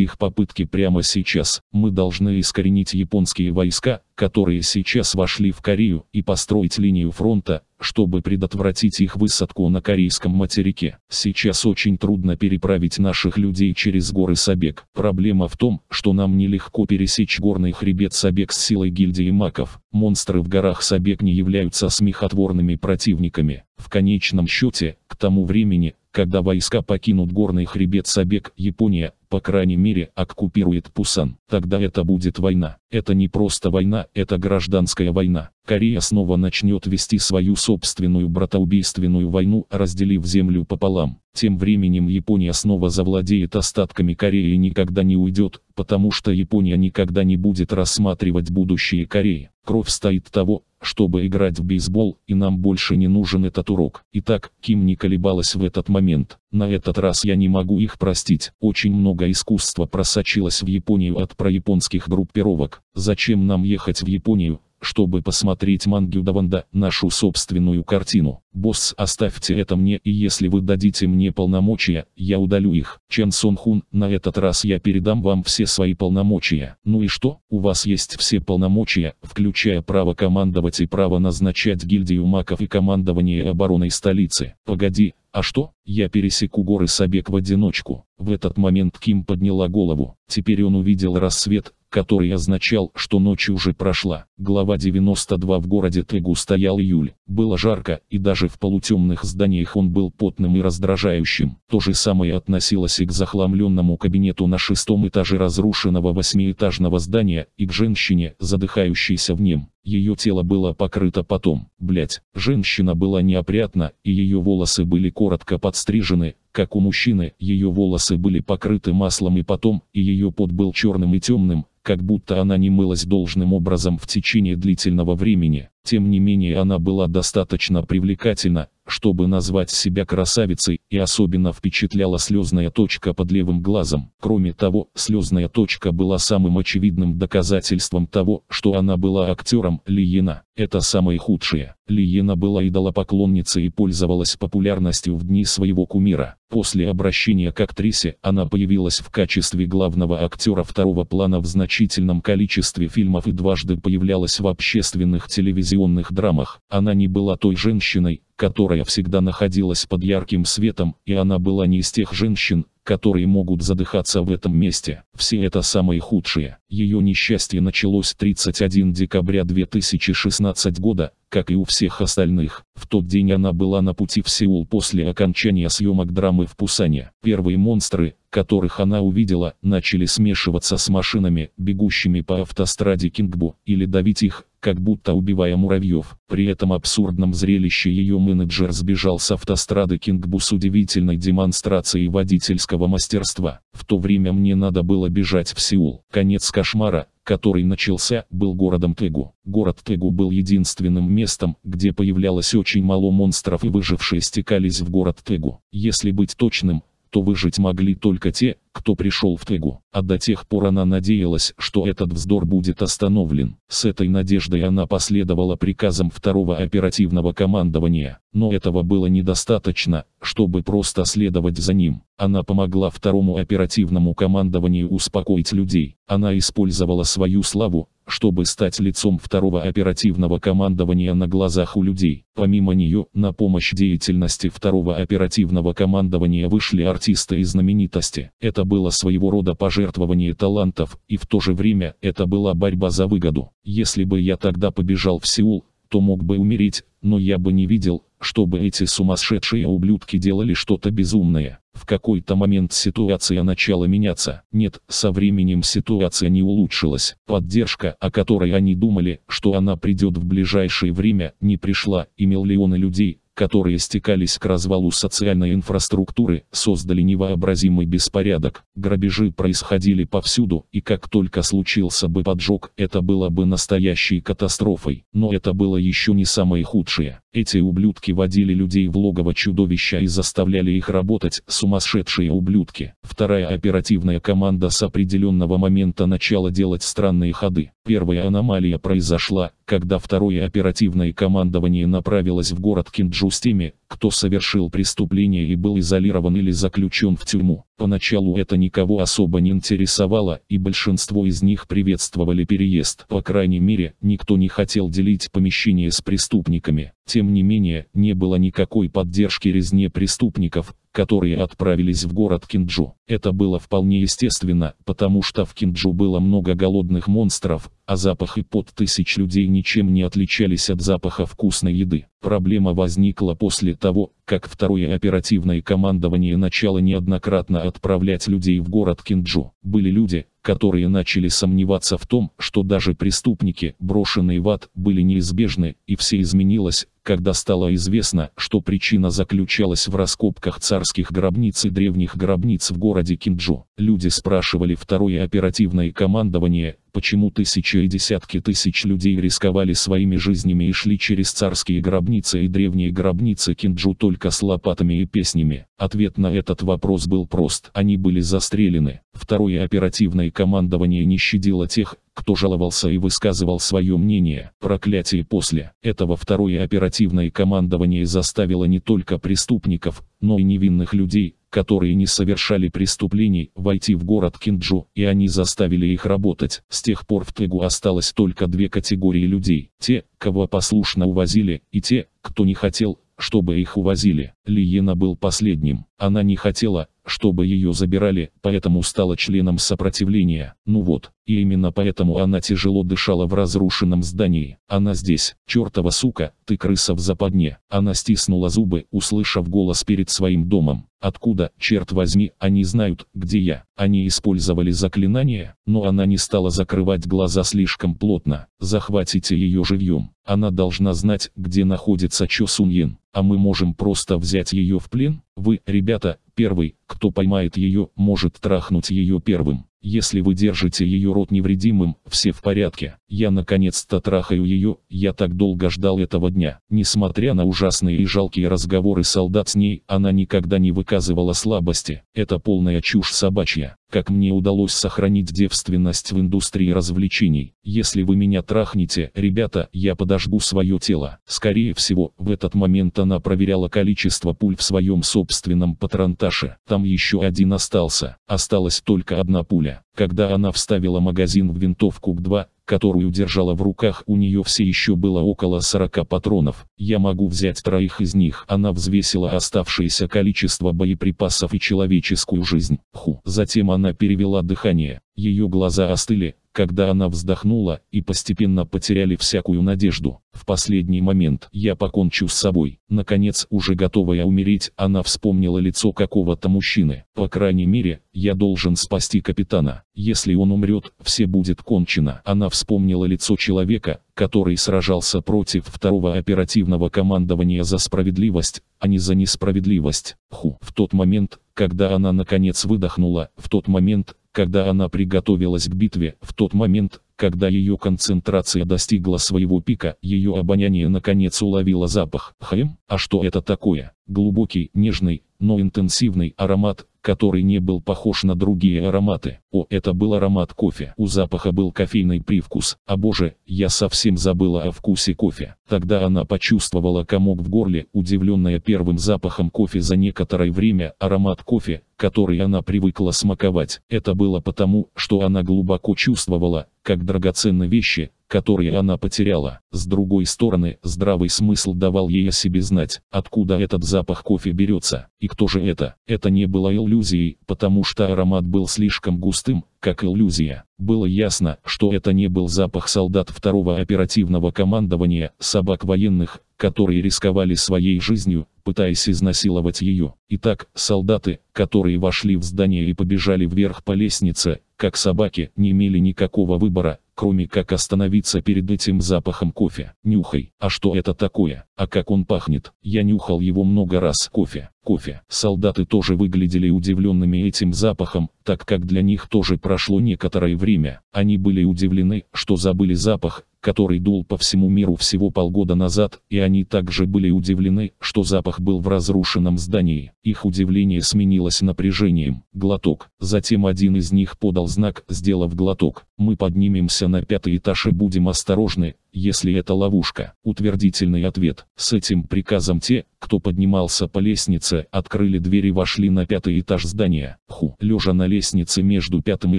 их попытки прямо сейчас. Мы должны искоренить японские войска, которые сейчас вошли в Корею, и построить линию фронта, чтобы предотвратить их высадку на корейском материке. Сейчас очень трудно переправить наших людей через горы Сабек. Проблема в том, что нам нелегко пересечь горный хребет Сабек с силой гильдии маков. Монстры в горах Сабек не являются смехотворными противниками. В конечном счете, к тому времени, когда войска покинут горный хребет Сабек, Япония, по крайней мере, оккупирует Пусан. Тогда это будет война. Это не просто война, это гражданская война. Корея снова начнет вести свою собственную братоубийственную войну, разделив землю пополам. Тем временем Япония снова завладеет остатками Кореи и никогда не уйдет, потому что Япония никогда не будет рассматривать будущее Кореи. Кровь стоит того, чтобы играть в бейсбол, и нам больше не нужен этот урок. Итак, Ким не колебалась в этот момент. На этот раз я не могу их простить. Очень много искусства просочилось в Японию от прояпонских группировок. Зачем нам ехать в Японию? чтобы посмотреть мангю Даванда, нашу собственную картину. Босс, оставьте это мне и если вы дадите мне полномочия, я удалю их. Чен Сон Хун, на этот раз я передам вам все свои полномочия. Ну и что? У вас есть все полномочия, включая право командовать и право назначать гильдию маков и командование обороной столицы. Погоди, а что? Я пересеку горы Сабек в одиночку. В этот момент Ким подняла голову. Теперь он увидел рассвет, который означал, что ночь уже прошла. Глава 92 В городе Тегу стоял июль, было жарко, и даже в полутемных зданиях он был потным и раздражающим. То же самое относилось и к захламленному кабинету на шестом этаже разрушенного восьмиэтажного здания, и к женщине, задыхающейся в нем. Ее тело было покрыто потом. Блять, женщина была неопрятна, и ее волосы были коротко подстрижены, как у мужчины, ее волосы были покрыты маслом и потом, и ее пот был черным и темным, как будто она не мылась должным образом в течение длительного времени. Тем не менее она была достаточно привлекательна, чтобы назвать себя красавицей, и особенно впечатляла слезная точка под левым глазом. Кроме того, слезная точка была самым очевидным доказательством того, что она была актером Лиена. Это самое худшее. Лиена была идолопоклонницей и пользовалась популярностью в дни своего кумира. После обращения к актрисе она появилась в качестве главного актера второго плана в значительном количестве фильмов и дважды появлялась в общественных телевизионных телевизионных драмах, она не была той женщиной, которая всегда находилась под ярким светом, и она была не из тех женщин, которые могут задыхаться в этом месте. Все это самое худшее. Ее несчастье началось 31 декабря 2016 года, как и у всех остальных. В тот день она была на пути в Сеул после окончания съемок драмы в Пусане. Первые монстры, которых она увидела, начали смешиваться с машинами, бегущими по автостраде Кингбу, или давить их, как будто убивая муравьев. При этом абсурдном зрелище ее менеджер сбежал с автострады Кингбу с удивительной демонстрацией водительского мастерства. В то время мне надо было бежать в Сеул. Конец кошмара, который начался, был городом Тегу. Город Тегу был единственным местом, где появлялось очень мало монстров и выжившие стекались в город Тегу. Если быть точным, то выжить могли только те, кто пришел в тайгу. А до тех пор она надеялась, что этот вздор будет остановлен. С этой надеждой она последовала приказам второго оперативного командования. Но этого было недостаточно, чтобы просто следовать за ним. Она помогла второму оперативному командованию успокоить людей. Она использовала свою славу, чтобы стать лицом второго оперативного командования на глазах у людей. Помимо нее, на помощь деятельности второго оперативного командования вышли артисты и знаменитости. Это было своего рода пожертвование талантов, и в то же время это была борьба за выгоду. Если бы я тогда побежал в Сеул, то мог бы умереть, но я бы не видел, чтобы эти сумасшедшие ублюдки делали что-то безумное. В какой-то момент ситуация начала меняться. Нет, со временем ситуация не улучшилась. Поддержка, о которой они думали, что она придет в ближайшее время, не пришла, и миллионы людей, которые стекались к развалу социальной инфраструктуры, создали невообразимый беспорядок. Грабежи происходили повсюду, и как только случился бы поджог, это было бы настоящей катастрофой. Но это было еще не самое худшее. Эти ублюдки водили людей в логово чудовища и заставляли их работать, сумасшедшие ублюдки. Вторая оперативная команда с определенного момента начала делать странные ходы. Первая аномалия произошла, когда второе оперативное командование направилось в город Кинджу с теми, кто совершил преступление и был изолирован или заключен в тюрьму. Поначалу это никого особо не интересовало, и большинство из них приветствовали переезд. По крайней мере, никто не хотел делить помещение с преступниками. Тем не менее, не было никакой поддержки резне преступников, которые отправились в город Кинджу. Это было вполне естественно, потому что в Кинджу было много голодных монстров, а запах и пот тысяч людей ничем не отличались от запаха вкусной еды. Проблема возникла после того, как второе оперативное командование начало неоднократно отправлять людей в город Кинджу. Были люди, которые начали сомневаться в том, что даже преступники, брошенные в ад, были неизбежны, и все изменилось, когда стало известно, что причина заключалась в раскопках царских гробниц и древних гробниц в городе Кинджу. Люди спрашивали второе оперативное командование, почему тысячи и десятки тысяч людей рисковали своими жизнями и шли через царские гробницы и древние гробницы Кинджу только с лопатами и песнями. Ответ на этот вопрос был прост. Они были застрелены. Второе оперативное командование не щадило тех, кто жаловался и высказывал свое мнение. Проклятие после этого второе оперативное командование заставило не только преступников, но и невинных людей, которые не совершали преступлений, войти в город Кинджу, и они заставили их работать. С тех пор в Тегу осталось только две категории людей. Те, кого послушно увозили, и те, кто не хотел, чтобы их увозили. Лиена был последним. Она не хотела, чтобы ее забирали, поэтому стала членом сопротивления. Ну вот, и именно поэтому она тяжело дышала в разрушенном здании. Она здесь, чертова сука, ты крыса в западне. Она стиснула зубы, услышав голос перед своим домом. Откуда, черт возьми, они знают, где я. Они использовали заклинание, но она не стала закрывать глаза слишком плотно. Захватите ее живьем. Она должна знать, где находится Чо Суньин а мы можем просто взять ее в плен? Вы, ребята, первый, кто поймает ее, может трахнуть ее первым. Если вы держите ее рот невредимым, все в порядке. Я наконец-то трахаю ее, я так долго ждал этого дня. Несмотря на ужасные и жалкие разговоры солдат с ней, она никогда не выказывала слабости. Это полная чушь собачья. Как мне удалось сохранить девственность в индустрии развлечений. Если вы меня трахнете, ребята, я подожгу свое тело. Скорее всего, в этот момент она проверяла количество пуль в своем собственном патронташе. Там еще один остался. Осталась только одна пуля. Когда она вставила магазин в винтовку к 2, которую держала в руках, у нее все еще было около 40 патронов. Я могу взять троих из них. Она взвесила оставшееся количество боеприпасов и человеческую жизнь. Ху. Затем она перевела дыхание. Ее глаза остыли, когда она вздохнула, и постепенно потеряли всякую надежду. В последний момент я покончу с собой. Наконец, уже готовая умереть, она вспомнила лицо какого-то мужчины. По крайней мере, я должен спасти капитана. Если он умрет, все будет кончено. Она вспомнила лицо человека, который сражался против второго оперативного командования за справедливость, а не за несправедливость. Ху. В тот момент, когда она наконец выдохнула, в тот момент, когда она приготовилась к битве, в тот момент, когда ее концентрация достигла своего пика, ее обоняние наконец уловило запах. Хм, а что это такое? Глубокий, нежный, но интенсивный аромат, который не был похож на другие ароматы. О, это был аромат кофе. У запаха был кофейный привкус. А боже, я совсем забыла о вкусе кофе. Тогда она почувствовала комок в горле, удивленная первым запахом кофе за некоторое время. Аромат кофе, который она привыкла смаковать. Это было потому, что она глубоко чувствовала, как драгоценные вещи, которые она потеряла. С другой стороны, здравый смысл давал ей о себе знать, откуда этот запах кофе берется, и кто же это. Это не было иллюзией, потому что аромат был слишком густым, как иллюзия. Было ясно, что это не был запах солдат второго оперативного командования, собак военных, которые рисковали своей жизнью, пытаясь изнасиловать ее. Итак, солдаты, которые вошли в здание и побежали вверх по лестнице, как собаки, не имели никакого выбора, кроме как остановиться перед этим запахом кофе. Нюхай, а что это такое, а как он пахнет, я нюхал его много раз. Кофе, кофе. Солдаты тоже выглядели удивленными этим запахом, так как для них тоже прошло некоторое время. Они были удивлены, что забыли запах, который дул по всему миру всего полгода назад, и они также были удивлены, что запах был в разрушенном здании. Их удивление сменилось напряжением. Глоток. Затем один из них подал знак, сделав глоток. «Мы поднимемся на пятый этаж и будем осторожны, если это ловушка. Утвердительный ответ. С этим приказом те, кто поднимался по лестнице, открыли двери и вошли на пятый этаж здания. Ху. Лежа на лестнице между пятым и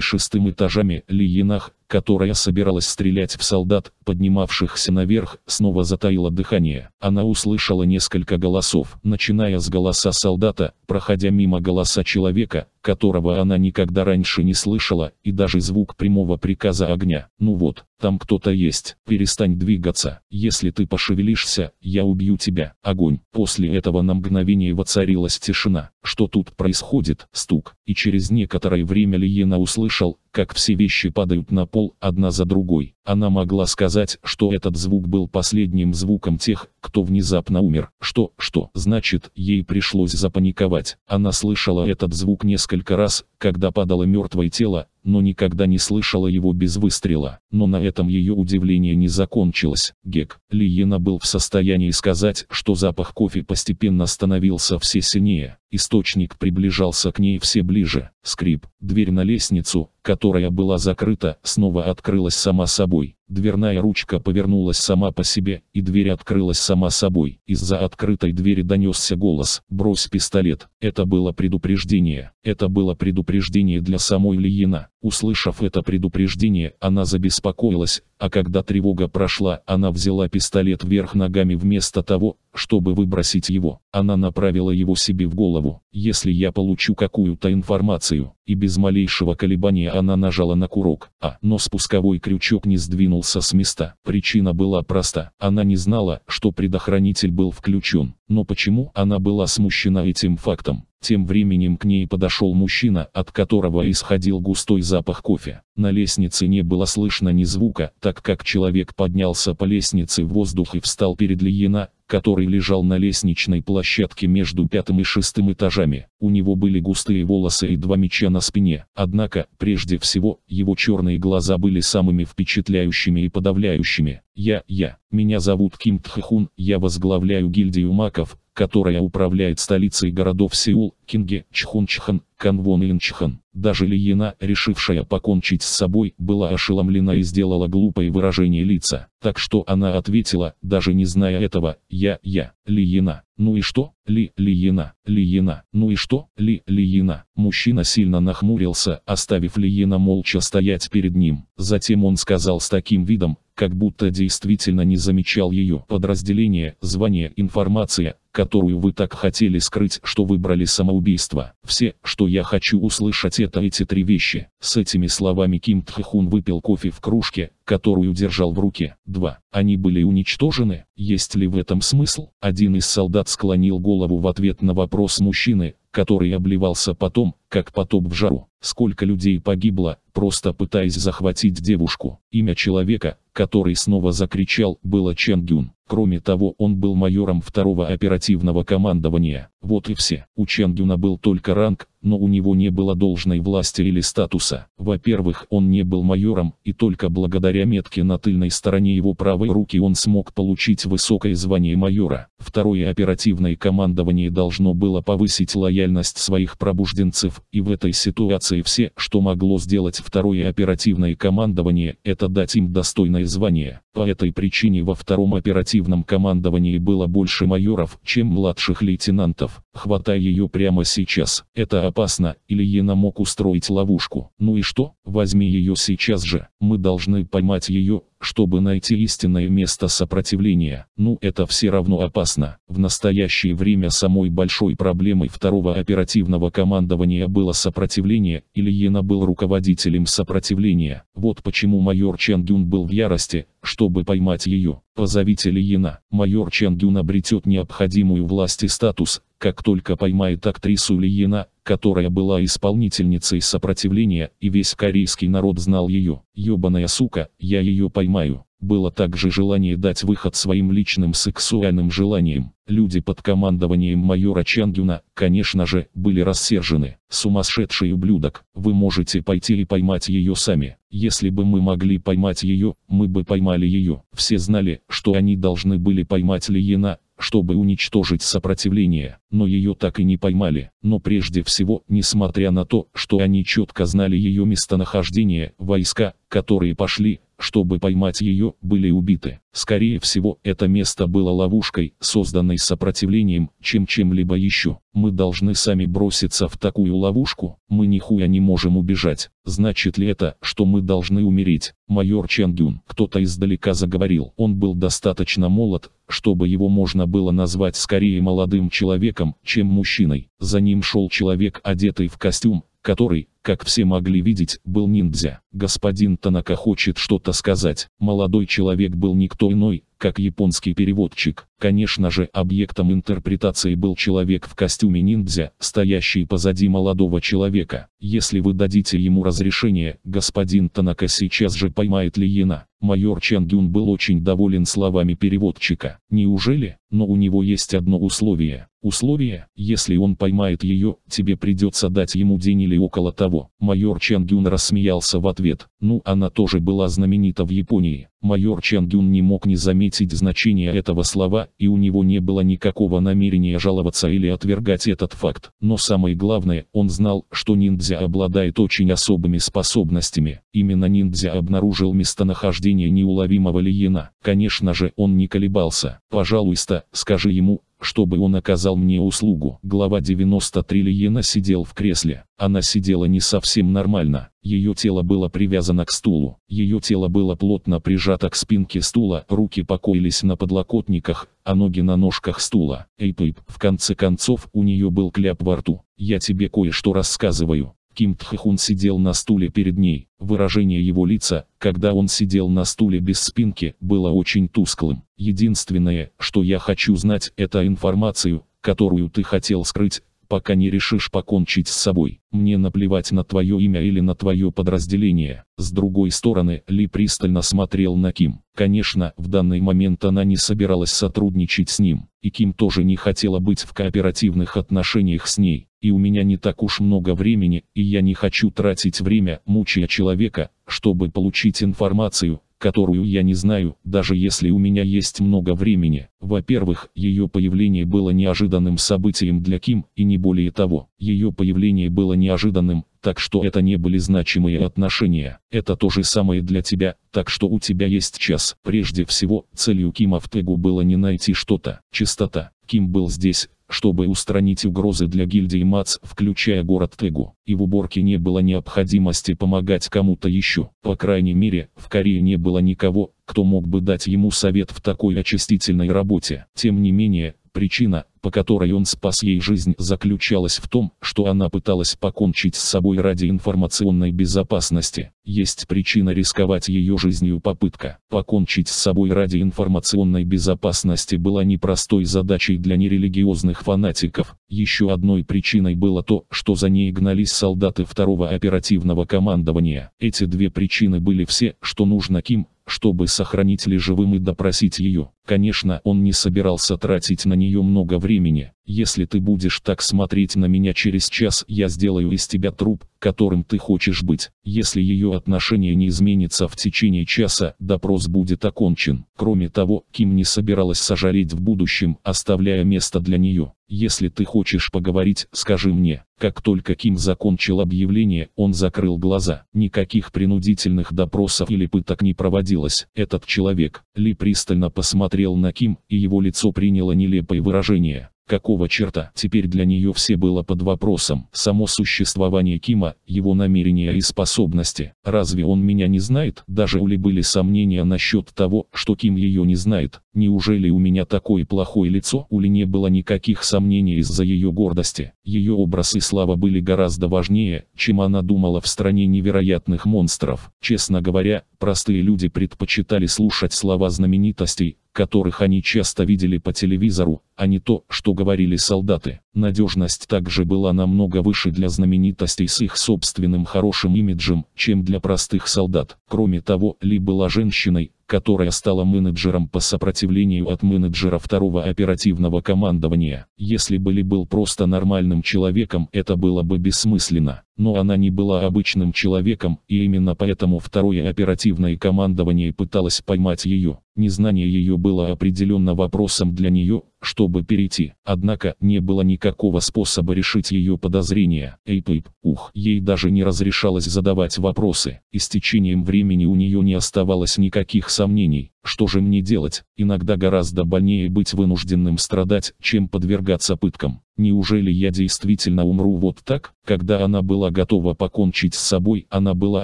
шестым этажами, Лиенах, которая собиралась стрелять в солдат, поднимавшихся наверх, снова затаила дыхание. Она услышала несколько голосов, начиная с голоса солдата, проходя мимо голоса человека, которого она никогда раньше не слышала, и даже звук прямого приказа огня. «Ну вот, там кто-то есть, перестань двигаться, если ты пошевелишься, я убью тебя». Огонь. После этого на мгновение воцарилась тишина. Что тут происходит? Стук и через некоторое время Лиена услышал, как все вещи падают на пол одна за другой. Она могла сказать, что этот звук был последним звуком тех, кто внезапно умер. Что, что, значит, ей пришлось запаниковать. Она слышала этот звук несколько раз, когда падало мертвое тело, но никогда не слышала его без выстрела. Но на этом ее удивление не закончилось. Гек, Лиена был в состоянии сказать, что запах кофе постепенно становился все сильнее. Источник приближался к ней все ближе. Скрип, дверь на лестницу, которая была закрыта, снова открылась сама собой. Дверная ручка повернулась сама по себе, и дверь открылась сама собой. Из-за открытой двери донесся голос «Брось пистолет». Это было предупреждение. Это было предупреждение для самой Лиена. Услышав это предупреждение, она забеспокоилась, а когда тревога прошла, она взяла пистолет вверх ногами вместо того, чтобы выбросить его. Она направила его себе в голову. Если я получу какую-то информацию, и без малейшего колебания она нажала на курок, а, но спусковой крючок не сдвинулся с места. Причина была проста. Она не знала, что предохранитель был включен, но почему она была смущена этим фактом. Тем временем к ней подошел мужчина, от которого исходил густой запах кофе. На лестнице не было слышно ни звука, так как человек поднялся по лестнице в воздух и встал перед Лиена, который лежал на лестничной площадке между пятым и шестым этажами. У него были густые волосы и два меча на спине. Однако, прежде всего, его черные глаза были самыми впечатляющими и подавляющими. «Я, я, меня зовут Ким Тхахун, я возглавляю гильдию маков, которая управляет столицей городов Сеул, Кинге, Чхунчхан, Канвон Линчхан. Даже Лиена, решившая покончить с собой, была ошеломлена и сделала глупое выражение лица. Так что она ответила, даже не зная этого, я, я, Лиена. Ну и что? Ли, Лиена, Лиена, ну и что, Ли, Лиена? Мужчина сильно нахмурился, оставив Лиена молча стоять перед ним. Затем он сказал с таким видом, как будто действительно не замечал ее. Подразделение, звание, информация, которую вы так хотели скрыть, что выбрали самоубийство. Все, что я хочу услышать это эти три вещи. С этими словами Ким Тххун выпил кофе в кружке, которую держал в руке. 2. Они были уничтожены. Есть ли в этом смысл? Один из солдат склонил голову в ответ на вопрос мужчины, который обливался потом, как потоп в жару. Сколько людей погибло, просто пытаясь захватить девушку. Имя человека, который снова закричал, было Чен Гюн. Кроме того, он был майором второго оперативного командования. Вот и все. У Чен Гюна был только ранг но у него не было должной власти или статуса. Во-первых, он не был майором, и только благодаря метке на тыльной стороне его правой руки он смог получить высокое звание майора. Второе оперативное командование должно было повысить лояльность своих пробужденцев, и в этой ситуации все, что могло сделать второе оперативное командование, это дать им достойное звание. По этой причине во втором оперативном командовании было больше майоров, чем младших лейтенантов. Хватай ее прямо сейчас. Это опасно, Ильина мог устроить ловушку. Ну и что? Возьми ее сейчас же. Мы должны поймать ее, чтобы найти истинное место сопротивления. Ну это все равно опасно. В настоящее время самой большой проблемой второго оперативного командования было сопротивление, Ильина был руководителем сопротивления. Вот почему майор Чангюн был в ярости, чтобы поймать ее. Позовите Ильина. Майор Чангюн обретет необходимую власть и статус, как только поймает актрису Ли Йена, которая была исполнительницей сопротивления, и весь корейский народ знал ее. «Ебаная сука, я ее поймаю». Было также желание дать выход своим личным сексуальным желаниям. Люди под командованием майора Чангюна, конечно же, были рассержены. Сумасшедший ублюдок, вы можете пойти и поймать ее сами. Если бы мы могли поймать ее, мы бы поймали ее. Все знали, что они должны были поймать Лиена, чтобы уничтожить сопротивление, но ее так и не поймали. Но прежде всего, несмотря на то, что они четко знали ее местонахождение, войска, которые пошли, чтобы поймать ее, были убиты. Скорее всего, это место было ловушкой, созданной сопротивлением, чем чем-либо еще. Мы должны сами броситься в такую ловушку, мы нихуя не можем убежать. Значит ли это, что мы должны умереть? Майор Чангюн, кто-то издалека заговорил. Он был достаточно молод, чтобы его можно было назвать скорее молодым человеком, чем мужчиной. За ним шел человек, одетый в костюм, который, как все могли видеть, был ниндзя. Господин Танака хочет что-то сказать. Молодой человек был никто иной, как японский переводчик. Конечно же, объектом интерпретации был человек в костюме ниндзя, стоящий позади молодого человека. Если вы дадите ему разрешение, господин Танака сейчас же поймает Лиена. Майор Чан был очень доволен словами переводчика. Неужели? Но у него есть одно условие. Условие, если он поймает ее, тебе придется дать ему день или около того. Майор Чан рассмеялся в ответ. Ну, она тоже была знаменита в Японии. Майор Чан не мог не заметить значения этого слова и у него не было никакого намерения жаловаться или отвергать этот факт. Но самое главное, он знал, что ниндзя обладает очень особыми способностями. Именно ниндзя обнаружил местонахождение неуловимого Лиена. Конечно же, он не колебался. «Пожалуйста, скажи ему, чтобы он оказал мне услугу. Глава 93 Лиена сидел в кресле. Она сидела не совсем нормально. Ее тело было привязано к стулу. Ее тело было плотно прижато к спинке стула, руки покоились на подлокотниках, а ноги на ножках стула. Эй, Пейп, в конце концов, у нее был кляп во рту. Я тебе кое-что рассказываю. Ким Тхэхун сидел на стуле перед ней. Выражение его лица, когда он сидел на стуле без спинки, было очень тусклым. Единственное, что я хочу знать, это информацию, которую ты хотел скрыть, пока не решишь покончить с собой. Мне наплевать на твое имя или на твое подразделение. С другой стороны, Ли пристально смотрел на Ким. Конечно, в данный момент она не собиралась сотрудничать с ним, и Ким тоже не хотела быть в кооперативных отношениях с ней. И у меня не так уж много времени, и я не хочу тратить время, мучая человека, чтобы получить информацию, которую я не знаю, даже если у меня есть много времени. Во-первых, ее появление было неожиданным событием для Ким, и не более того. Ее появление было неожиданным, так что это не были значимые отношения. Это то же самое для тебя, так что у тебя есть час. Прежде всего, целью Кима в Тегу было не найти что-то. Чистота. Ким был здесь, чтобы устранить угрозы для гильдии МАЦ, включая город Тегу. И в уборке не было необходимости помогать кому-то еще. По крайней мере, в Корее не было никого, кто мог бы дать ему совет в такой очистительной работе. Тем не менее, причина – по которой он спас ей жизнь, заключалась в том, что она пыталась покончить с собой ради информационной безопасности. Есть причина рисковать ее жизнью попытка. Покончить с собой ради информационной безопасности была непростой задачей для нерелигиозных фанатиков. Еще одной причиной было то, что за ней гнались солдаты второго оперативного командования. Эти две причины были все, что нужно Ким, чтобы сохранить Ли живым и допросить ее. Конечно, он не собирался тратить на нее много времени. Если ты будешь так смотреть на меня через час, я сделаю из тебя труп, которым ты хочешь быть. Если ее отношение не изменится в течение часа, допрос будет окончен. Кроме того, Ким не собиралась сожалеть в будущем, оставляя место для нее. Если ты хочешь поговорить, скажи мне. Как только Ким закончил объявление, он закрыл глаза. Никаких принудительных допросов или пыток не проводилось. Этот человек, Ли пристально посмотрел на Ким, и его лицо приняло нелепое выражение. Какого черта? Теперь для нее все было под вопросом. Само существование Кима, его намерения и способности. Разве он меня не знает? Даже у Ли были сомнения насчет того, что Ким ее не знает. Неужели у меня такое плохое лицо? У Ли не было никаких сомнений из-за ее гордости. Ее образ и слава были гораздо важнее, чем она думала в стране невероятных монстров. Честно говоря, простые люди предпочитали слушать слова знаменитостей, которых они часто видели по телевизору, а не то, что говорили солдаты. Надежность также была намного выше для знаменитостей с их собственным хорошим имиджем, чем для простых солдат. Кроме того, Ли была женщиной, которая стала менеджером по сопротивлению от менеджера второго оперативного командования. Если бы Ли был просто нормальным человеком, это было бы бессмысленно. Но она не была обычным человеком, и именно поэтому второе оперативное командование пыталось поймать ее. Незнание ее было определенно вопросом для нее, чтобы перейти, однако не было никакого способа решить ее подозрения. Эйпейп, ух, ей даже не разрешалось задавать вопросы, и с течением времени у нее не оставалось никаких сомнений, что же мне делать? Иногда гораздо больнее быть вынужденным страдать, чем подвергаться пыткам. Неужели я действительно умру вот так? Когда она была готова покончить с собой, она была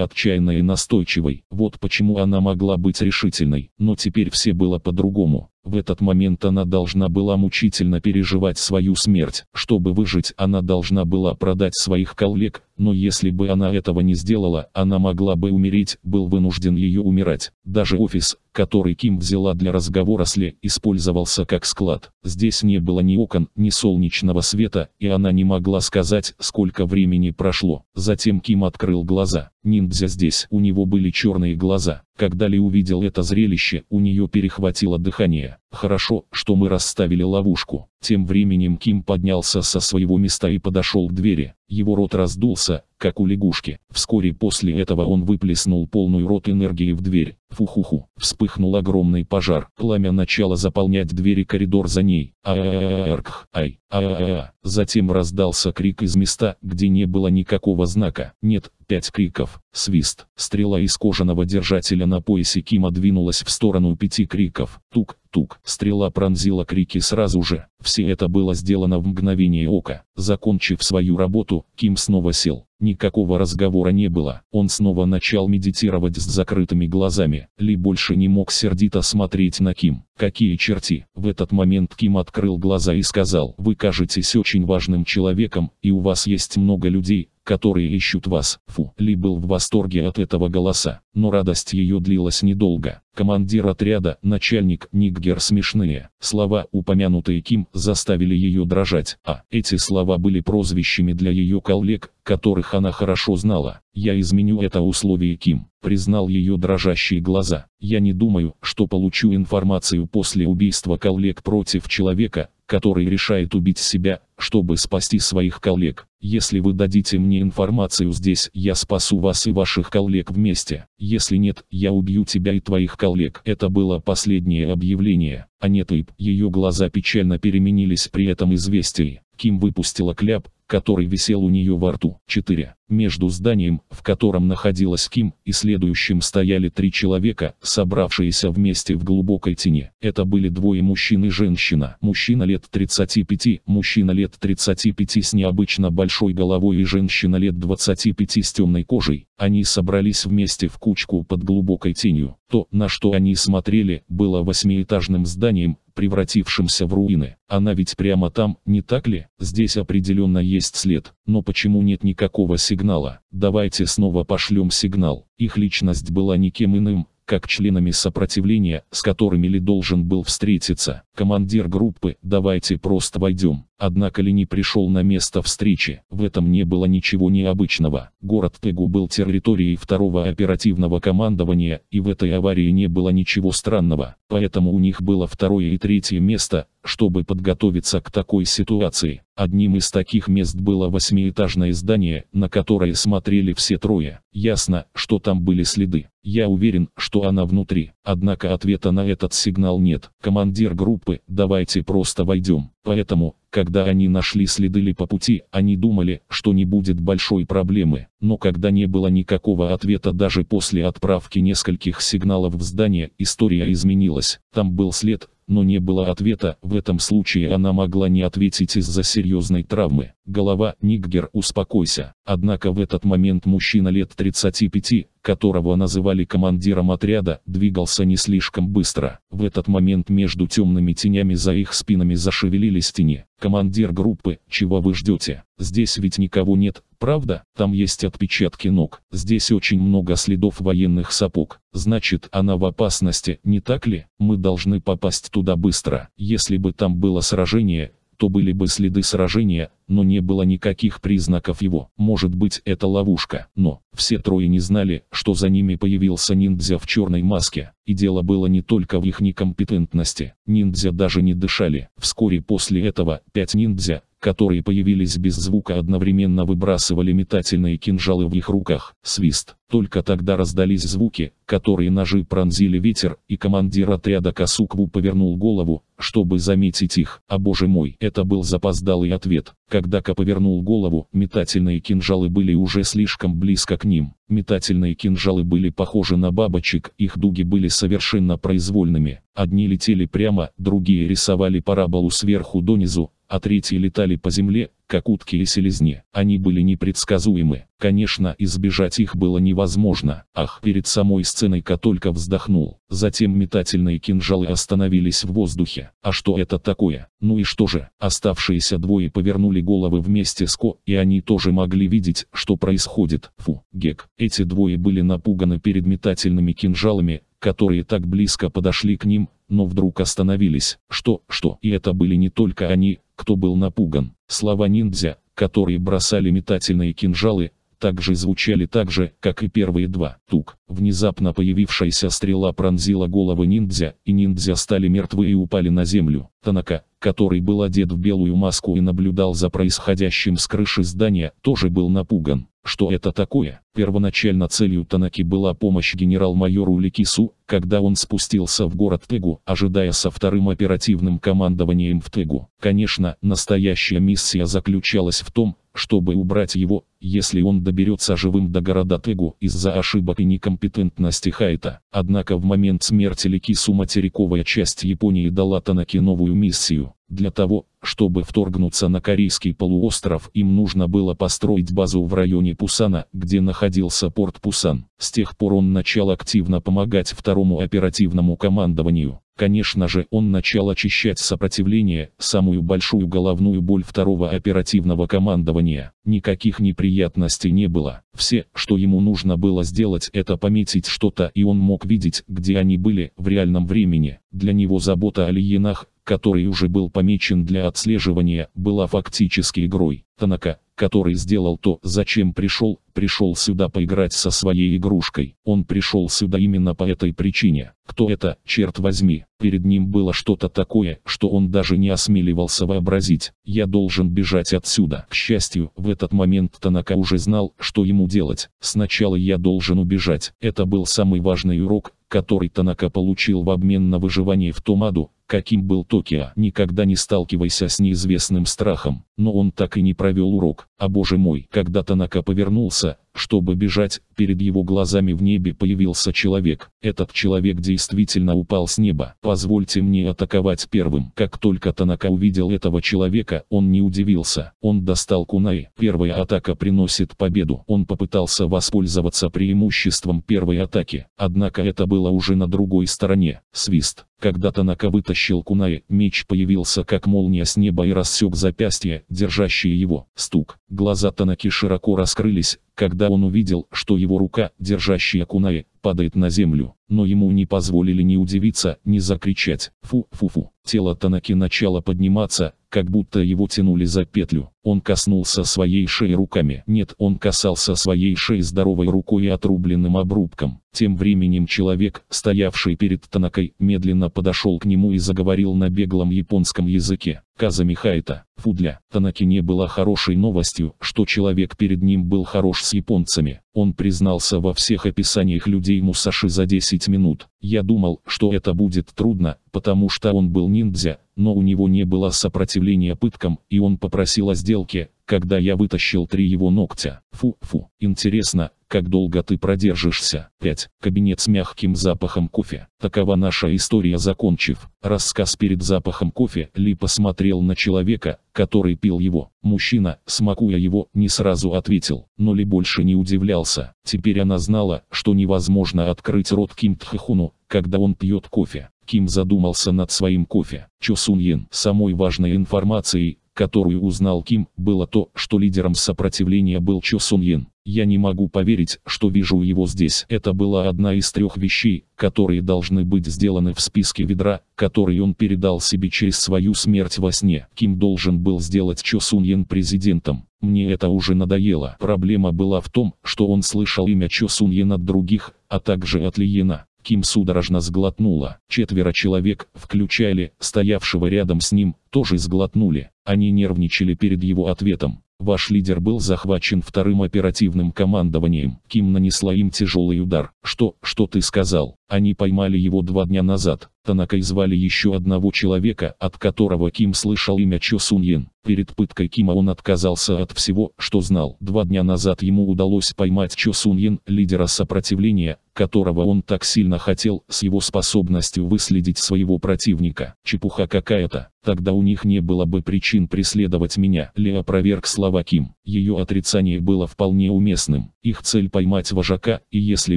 отчаянной и настойчивой. Вот почему она могла быть решительной. Но теперь все было по-другому. В этот момент она должна была мучительно переживать свою смерть. Чтобы выжить, она должна была продать своих коллег, но если бы она этого не сделала, она могла бы умереть, был вынужден ее умирать. Даже офис, который Ким взяла для разговора с Ли, использовался как склад. Здесь не было ни окон, ни солнечного света, и она не могла сказать, сколько времени прошло. Затем Ким открыл глаза. Ниндзя здесь, у него были черные глаза. Когда Ли увидел это зрелище, у нее перехватило дыхание. Хорошо, что мы расставили ловушку. Тем временем Ким поднялся со своего места и подошел к двери. Его рот раздулся, как у лягушки. Вскоре после этого он выплеснул полную рот энергии в дверь. Фухуху. Вспыхнул огромный пожар. Пламя начало заполнять двери коридор за ней. Аркх. Ай. А. Затем раздался крик из места, где не было никакого знака. Нет, пять криков. Свист. Стрела из кожаного держателя на поясе Кима двинулась в сторону пяти криков. Тук, тук-тук. Стрела пронзила крики сразу же. Все это было сделано в мгновение ока. Закончив свою работу, Ким снова сел. Никакого разговора не было. Он снова начал медитировать с закрытыми глазами. Ли больше не мог сердито смотреть на Ким. Какие черти? В этот момент Ким открыл глаза и сказал, «Вы кажетесь очень важным человеком, и у вас есть много людей, которые ищут вас. Фу, Ли был в восторге от этого голоса, но радость ее длилась недолго. Командир отряда, начальник Ниггер смешные. Слова, упомянутые Ким, заставили ее дрожать, а эти слова были прозвищами для ее коллег, которых она хорошо знала. «Я изменю это условие Ким», — признал ее дрожащие глаза. «Я не думаю, что получу информацию после убийства коллег против человека, который решает убить себя, чтобы спасти своих коллег. Если вы дадите мне информацию здесь, я спасу вас и ваших коллег вместе. Если нет, я убью тебя и твоих коллег. Это было последнее объявление. А Анетып, ее глаза печально переменились при этом известии. Ким выпустила кляп, который висел у нее во рту. 4. Между зданием, в котором находилась Ким, и следующим стояли три человека, собравшиеся вместе в глубокой тени. Это были двое мужчин и женщина. Мужчина лет 35, мужчина лет 35 с необычно большой головой и женщина лет 25 с темной кожей. Они собрались вместе в кучку под глубокой тенью. То, на что они смотрели, было восьмиэтажным зданием, превратившимся в руины. Она ведь прямо там, не так ли? Здесь определенно есть след, но почему нет никакого сигнала? Давайте снова пошлем сигнал. Их личность была никем иным, как членами сопротивления, с которыми Ли должен был встретиться. Командир группы, давайте просто войдем. Однако Ли не пришел на место встречи, в этом не было ничего необычного. Город Тегу был территорией второго оперативного командования, и в этой аварии не было ничего странного, поэтому у них было второе и третье место, чтобы подготовиться к такой ситуации. Одним из таких мест было восьмиэтажное здание, на которое смотрели все трое. Ясно, что там были следы. Я уверен, что она внутри. Однако ответа на этот сигнал нет. Командир группы, давайте просто войдем. Поэтому, когда они нашли следы ли по пути, они думали, что не будет большой проблемы. Но когда не было никакого ответа даже после отправки нескольких сигналов в здание, история изменилась. Там был след, но не было ответа, в этом случае она могла не ответить из-за серьезной травмы. Голова, Ниггер, успокойся. Однако в этот момент мужчина лет 35, которого называли командиром отряда, двигался не слишком быстро. В этот момент между темными тенями за их спинами зашевелились тени. «Командир группы, чего вы ждете? Здесь ведь никого нет, правда? Там есть отпечатки ног. Здесь очень много следов военных сапог. Значит, она в опасности, не так ли? Мы должны попасть туда быстро. Если бы там было сражение, то были бы следы сражения, но не было никаких признаков его. Может быть это ловушка, но все трое не знали, что за ними появился ниндзя в черной маске. И дело было не только в их некомпетентности. Ниндзя даже не дышали. Вскоре после этого пять ниндзя, которые появились без звука одновременно выбрасывали метательные кинжалы в их руках. Свист. Только тогда раздались звуки, которые ножи пронзили ветер, и командир отряда Касукву повернул голову, чтобы заметить их. А боже мой, это был запоздалый ответ. Когда Ка повернул голову, метательные кинжалы были уже слишком близко к ним. Метательные кинжалы были похожи на бабочек, их дуги были совершенно произвольными. Одни летели прямо, другие рисовали параболу сверху донизу, а третьи летали по земле, как утки и селезни. Они были непредсказуемы. Конечно, избежать их было невозможно. Ах, перед самой сценой Католька вздохнул. Затем метательные кинжалы остановились в воздухе. А что это такое? Ну и что же? Оставшиеся двое повернули головы вместе с Ко, и они тоже могли видеть, что происходит. Фу, Гек. Эти двое были напуганы перед метательными кинжалами, которые так близко подошли к ним, но вдруг остановились. Что, что? И это были не только они, кто был напуган. Слова ниндзя, которые бросали метательные кинжалы, также звучали так же, как и первые два. Тук. Внезапно появившаяся стрела пронзила головы ниндзя, и ниндзя стали мертвы и упали на землю. Танака, который был одет в белую маску и наблюдал за происходящим с крыши здания, тоже был напуган. Что это такое? Первоначально целью Танаки была помощь генерал-майору Ликису, когда он спустился в город Тегу, ожидая со вторым оперативным командованием в Тегу. Конечно, настоящая миссия заключалась в том, чтобы убрать его, если он доберется живым до города Тегу из-за ошибок и некомпетентности Хайта. Однако в момент смерти Ликису материковая часть Японии дала Танаки новую миссию. Для того, чтобы вторгнуться на Корейский полуостров, им нужно было построить базу в районе Пусана, где находился порт Пусан. С тех пор он начал активно помогать второму оперативному командованию. Конечно же, он начал очищать сопротивление, самую большую головную боль второго оперативного командования. Никаких неприятностей не было. Все, что ему нужно было сделать, это пометить что-то, и он мог видеть, где они были в реальном времени. Для него забота о лиенах, который уже был помечен для отслеживания, была фактически игрой. Танака, который сделал то, зачем пришел, пришел сюда поиграть со своей игрушкой. Он пришел сюда именно по этой причине. Кто это, черт возьми? Перед ним было что-то такое, что он даже не осмеливался вообразить. Я должен бежать отсюда. К счастью, в этот момент Танака уже знал, что ему делать. Сначала я должен убежать. Это был самый важный урок, который Танака получил в обмен на выживание в Томаду, каким был Токио. Никогда не сталкивайся с неизвестным страхом, но он так и не провел урок. А боже мой, когда Танака повернулся, чтобы бежать, перед его глазами в небе появился человек. Этот человек действительно упал с неба. Позвольте мне атаковать первым. Как только Танака увидел этого человека, он не удивился. Он достал кунай. Первая атака приносит победу. Он попытался воспользоваться преимуществом первой атаки. Однако это было уже на другой стороне. Свист. Когда Танака вытащил кунай, меч появился как молния с неба и рассек запястье, держащее его. Стук. Глаза Танаки широко раскрылись, когда он увидел, что его рука, держащая Кунаи, падает на землю. Но ему не позволили ни удивиться, ни закричать «фу-фу-фу». Тело Танаки начало подниматься, как будто его тянули за петлю. Он коснулся своей шеи руками. Нет, он касался своей шеи здоровой рукой и отрубленным обрубком. Тем временем человек, стоявший перед Танакой, медленно подошел к нему и заговорил на беглом японском языке. Каза Михайта, Фудля. не была хорошей новостью, что человек перед ним был хорош с японцами. Он признался во всех описаниях людей Мусаши за 10 минут. Я думал, что это будет трудно, потому что он был ниндзя, но у него не было сопротивления пыткам, и он попросил о сделке, когда я вытащил три его ногтя. Фу-фу. Интересно, как долго ты продержишься? 5. Кабинет с мягким запахом кофе. Такова наша история. Закончив рассказ перед запахом кофе, Ли посмотрел на человека, который пил его. Мужчина, смакуя его, не сразу ответил, но Ли больше не удивлялся. Теперь она знала, что невозможно открыть рот Ким Тхахуну, когда он пьет кофе. Ким задумался над своим кофе. Чо Сун Йен. Самой важной информацией, которую узнал Ким, было то, что лидером сопротивления был Чо Сон Йен. Я не могу поверить, что вижу его здесь. Это была одна из трех вещей, которые должны быть сделаны в списке ведра, который он передал себе через свою смерть во сне. Ким должен был сделать Чо Сун Йен президентом. Мне это уже надоело. Проблема была в том, что он слышал имя Чо Сун Йен от других, а также от Ли Йена. Ким судорожно сглотнула. Четверо человек, включали, стоявшего рядом с ним, тоже сглотнули. Они нервничали перед его ответом. Ваш лидер был захвачен вторым оперативным командованием. Ким нанесла им тяжелый удар. Что, что ты сказал? Они поймали его два дня назад. Танакой звали еще одного человека, от которого Ким слышал имя Чо Суньин. Перед пыткой Кима он отказался от всего, что знал. Два дня назад ему удалось поймать Чо Суньин, лидера сопротивления, которого он так сильно хотел, с его способностью выследить своего противника. Чепуха какая-то. Тогда у них не было бы причин преследовать меня. Ле опроверг слова Ким. Ее отрицание было вполне уместным. Их цель поймать вожака, и если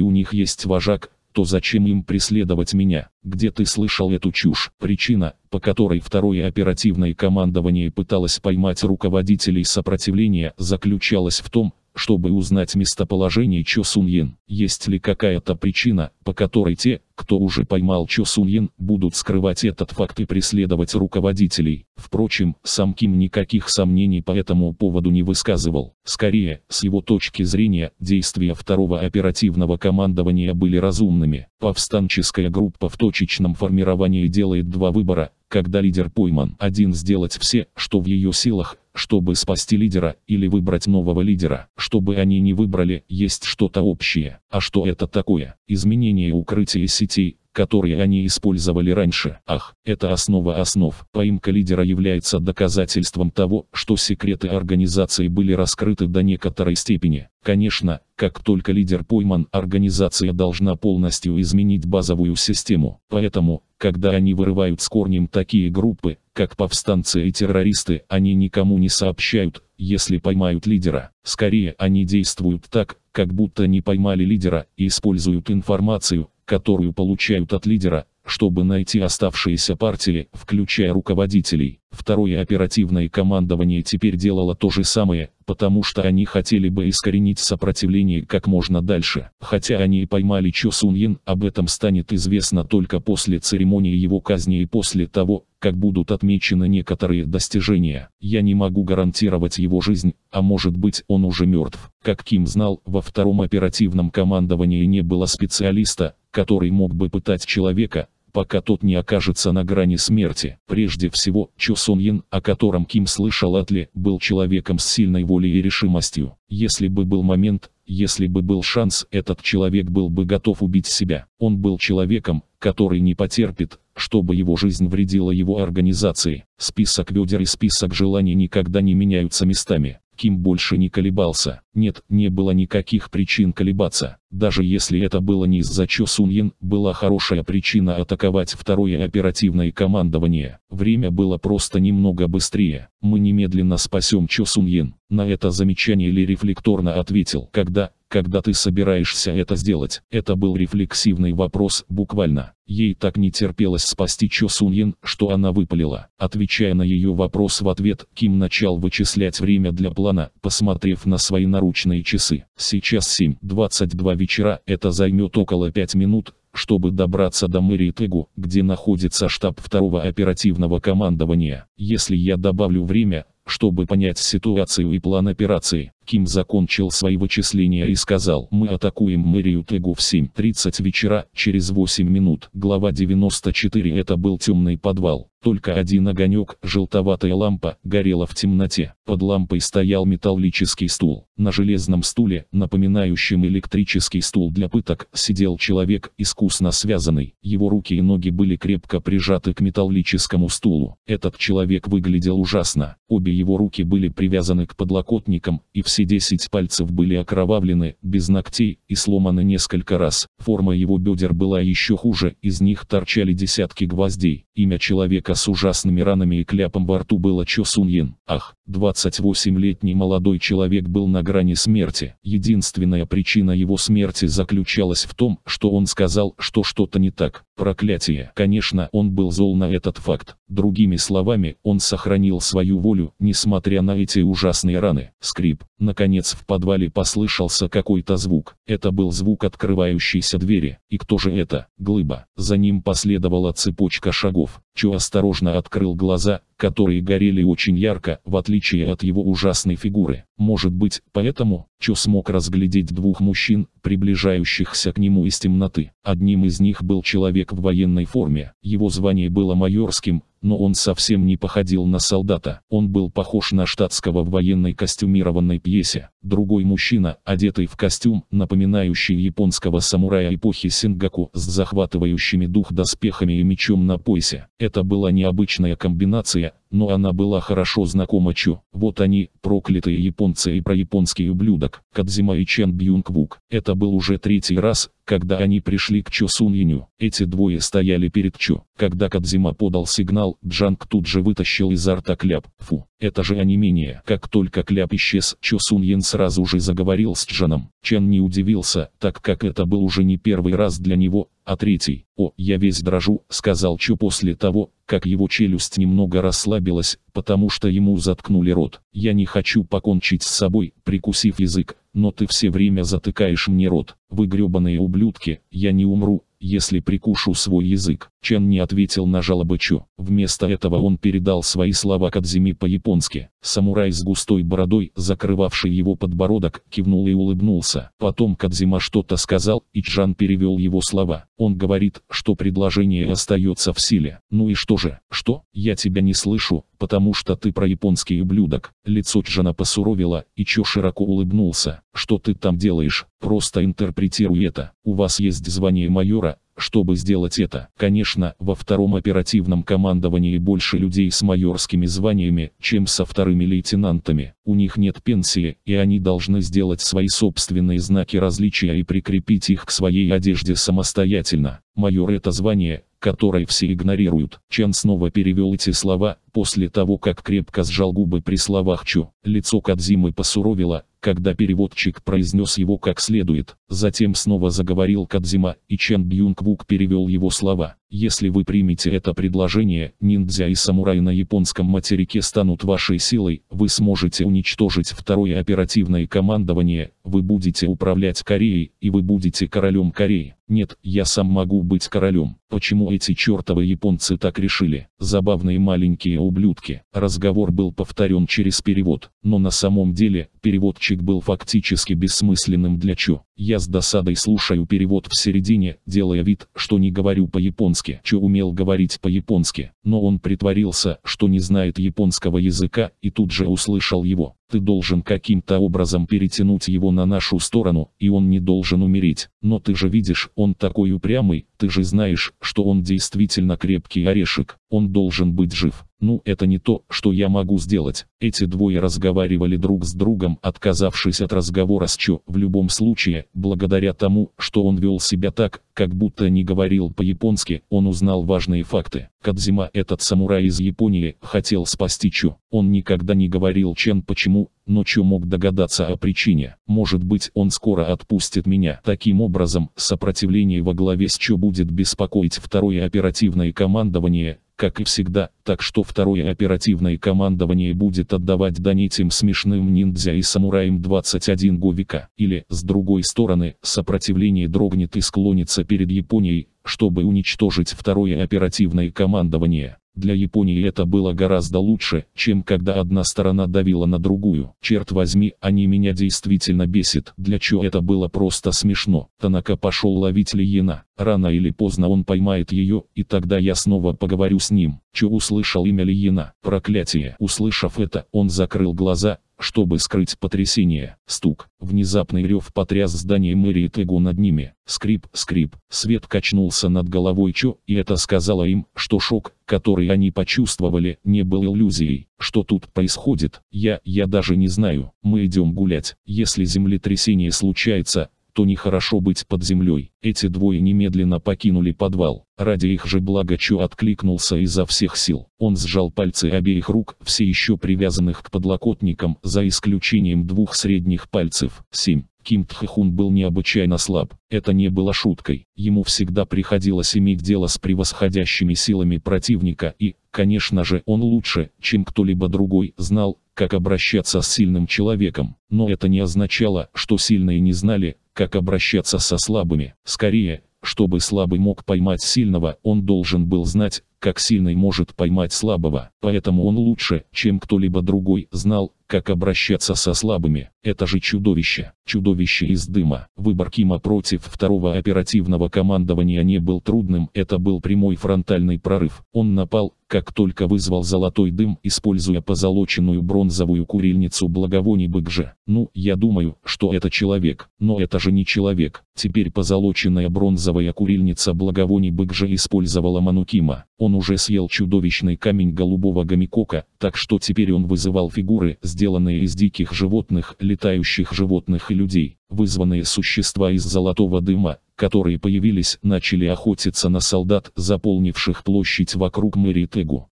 у них есть вожак, то зачем им преследовать меня? Где ты слышал эту чушь? Причина, по которой второе оперативное командование пыталось поймать руководителей сопротивления, заключалась в том, чтобы узнать местоположение Чо Суньен. Есть ли какая-то причина, по которой те, кто уже поймал Чо Суньен, будут скрывать этот факт и преследовать руководителей. Впрочем, сам Ким никаких сомнений по этому поводу не высказывал. Скорее, с его точки зрения, действия второго оперативного командования были разумными. Повстанческая группа в точечном формировании делает два выбора, когда лидер пойман. Один сделать все, что в ее силах, чтобы спасти лидера или выбрать нового лидера. Чтобы они не выбрали, есть что-то общее. А что это такое? Изменение укрытия сетей, которые они использовали раньше. Ах, это основа основ. Поимка лидера является доказательством того, что секреты организации были раскрыты до некоторой степени. Конечно, как только лидер пойман, организация должна полностью изменить базовую систему. Поэтому, когда они вырывают с корнем такие группы, как повстанцы и террористы, они никому не сообщают, если поймают лидера. Скорее, они действуют так, как будто не поймали лидера, и используют информацию, которую получают от лидера, чтобы найти оставшиеся партии, включая руководителей. Второе оперативное командование теперь делало то же самое, потому что они хотели бы искоренить сопротивление как можно дальше. Хотя они и поймали Чо Сун Йен, об этом станет известно только после церемонии его казни и после того, как будут отмечены некоторые достижения. Я не могу гарантировать его жизнь, а может быть он уже мертв. Как Ким знал, во втором оперативном командовании не было специалиста, который мог бы пытать человека, пока тот не окажется на грани смерти. Прежде всего, Чо Сон Йен, о котором Ким слышал от Ли, был человеком с сильной волей и решимостью. Если бы был момент, если бы был шанс, этот человек был бы готов убить себя. Он был человеком, который не потерпит, чтобы его жизнь вредила его организации. Список ведер и список желаний никогда не меняются местами. Ким больше не колебался. Нет, не было никаких причин колебаться. Даже если это было не из-за Чо Суньен, была хорошая причина атаковать второе оперативное командование. Время было просто немного быстрее. Мы немедленно спасем Чо Суньен. На это замечание Ли рефлекторно ответил. Когда когда ты собираешься это сделать? Это был рефлексивный вопрос, буквально. Ей так не терпелось спасти Чо Суньин, что она выпалила. Отвечая на ее вопрос в ответ, Ким начал вычислять время для плана, посмотрев на свои наручные часы. Сейчас 7.22 вечера, это займет около 5 минут, чтобы добраться до мэрии Тегу, где находится штаб второго оперативного командования. Если я добавлю время, чтобы понять ситуацию и план операции, Ким закончил свои вычисления и сказал, мы атакуем мэрию Тегу в 7.30 вечера, через 8 минут. Глава 94 это был темный подвал. Только один огонек, желтоватая лампа, горела в темноте. Под лампой стоял металлический стул. На железном стуле, напоминающем электрический стул для пыток, сидел человек, искусно связанный. Его руки и ноги были крепко прижаты к металлическому стулу. Этот человек выглядел ужасно. Обе его руки были привязаны к подлокотникам, и все 10 пальцев были окровавлены, без ногтей, и сломаны несколько раз. Форма его бедер была еще хуже, из них торчали десятки гвоздей. Имя человека с ужасными ранами и кляпом во рту было Чо Суньин. Ах, 28-летний молодой человек был на грани смерти. Единственная причина его смерти заключалась в том, что он сказал, что что-то не так. Проклятие. Конечно, он был зол на этот факт. Другими словами, он сохранил свою волю, несмотря на эти ужасные раны. Скрип. Наконец в подвале послышался какой-то звук. Это был звук открывающейся двери. И кто же это? Глыба. За ним последовала цепочка шагов. Чо осторожно открыл глаза, которые горели очень ярко, в отличие отличие от его ужасной фигуры. Может быть, поэтому, Чо смог разглядеть двух мужчин, приближающихся к нему из темноты. Одним из них был человек в военной форме. Его звание было майорским, но он совсем не походил на солдата. Он был похож на штатского в военной костюмированной пьесе. Другой мужчина, одетый в костюм, напоминающий японского самурая эпохи Сингаку, с захватывающими дух доспехами и мечом на поясе. Это была необычная комбинация, но она была хорошо знакома Чу. Вот они, проклятые японцы и про японский ублюдок, Кадзима и Чен Бьюнг Это был уже третий раз, когда они пришли к Чо Сун Эти двое стояли перед Чо. Когда Кадзима подал сигнал, Джанг тут же вытащил изо рта кляп. Фу. Это же онемение. Как только кляп исчез, Чо Сун Йен сразу же заговорил с Чжаном. Чан не удивился, так как это был уже не первый раз для него, а третий. «О, я весь дрожу», — сказал Чо после того, как его челюсть немного расслабилась, потому что ему заткнули рот. «Я не хочу покончить с собой», — прикусив язык, но ты все время затыкаешь мне рот. Вы гребаные ублюдки, я не умру, если прикушу свой язык. Чан не ответил на жалобы Чо. Вместо этого он передал свои слова Кадзими по-японски. Самурай с густой бородой, закрывавший его подбородок, кивнул и улыбнулся. Потом Кадзима что-то сказал, и Чжан перевел его слова. Он говорит, что предложение остается в силе. Ну и что же? Что? Я тебя не слышу, потому что ты про японский ублюдок. Лицо Чжана посуровило, и Чо широко улыбнулся. Что ты там делаешь? Просто интерпретируй это. У вас есть звание майора, чтобы сделать это. Конечно, во втором оперативном командовании больше людей с майорскими званиями, чем со вторыми лейтенантами. У них нет пенсии, и они должны сделать свои собственные знаки различия и прикрепить их к своей одежде самостоятельно. Майор это звание, которое все игнорируют. Чен снова перевел эти слова, После того, как крепко сжал губы при словах «чу», лицо Кадзимы посуровило, когда переводчик произнес его как следует. Затем снова заговорил Кадзима, и Чен Бьюнг перевел его слова. «Если вы примете это предложение, ниндзя и самурай на японском материке станут вашей силой, вы сможете уничтожить второе оперативное командование, вы будете управлять Кореей, и вы будете королем Кореи». Нет, я сам могу быть королем. Почему эти чертовы японцы так решили? Забавные маленькие ублюдки. Разговор был повторен через перевод, но на самом деле, переводчик был фактически бессмысленным для Чу. Я с досадой слушаю перевод в середине, делая вид, что не говорю по-японски. Чо умел говорить по-японски, но он притворился, что не знает японского языка, и тут же услышал его. Ты должен каким-то образом перетянуть его на нашу сторону, и он не должен умереть. Но ты же видишь, он такой упрямый, ты же знаешь, что он действительно крепкий орешек. Он должен быть жив. Ну это не то, что я могу сделать. Эти двое разговаривали друг с другом, отказавшись от разговора с Чо, в любом случае, благодаря тому, что он вел себя так, как будто не говорил по-японски, он узнал важные факты. Кадзима, этот самурай из Японии, хотел спасти Чо. Он никогда не говорил Чен почему, но Чо мог догадаться о причине. Может быть, он скоро отпустит меня. Таким образом, сопротивление во главе с Чо будет беспокоить второе оперативное командование, как и всегда, так что второе оперативное командование будет отдавать дань этим смешным ниндзя и самураям 21 Говика. Или, с другой стороны, сопротивление дрогнет и склонится перед Японией, чтобы уничтожить второе оперативное командование. Для Японии это было гораздо лучше, чем когда одна сторона давила на другую. Черт возьми, они меня действительно бесит. Для чего это было просто смешно. Танака пошел ловить Лиена. Рано или поздно он поймает ее, и тогда я снова поговорю с ним. Чо услышал имя Лиена. Проклятие. Услышав это, он закрыл глаза чтобы скрыть потрясение, стук, внезапный рев потряс здание мэрии Тего над ними. Скрип, скрип, свет качнулся над головой Чо, и это сказало им, что шок, который они почувствовали, не был иллюзией. Что тут происходит, я, я даже не знаю. Мы идем гулять. Если землетрясение случается, то нехорошо быть под землей. Эти двое немедленно покинули подвал. Ради их же блага Чо откликнулся изо всех сил. Он сжал пальцы обеих рук, все еще привязанных к подлокотникам, за исключением двух средних пальцев. 7. Ким Тхахун был необычайно слаб. Это не было шуткой. Ему всегда приходилось иметь дело с превосходящими силами противника и, конечно же, он лучше, чем кто-либо другой, знал, как обращаться с сильным человеком. Но это не означало, что сильные не знали, как обращаться со слабыми. Скорее, чтобы слабый мог поймать сильного, он должен был знать, как сильный может поймать слабого. Поэтому он лучше, чем кто-либо другой, знал, как обращаться со слабыми, это же чудовище, чудовище из дыма. Выбор Кима против второго оперативного командования не был трудным, это был прямой фронтальный прорыв. Он напал, как только вызвал золотой дым, используя позолоченную бронзовую курильницу благовоний Быкже. Ну, я думаю, что это человек, но это же не человек. Теперь позолоченная бронзовая курильница благовоний Быкже использовала Манукима. Он уже съел чудовищный камень голубого гомикока, так что теперь он вызывал фигуры сделанные из диких животных, летающих животных и людей. Вызванные существа из золотого дыма, которые появились, начали охотиться на солдат, заполнивших площадь вокруг мэрии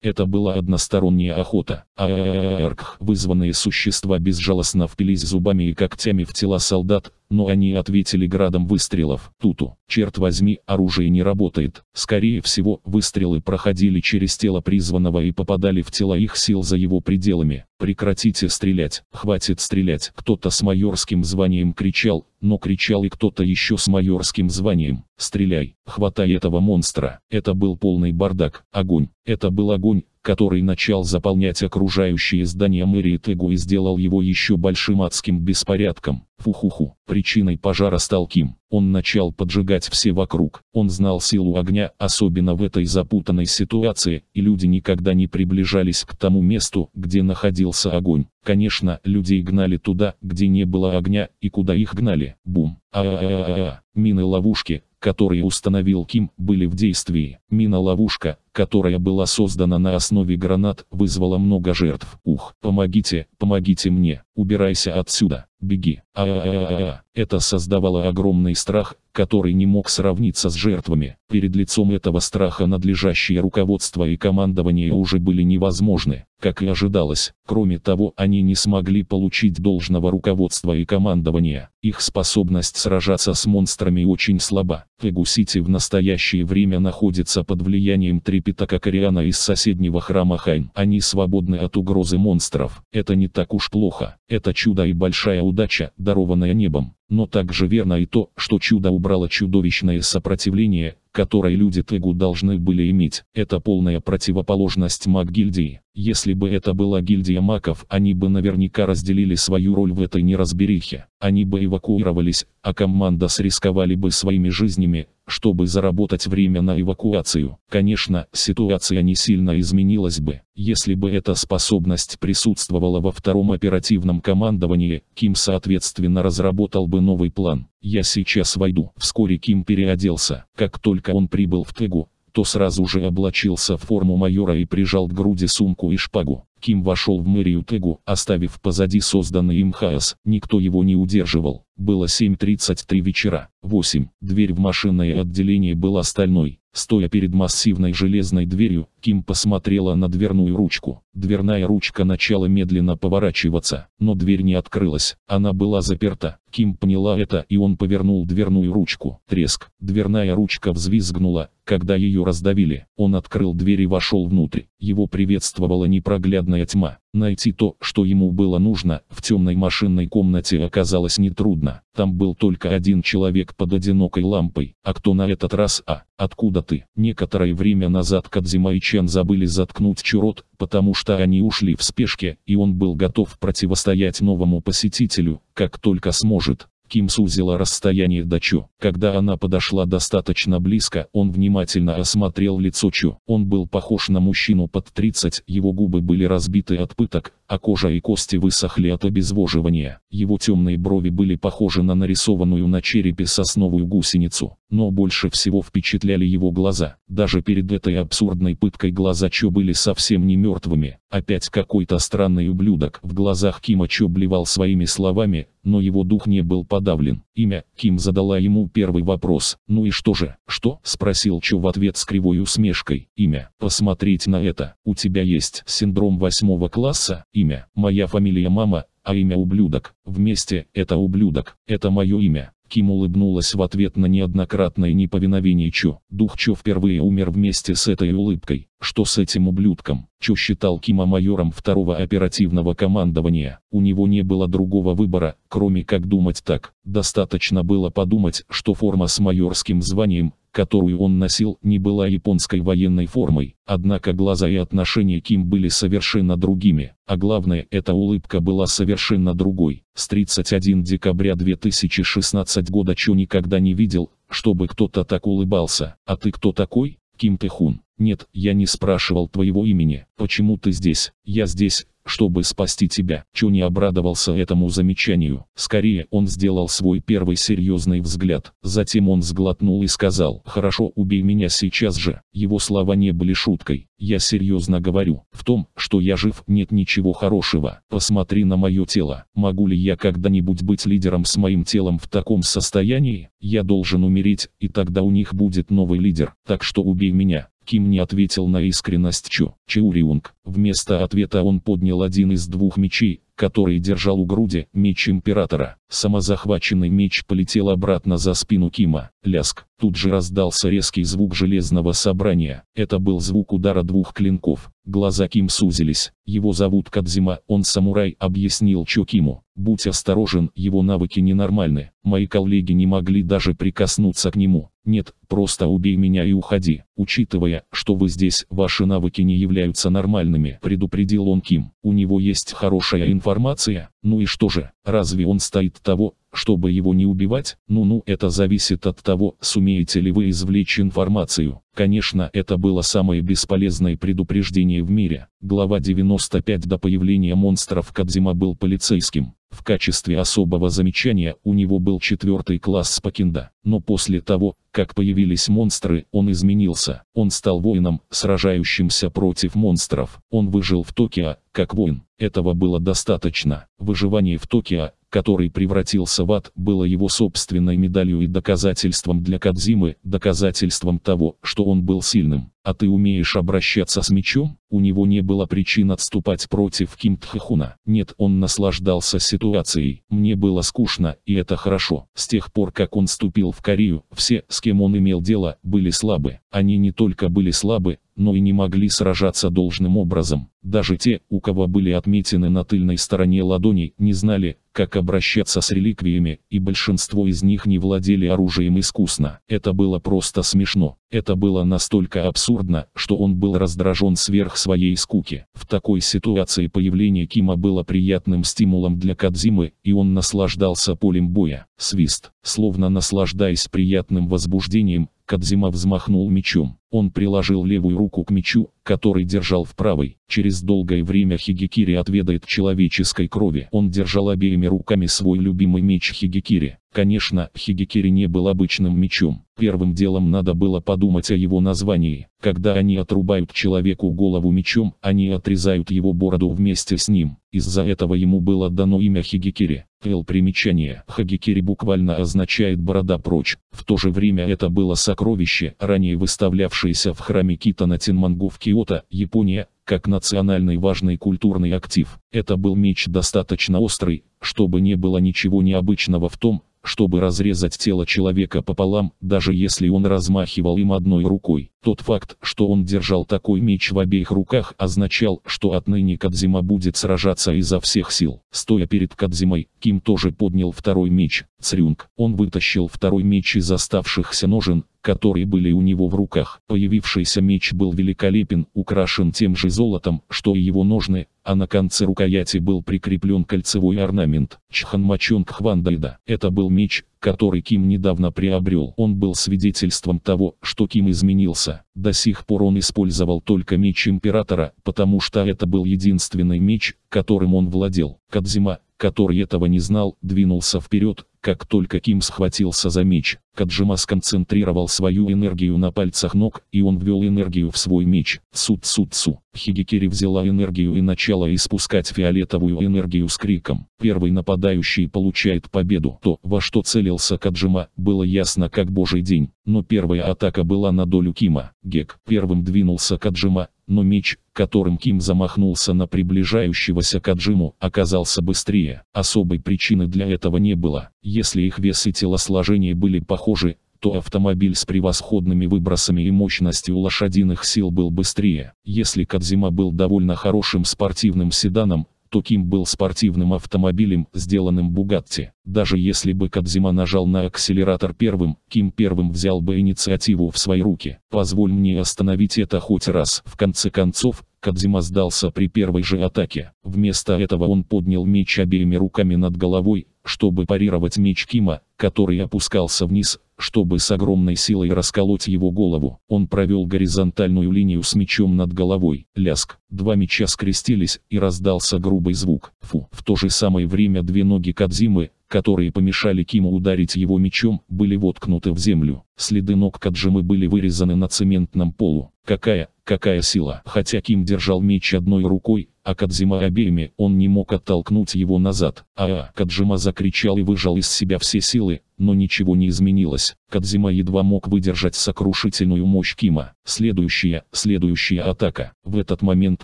Это была односторонняя охота. Арк, вызванные существа безжалостно впились зубами и когтями в тела солдат, но они ответили градом выстрелов. Туту, черт возьми, оружие не работает. Скорее всего, выстрелы проходили через тело призванного и попадали в тела их сил за его пределами. Прекратите стрелять, хватит стрелять. Кто-то с майорским званием кричал, но кричал и кто-то еще с майорским званием. Стреляй, хватай этого монстра. Это был полный бардак, огонь. Это был огонь, который начал заполнять окружающие здания мэрии Тегу и сделал его еще большим адским беспорядком. Фухуху. Причиной пожара стал Ким. Он начал поджигать все вокруг. Он знал силу огня, особенно в этой запутанной ситуации, и люди никогда не приближались к тому месту, где находился огонь. Конечно, людей гнали туда, где не было огня, и куда их гнали. Бум. А-а-а-а. Мины-ловушки, которые установил Ким, были в действии. Мина-ловушка, которая была создана на основе гранат, вызвала много жертв. Ух, помогите, помогите мне, убирайся отсюда, беги. а а а а, -а. Это создавало огромный страх, который не мог сравниться с жертвами. Перед лицом этого страха надлежащее руководство и командование уже были невозможны, как и ожидалось. Кроме того, они не смогли получить должного руководства и командования. Их способность сражаться с монстрами очень слаба. Эгусити в настоящее время находится под влиянием трепета Кокориана из соседнего храма Хайн. Они свободны от угрозы монстров. Это не так уж плохо. Это чудо и большая удача, дарованная небом. Но также верно и то, что чудо убрало чудовищное сопротивление, которое люди Тегу должны были иметь. Это полная противоположность маг-гильдии. Если бы это была гильдия маков, они бы наверняка разделили свою роль в этой неразберихе. Они бы эвакуировались, а команда срисковали бы своими жизнями, чтобы заработать время на эвакуацию. Конечно, ситуация не сильно изменилась бы, если бы эта способность присутствовала во втором оперативном командовании, Ким соответственно разработал бы новый план. Я сейчас войду. Вскоре Ким переоделся. Как только он прибыл в Тегу, то сразу же облачился в форму майора и прижал к груди сумку и шпагу. Ким вошел в мэрию Тегу, оставив позади созданный им хаос, никто его не удерживал. Было 7.33 вечера. 8. Дверь в машинное отделение была стальной. Стоя перед массивной железной дверью, Ким посмотрела на дверную ручку. Дверная ручка начала медленно поворачиваться, но дверь не открылась, она была заперта. Ким поняла это и он повернул дверную ручку. Треск. Дверная ручка взвизгнула, когда ее раздавили. Он открыл дверь и вошел внутрь. Его приветствовала непроглядная тьма. Найти то, что ему было нужно, в темной машинной комнате оказалось нетрудно. Там был только один человек под одинокой лампой. А кто на этот раз, а? Откуда ты? Некоторое время назад Кадзима и Чен забыли заткнуть чурот, потому что они ушли в спешке, и он был готов противостоять новому посетителю, как только сможет. Ким сузила расстояние до Чо. Когда она подошла достаточно близко, он внимательно осмотрел лицо Чо. Он был похож на мужчину под 30, его губы были разбиты от пыток, а кожа и кости высохли от обезвоживания. Его темные брови были похожи на нарисованную на черепе сосновую гусеницу, но больше всего впечатляли его глаза. Даже перед этой абсурдной пыткой глаза Чо были совсем не мертвыми. Опять какой-то странный ублюдок. В глазах Кима Чо блевал своими словами, но его дух не был подавлен. Имя Ким задала ему первый вопрос. «Ну и что же?» «Что?» – спросил Чо в ответ с кривой усмешкой. «Имя. Посмотреть на это. У тебя есть синдром восьмого класса?» Имя. Моя фамилия мама, а имя ублюдок. Вместе, это ублюдок. Это мое имя. Ким улыбнулась в ответ на неоднократное неповиновение Чо. Дух Чо впервые умер вместе с этой улыбкой. Что с этим ублюдком? Чо считал Кима майором второго оперативного командования. У него не было другого выбора, кроме как думать так. Достаточно было подумать, что форма с майорским званием – которую он носил, не была японской военной формой, однако глаза и отношения Ким были совершенно другими, а главное, эта улыбка была совершенно другой. С 31 декабря 2016 года Чо никогда не видел, чтобы кто-то так улыбался. А ты кто такой? Ким Тэхун. Нет, я не спрашивал твоего имени. Почему ты здесь? Я здесь, чтобы спасти тебя. Чо не обрадовался этому замечанию. Скорее, он сделал свой первый серьезный взгляд. Затем он сглотнул и сказал, «Хорошо, убей меня сейчас же». Его слова не были шуткой. Я серьезно говорю, в том, что я жив, нет ничего хорошего. Посмотри на мое тело. Могу ли я когда-нибудь быть лидером с моим телом в таком состоянии? Я должен умереть, и тогда у них будет новый лидер. Так что убей меня. Ким не ответил на искренность Чо. Чаурюнг. Вместо ответа он поднял один из двух мечей, который держал у груди меч императора. Самозахваченный меч полетел обратно за спину Кима. Ляск. Тут же раздался резкий звук железного собрания. Это был звук удара двух клинков. Глаза Ким сузились. Его зовут Кадзима, он самурай, объяснил Чо Киму. Будь осторожен, его навыки ненормальны. Мои коллеги не могли даже прикоснуться к нему. Нет, просто убей меня и уходи. Учитывая, что вы здесь, ваши навыки не являются нормальными, предупредил он Ким. У него есть хорошая информация, ну и что же, разве он стоит того, чтобы его не убивать, ну-ну это зависит от того, сумеете ли вы извлечь информацию. Конечно, это было самое бесполезное предупреждение в мире. Глава 95 до появления монстров Кадзима был полицейским. В качестве особого замечания у него был четвертый класс Спокинда, Но после того, как появились монстры, он изменился. Он стал воином, сражающимся против монстров. Он выжил в Токио, как воин. Этого было достаточно. Выживание в Токио, который превратился в ад, было его собственной медалью и доказательством для Кадзимы, доказательством того, что он был сильным. «А ты умеешь обращаться с мечом?» У него не было причин отступать против Ким Тхахуна. Нет, он наслаждался ситуацией. Мне было скучно, и это хорошо. С тех пор, как он вступил в Корею, все, с кем он имел дело, были слабы. Они не только были слабы, но и не могли сражаться должным образом. Даже те, у кого были отметины на тыльной стороне ладоней, не знали, как обращаться с реликвиями, и большинство из них не владели оружием искусно. Это было просто смешно. Это было настолько абсурдно, что он был раздражен сверх своей скуки. В такой ситуации появление Кима было приятным стимулом для Кадзимы, и он наслаждался полем боя. Свист. Словно наслаждаясь приятным возбуждением, Кадзима взмахнул мечом. Он приложил левую руку к мечу, который держал в правой. Через долгое время Хигикири отведает человеческой крови. Он держал обеими руками свой любимый меч Хигикири. Конечно, Хигикири не был обычным мечом. Первым делом надо было подумать о его названии. Когда они отрубают человеку голову мечом, они отрезают его бороду вместе с ним. Из-за этого ему было дано имя Хигикири. Л примечание. Хагикири буквально означает «борода прочь». В то же время это было сокровище, ранее выставлявшее сохранившийся в храме Китана Цинмангу в Киото, Япония, как национальный важный культурный актив. Это был меч достаточно острый, чтобы не было ничего необычного в том, чтобы разрезать тело человека пополам, даже если он размахивал им одной рукой. Тот факт, что он держал такой меч в обеих руках, означал, что отныне Кадзима будет сражаться изо всех сил. Стоя перед Кадзимой, Ким тоже поднял второй меч, Црюнг. Он вытащил второй меч из оставшихся ножен, которые были у него в руках. Появившийся меч был великолепен, украшен тем же золотом, что и его ножны, а на конце рукояти был прикреплен кольцевой орнамент Чханмачонг Хвандайда. Это был меч, который Ким недавно приобрел. Он был свидетельством того, что Ким изменился. До сих пор он использовал только меч императора, потому что это был единственный меч, которым он владел. Кадзима, который этого не знал, двинулся вперед, как только Ким схватился за меч, Каджима сконцентрировал свою энергию на пальцах ног, и он ввел энергию в свой меч. суд цу цу Хигикери взяла энергию и начала испускать фиолетовую энергию с криком. Первый нападающий получает победу. То, во что целился Каджима, было ясно как божий день но первая атака была на долю Кима. Гек первым двинулся Каджима, но меч, которым Ким замахнулся на приближающегося Каджиму, оказался быстрее. Особой причины для этого не было. Если их вес и телосложение были похожи, то автомобиль с превосходными выбросами и мощностью лошадиных сил был быстрее. Если Кадзима был довольно хорошим спортивным седаном, то Ким был спортивным автомобилем, сделанным Бугатти. Даже если бы Кадзима нажал на акселератор первым, Ким первым взял бы инициативу в свои руки. Позволь мне остановить это хоть раз. В конце концов, Кадзима сдался при первой же атаке. Вместо этого он поднял меч обеими руками над головой, чтобы парировать меч Кима, который опускался вниз, чтобы с огромной силой расколоть его голову. Он провел горизонтальную линию с мечом над головой. Ляск. Два меча скрестились и раздался грубый звук. Фу. В то же самое время две ноги Кадзимы, которые помешали Киму ударить его мечом, были воткнуты в землю. Следы ног Каджимы были вырезаны на цементном полу. Какая, какая сила! Хотя Ким держал меч одной рукой, а Кадзима обеими, он не мог оттолкнуть его назад. А, -а Каджима закричал и выжал из себя все силы, но ничего не изменилось. Кадзима едва мог выдержать сокрушительную мощь Кима. Следующая, следующая атака. В этот момент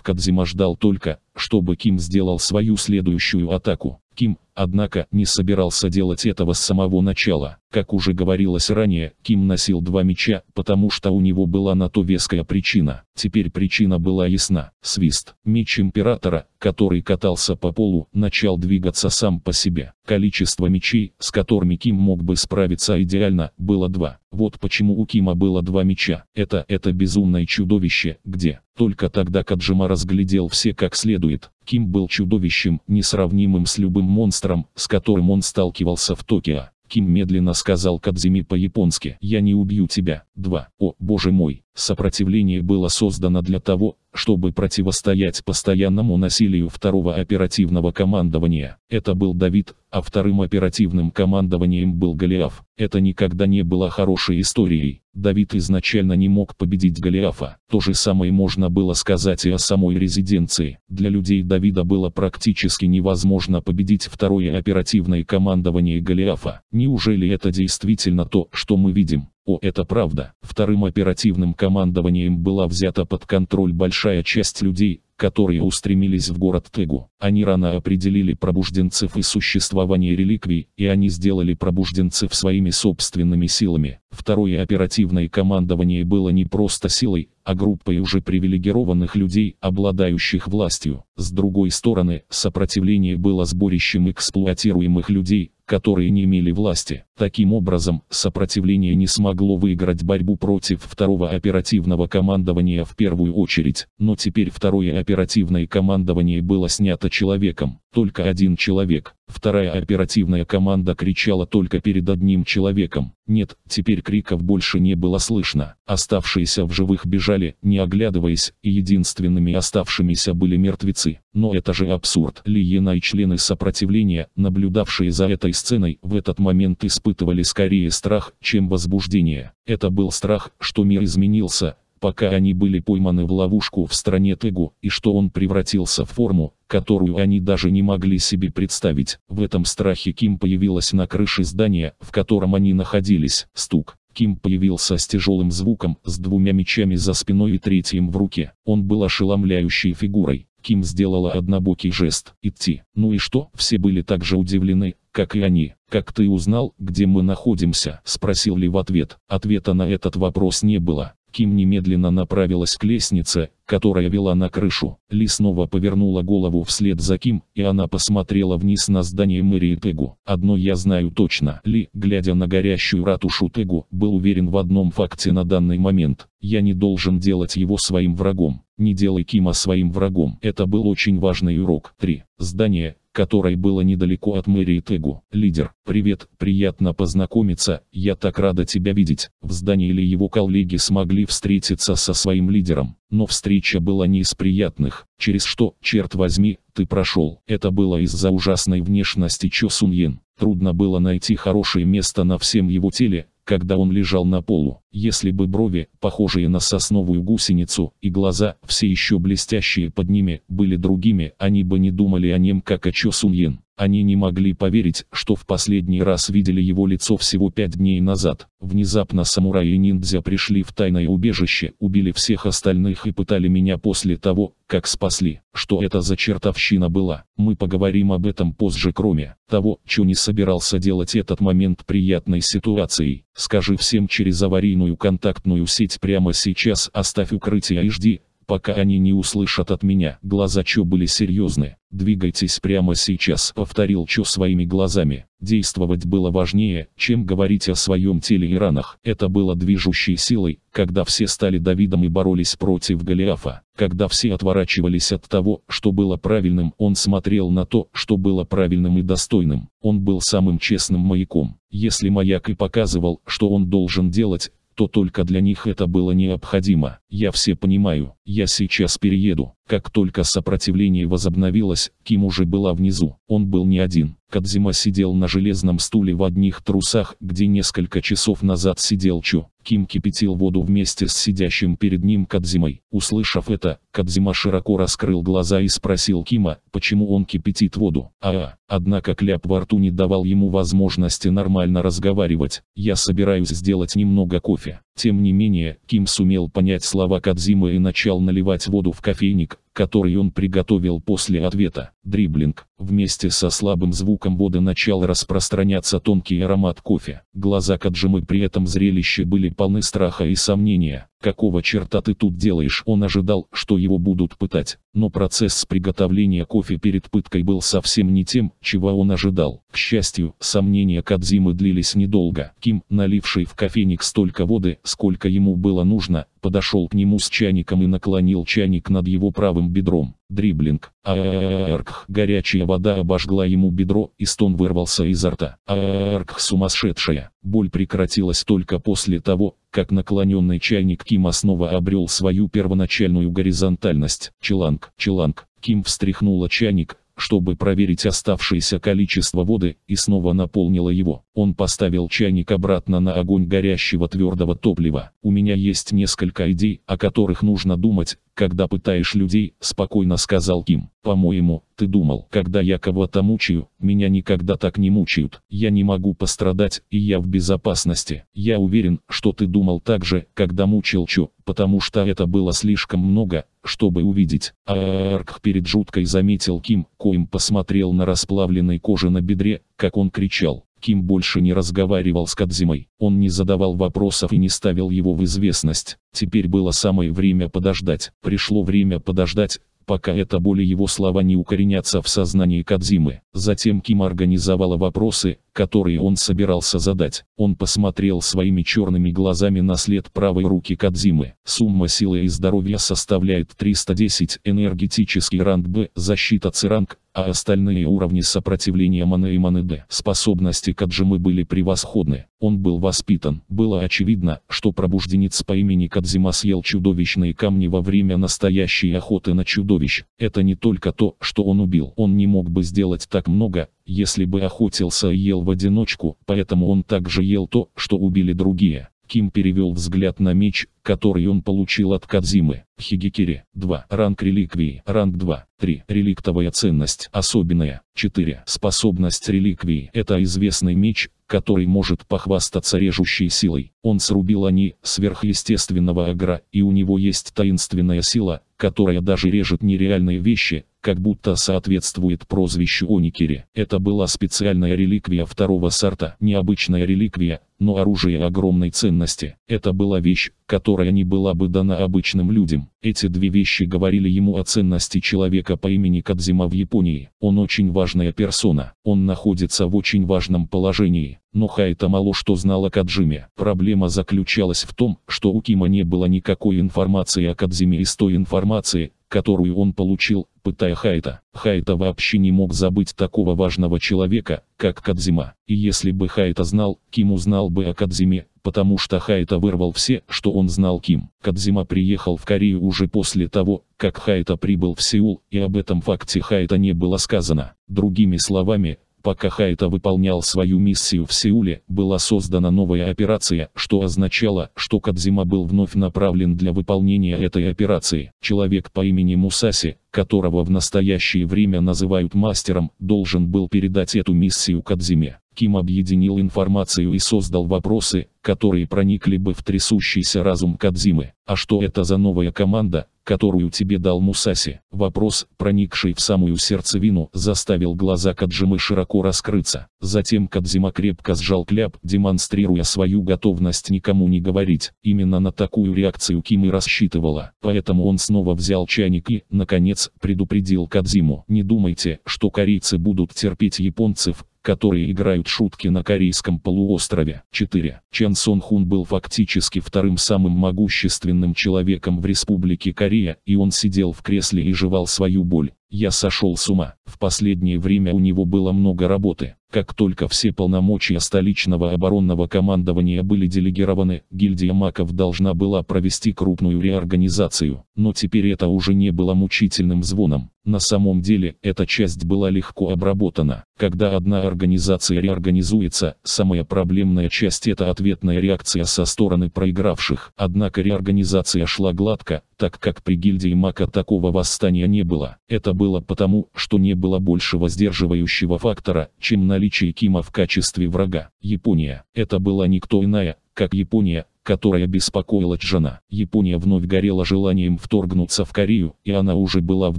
Кадзима ждал только, чтобы Ким сделал свою следующую атаку. Ким, Однако, не собирался делать этого с самого начала. Как уже говорилось ранее, Ким носил два меча, потому что у него была на то веская причина. Теперь причина была ясна. Свист. Меч императора, который катался по полу, начал двигаться сам по себе. Количество мечей, с которыми Ким мог бы справиться идеально, было два. Вот почему у Кима было два меча. Это, это безумное чудовище, где? Только тогда Каджима разглядел все как следует. Ким был чудовищем, несравнимым с любым монстром монстром, с которым он сталкивался в Токио. Ким медленно сказал Кадзими по-японски «Я не убью тебя». 2. О, боже мой, Сопротивление было создано для того, чтобы противостоять постоянному насилию второго оперативного командования. Это был Давид, а вторым оперативным командованием был Голиаф. Это никогда не было хорошей историей. Давид изначально не мог победить Голиафа. То же самое можно было сказать и о самой резиденции. Для людей Давида было практически невозможно победить второе оперативное командование Голиафа. Неужели это действительно то, что мы видим? О, это правда. Вторым оперативным командованием была взята под контроль большая часть людей, которые устремились в город Тегу. Они рано определили пробужденцев и существование реликвий, и они сделали пробужденцев своими собственными силами. Второе оперативное командование было не просто силой, а группой уже привилегированных людей, обладающих властью. С другой стороны, сопротивление было сборищем эксплуатируемых людей, которые не имели власти. Таким образом, сопротивление не смогло выиграть борьбу против второго оперативного командования в первую очередь, но теперь второе оперативное командование было снято человеком, только один человек. Вторая оперативная команда кричала только перед одним человеком. Нет, теперь криков больше не было слышно. Оставшиеся в живых бежали, не оглядываясь, и единственными оставшимися были мертвецы. Но это же абсурд. Лиена и члены сопротивления, наблюдавшие за этой сценой, в этот момент испугались испытывали скорее страх, чем возбуждение. Это был страх, что мир изменился, пока они были пойманы в ловушку в стране Тегу, и что он превратился в форму, которую они даже не могли себе представить. В этом страхе Ким появилась на крыше здания, в котором они находились. Стук. Ким появился с тяжелым звуком, с двумя мечами за спиной и третьим в руке. Он был ошеломляющей фигурой. Ким сделала однобокий жест «идти». Ну и что? Все были так же удивлены, как и они. «Как ты узнал, где мы находимся?» – спросил Ли в ответ. Ответа на этот вопрос не было. Ким немедленно направилась к лестнице, которая вела на крышу. Ли снова повернула голову вслед за Ким, и она посмотрела вниз на здание мэрии Тегу. Одно я знаю точно. Ли, глядя на горящую ратушу Тегу, был уверен в одном факте на данный момент. Я не должен делать его своим врагом. Не делай Кима своим врагом. Это был очень важный урок. 3. Здание, которой было недалеко от мэрии Тегу. «Лидер, привет, приятно познакомиться, я так рада тебя видеть». В здании ли его коллеги смогли встретиться со своим лидером, но встреча была не из приятных, через что, черт возьми, ты прошел. Это было из-за ужасной внешности Чо Суньин. Трудно было найти хорошее место на всем его теле, когда он лежал на полу. Если бы брови, похожие на сосновую гусеницу, и глаза, все еще блестящие под ними, были другими, они бы не думали о нем как о Чо Суньин. Они не могли поверить, что в последний раз видели его лицо всего пять дней назад. Внезапно самураи и ниндзя пришли в тайное убежище, убили всех остальных и пытали меня после того, как спасли. Что это за чертовщина была? Мы поговорим об этом позже кроме того, что не собирался делать этот момент приятной ситуацией. Скажи всем через аварийную контактную сеть прямо сейчас оставь укрытие и жди, пока они не услышат от меня. Глаза Чо были серьезны. «Двигайтесь прямо сейчас», — повторил Чо своими глазами. Действовать было важнее, чем говорить о своем теле и ранах. Это было движущей силой, когда все стали Давидом и боролись против Голиафа. Когда все отворачивались от того, что было правильным, он смотрел на то, что было правильным и достойным. Он был самым честным маяком. Если маяк и показывал, что он должен делать, то только для них это было необходимо. Я все понимаю, я сейчас перееду. Как только сопротивление возобновилось, Ким уже была внизу. Он был не один. Кадзима сидел на железном стуле в одних трусах, где несколько часов назад сидел Чу. Ким кипятил воду вместе с сидящим перед ним Кадзимой. Услышав это, Кадзима широко раскрыл глаза и спросил Кима, почему он кипятит воду. А, однако кляп во рту не давал ему возможности нормально разговаривать. Я собираюсь сделать немного кофе. Тем не менее, Ким сумел понять слова Кадзимы и начал наливать воду в кофейник, который он приготовил после ответа. Дриблинг. Вместе со слабым звуком вода начал распространяться тонкий аромат кофе. Глаза Каджимы при этом зрелище были полны страха и сомнения. Какого черта ты тут делаешь? Он ожидал, что его будут пытать но процесс приготовления кофе перед пыткой был совсем не тем, чего он ожидал. К счастью, сомнения Кадзимы длились недолго. Ким, наливший в кофейник столько воды, сколько ему было нужно, подошел к нему с чайником и наклонил чайник над его правым бедром. Дриблинг. Арк. Горячая вода обожгла ему бедро, и стон вырвался изо рта. Арк. Сумасшедшая. Боль прекратилась только после того, как наклоненный чайник Кима снова обрел свою первоначальную горизонтальность. Челанг, челанг, Ким встряхнула чайник, чтобы проверить оставшееся количество воды, и снова наполнила его. Он поставил чайник обратно на огонь горящего твердого топлива. У меня есть несколько идей, о которых нужно думать, когда пытаешь людей, спокойно сказал Ким. По-моему, ты думал, когда я кого-то мучаю, меня никогда так не мучают. Я не могу пострадать, и я в безопасности. Я уверен, что ты думал так же, когда мучил Чу, потому что это было слишком много, чтобы увидеть. Арк перед жуткой заметил Ким, коим посмотрел на расплавленной кожи на бедре, как он кричал. Ким больше не разговаривал с Кадзимой. Он не задавал вопросов и не ставил его в известность. Теперь было самое время подождать. Пришло время подождать, пока это боли его слова не укоренятся в сознании Кадзимы. Затем Ким организовала вопросы, который он собирался задать. Он посмотрел своими черными глазами на след правой руки Кадзимы. Сумма силы и здоровья составляет 310 энергетический ранг Б, защита Церанг, а остальные уровни сопротивления Мане и Мане Д. Способности Кадзимы были превосходны. Он был воспитан. Было очевидно, что пробужденец по имени Кадзима съел чудовищные камни во время настоящей охоты на чудовищ. Это не только то, что он убил. Он не мог бы сделать так много, если бы охотился и ел в одиночку, поэтому он также ел то, что убили другие. Ким перевел взгляд на меч, который он получил от Кадзимы. Хигикири. 2. Ранг реликвии. Ранг 2. 3. Реликтовая ценность. Особенная. 4. Способность реликвии. Это известный меч, который может похвастаться режущей силой. Он срубил они сверхъестественного агра, и у него есть таинственная сила, которая даже режет нереальные вещи, как будто соответствует прозвищу Оникери. Это была специальная реликвия второго сорта, необычная реликвия, но оружие огромной ценности. Это была вещь, которая не была бы дана обычным людям. Эти две вещи говорили ему о ценности человека по имени Кадзима в Японии. Он очень важная персона. Он находится в очень важном положении. Но Хайта мало что знала Кадзиме. Проблема заключалась в том, что у Кима не было никакой информации о Кадзиме из той информации, которую он получил, пытая Хайта. Хайта вообще не мог забыть такого важного человека, как Кадзима. И если бы Хайта знал, Ким узнал бы о Кадзиме, потому что Хайта вырвал все, что он знал Ким. Кадзима приехал в Корею уже после того, как Хайта прибыл в Сеул, и об этом факте Хайта не было сказано. Другими словами, Пока Хайта выполнял свою миссию в Сеуле, была создана новая операция, что означало, что Кадзима был вновь направлен для выполнения этой операции. Человек по имени Мусаси, которого в настоящее время называют мастером, должен был передать эту миссию Кадзиме. Ким объединил информацию и создал вопросы, которые проникли бы в трясущийся разум Кадзимы. А что это за новая команда, которую тебе дал Мусаси? Вопрос, проникший в самую сердцевину, заставил глаза Кадзимы широко раскрыться. Затем Кадзима крепко сжал кляп, демонстрируя свою готовность никому не говорить. Именно на такую реакцию Ким и рассчитывала. Поэтому он снова взял чайник и, наконец, предупредил Кадзиму. Не думайте, что корейцы будут терпеть японцев, которые играют шутки на корейском полуострове. 4. Чан Сон Хун был фактически вторым самым могущественным человеком в Республике Корея, и он сидел в кресле и жевал свою боль. Я сошел с ума. В последнее время у него было много работы. Как только все полномочия столичного оборонного командования были делегированы, гильдия маков должна была провести крупную реорганизацию. Но теперь это уже не было мучительным звоном. На самом деле, эта часть была легко обработана. Когда одна организация реорганизуется, самая проблемная часть – это ответная реакция со стороны проигравших. Однако реорганизация шла гладко, так как при гильдии Мака такого восстания не было. Это было потому, что не было большего сдерживающего фактора, чем наличие Кима в качестве врага. Япония. Это была никто иная, как Япония, которая беспокоила Чжана. Япония вновь горела желанием вторгнуться в Корею, и она уже была в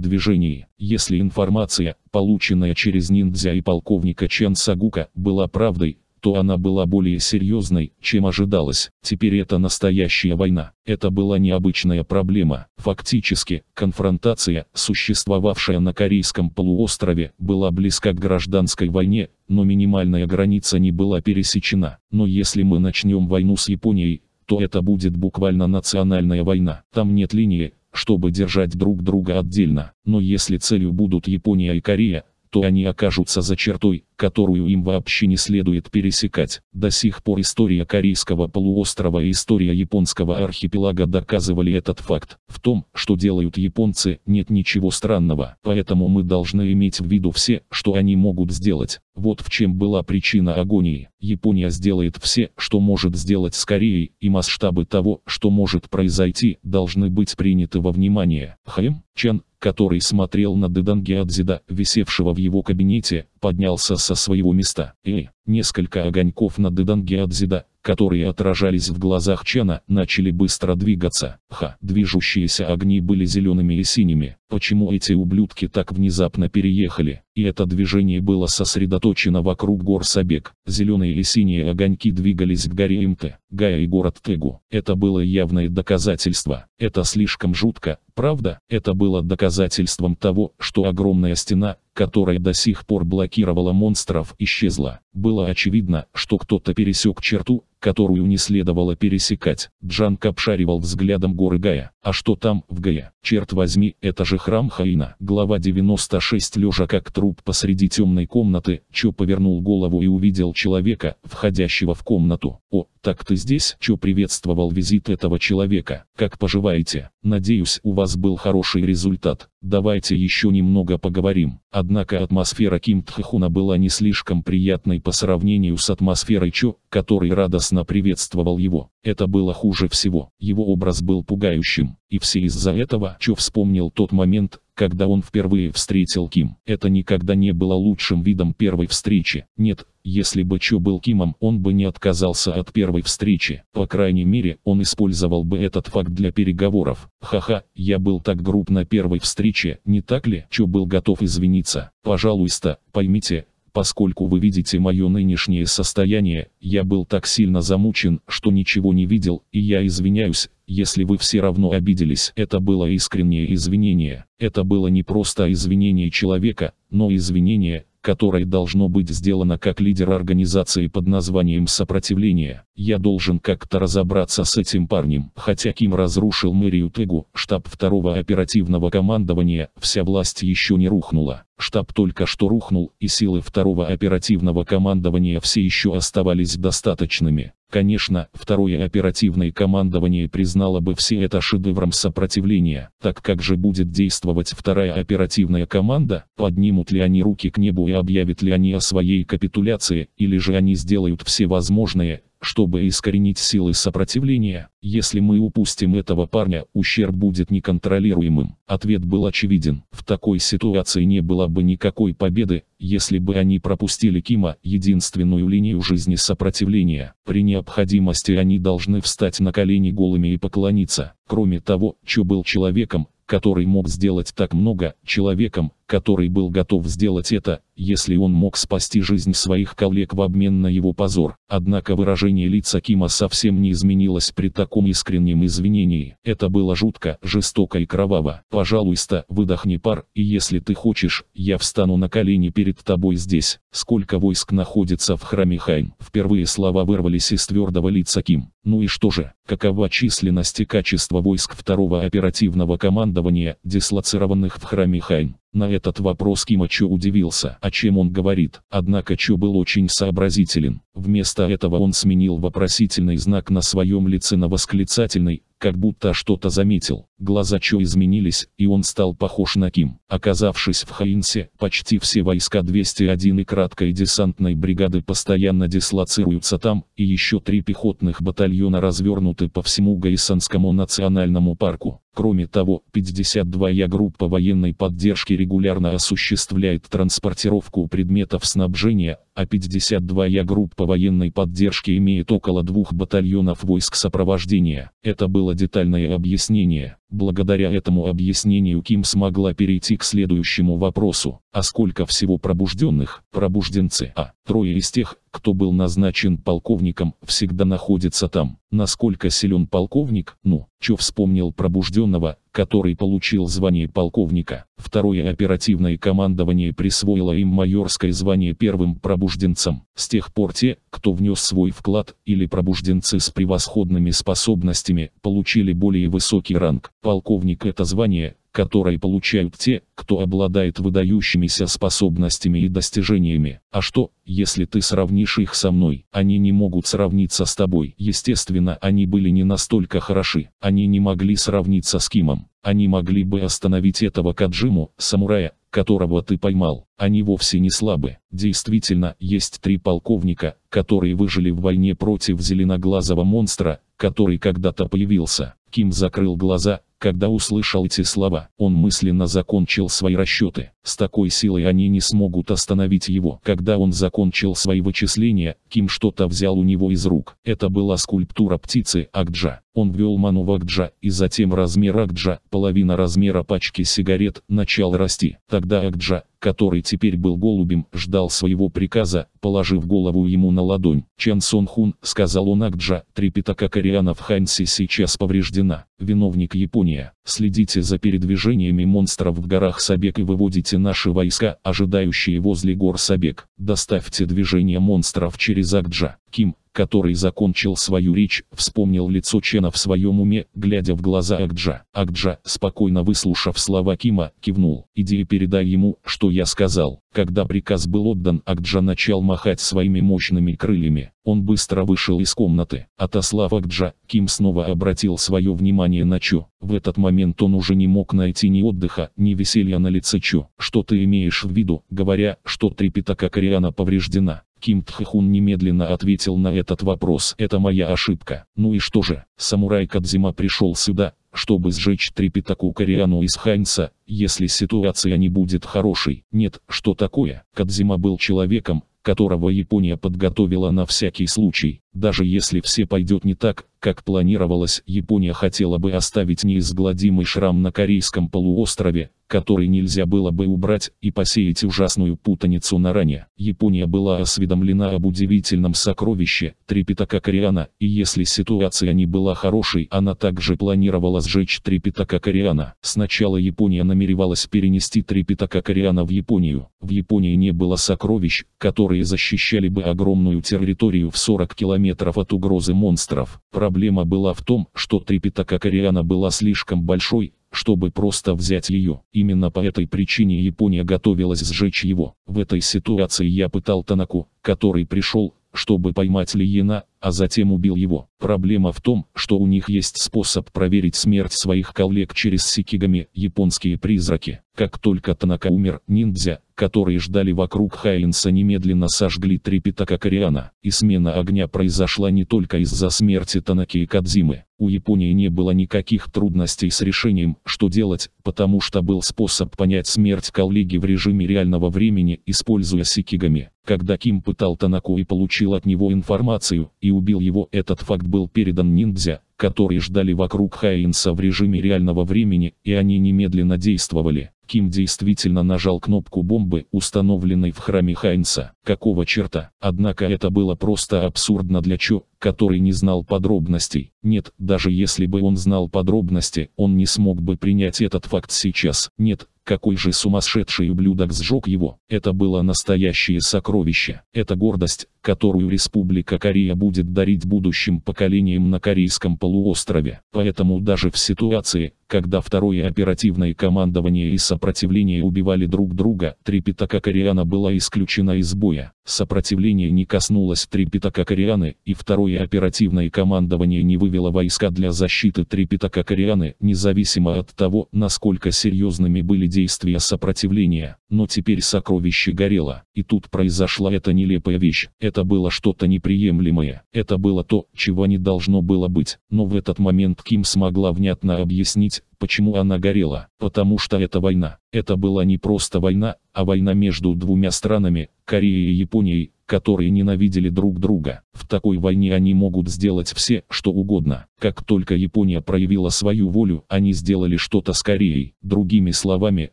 движении. Если информация, полученная через ниндзя и полковника Чен Сагука, была правдой, что она была более серьезной, чем ожидалось. Теперь это настоящая война. Это была необычная проблема. Фактически, конфронтация, существовавшая на Корейском полуострове, была близка к гражданской войне, но минимальная граница не была пересечена. Но если мы начнем войну с Японией, то это будет буквально национальная война. Там нет линии, чтобы держать друг друга отдельно. Но если целью будут Япония и Корея, то они окажутся за чертой, которую им вообще не следует пересекать. До сих пор история Корейского полуострова и история японского архипелага доказывали этот факт. В том, что делают японцы, нет ничего странного, поэтому мы должны иметь в виду все, что они могут сделать. Вот в чем была причина агонии. Япония сделает все, что может сделать с Кореей, и масштабы того, что может произойти, должны быть приняты во внимание. Хэм? Чан, который смотрел на Деданге Адзида, висевшего в его кабинете, поднялся со своего места. И несколько огоньков на Деданге Адзида, которые отражались в глазах Чена, начали быстро двигаться. Ха, движущиеся огни были зелеными и синими. Почему эти ублюдки так внезапно переехали? И это движение было сосредоточено вокруг гор Сабек. Зеленые и синие огоньки двигались к горе Имте, Гая и город Тегу. Это было явное доказательство. Это слишком жутко, правда? Это было доказательством того, что огромная стена, которая до сих пор блокировала монстров, исчезла. Было очевидно, что кто-то пересек черту, которую не следовало пересекать. Джанг обшаривал взглядом горы Гая. А что там, в Гая? Черт возьми, это же храм Хаина. Глава 96 лежа как труп посреди темной комнаты, Чо повернул голову и увидел человека, входящего в комнату. О, так ты здесь? Чо приветствовал визит этого человека. Как поживаете? Надеюсь, у вас был хороший результат. Давайте еще немного поговорим. Однако атмосфера Ким Тхэхуна была не слишком приятной по сравнению с атмосферой Чо, который радостно радостно приветствовал его. Это было хуже всего. Его образ был пугающим, и все из-за этого Чо вспомнил тот момент, когда он впервые встретил Ким. Это никогда не было лучшим видом первой встречи. Нет, если бы Чо был Кимом, он бы не отказался от первой встречи. По крайней мере, он использовал бы этот факт для переговоров. Ха-ха, я был так груб на первой встрече, не так ли? Чо был готов извиниться. Пожалуйста, поймите, Поскольку вы видите мое нынешнее состояние, я был так сильно замучен, что ничего не видел, и я извиняюсь, если вы все равно обиделись. Это было искреннее извинение. Это было не просто извинение человека, но извинение, которое должно быть сделано как лидер организации под названием «Сопротивление». Я должен как-то разобраться с этим парнем. Хотя Ким разрушил мэрию Тегу, штаб второго оперативного командования, вся власть еще не рухнула. Штаб только что рухнул, и силы второго оперативного командования все еще оставались достаточными. Конечно, второе оперативное командование признало бы все это шедевром сопротивления. Так как же будет действовать вторая оперативная команда? Поднимут ли они руки к небу и объявят ли они о своей капитуляции, или же они сделают все возможное, чтобы искоренить силы сопротивления. Если мы упустим этого парня, ущерб будет неконтролируемым. Ответ был очевиден. В такой ситуации не было бы никакой победы, если бы они пропустили Кима, единственную линию жизни сопротивления. При необходимости они должны встать на колени голыми и поклониться. Кроме того, Чо был человеком, который мог сделать так много, человеком, который был готов сделать это, если он мог спасти жизнь своих коллег в обмен на его позор. Однако выражение лица Кима совсем не изменилось при таком искреннем извинении. Это было жутко, жестоко и кроваво. «Пожалуйста, выдохни пар, и если ты хочешь, я встану на колени перед тобой здесь». Сколько войск находится в храме Хайм? Впервые слова вырвались из твердого лица Ким. Ну и что же, какова численность и качество войск второго оперативного командования, дислоцированных в храме Хайм? На этот вопрос Кима Чо удивился, о чем он говорит, однако Чо был очень сообразителен. Вместо этого он сменил вопросительный знак на своем лице на восклицательный, как будто что-то заметил. Глаза Чо изменились, и он стал похож на Ким. Оказавшись в Хаинсе, почти все войска 201 и краткой десантной бригады постоянно дислоцируются там, и еще три пехотных батальона развернуты по всему Гаисанскому национальному парку. Кроме того, 52-я группа военной поддержки регулярно осуществляет транспортировку предметов снабжения, а-52Я группа военной поддержки имеет около двух батальонов войск сопровождения. Это было детальное объяснение. Благодаря этому объяснению Ким смогла перейти к следующему вопросу, а сколько всего пробужденных, пробужденцы А, трое из тех, кто был назначен полковником, всегда находится там. Насколько силен полковник, ну, чё вспомнил пробужденного, который получил звание полковника. Второе оперативное командование присвоило им майорское звание первым пробужденцам. С тех пор те, кто внес свой вклад, или пробужденцы с превосходными способностями, получили более высокий ранг. Полковник – это звание, которое получают те, кто обладает выдающимися способностями и достижениями. А что, если ты сравнишь их со мной? Они не могут сравниться с тобой. Естественно, они были не настолько хороши. Они не могли сравниться с Кимом. Они могли бы остановить этого Каджиму, самурая, которого ты поймал. Они вовсе не слабы. Действительно, есть три полковника, которые выжили в войне против зеленоглазого монстра, который когда-то появился. Ким закрыл глаза, когда услышал эти слова, он мысленно закончил свои расчеты. С такой силой они не смогут остановить его. Когда он закончил свои вычисления, Ким что-то взял у него из рук. Это была скульптура птицы Акджа. Он ввел ману в Акджа, и затем размер Акджа, половина размера пачки сигарет, начал расти. Тогда Акджа, который теперь был голубем, ждал своего приказа, положив голову ему на ладонь. Чан Сон Хун, сказал он Акджа, трепета как Ариана в Хансе сейчас повреждена. Виновник Япония. Следите за передвижениями монстров в горах Сабек и выводите наши войска, ожидающие возле гор Сабек. Доставьте движение монстров через Акджа. Ким, который закончил свою речь, вспомнил лицо Чена в своем уме, глядя в глаза Акджа. Акджа, спокойно выслушав слова Кима, кивнул. «Иди и передай ему, что я сказал. Когда приказ был отдан, Акджа начал махать своими мощными крыльями. Он быстро вышел из комнаты. Отослав Акджа, Ким снова обратил свое внимание на Чу. В этот момент он уже не мог найти ни отдыха, ни веселья на лице Чу. Что ты имеешь в виду, говоря, что трепетака Кориана повреждена? Ким Тхахун немедленно ответил на этот вопрос. Это моя ошибка. Ну и что же, самурай Кадзима пришел сюда, чтобы сжечь три пятаку Кориану из Хайнса, если ситуация не будет хорошей. Нет, что такое? Кадзима был человеком, которого Япония подготовила на всякий случай. Даже если все пойдет не так, как планировалось, Япония хотела бы оставить неизгладимый шрам на корейском полуострове, который нельзя было бы убрать и посеять ужасную путаницу на ране. Япония была осведомлена об удивительном сокровище, три Кориана, и если ситуация не была хорошей, она также планировала сжечь три Кориана. Сначала Япония намеревалась перенести три Кориана в Японию. В Японии не было сокровищ, которые защищали бы огромную территорию в 40 километров от угрозы монстров. Проблема была в том, что три Кориана была слишком большой, чтобы просто взять ее. Именно по этой причине Япония готовилась сжечь его. В этой ситуации я пытал Танаку, который пришел, чтобы поймать Лиена, а затем убил его. Проблема в том, что у них есть способ проверить смерть своих коллег через сикигами, японские призраки. Как только Танака умер, ниндзя, которые ждали вокруг Хайнса немедленно сожгли три пятака Кориана. И смена огня произошла не только из-за смерти Танаки и Кадзимы. У Японии не было никаких трудностей с решением, что делать, потому что был способ понять смерть коллеги в режиме реального времени, используя сикигами. Когда Ким пытал Танако и получил от него информацию, и убил его, этот факт был передан ниндзя, которые ждали вокруг Хайнса в режиме реального времени, и они немедленно действовали. Ким действительно нажал кнопку бомбы, установленной в храме Хайнса. Какого черта? Однако это было просто абсурдно для Чо, который не знал подробностей. Нет, даже если бы он знал подробности, он не смог бы принять этот факт сейчас. Нет, какой же сумасшедший ублюдок сжег его. Это было настоящее сокровище. Это гордость, которую Республика Корея будет дарить будущим поколениям на Корейском полуострове. Поэтому даже в ситуации, когда второе оперативное командование и сопротивление убивали друг друга, трипитака Кориана была исключена из боя. Сопротивление не коснулось трипитака Корианы, и второе оперативное командование не вывело войска для защиты трипитака Корианы, независимо от того, насколько серьезными были действия сопротивления. Но теперь сокровище горело, и тут произошла эта нелепая вещь. Это было что-то неприемлемое, это было то, чего не должно было быть. Но в этот момент Ким смогла внятно объяснить, почему она горела. Потому что это война. Это была не просто война, а война между двумя странами, Кореей и Японией, которые ненавидели друг друга. В такой войне они могут сделать все, что угодно. Как только Япония проявила свою волю, они сделали что-то с Кореей. Другими словами,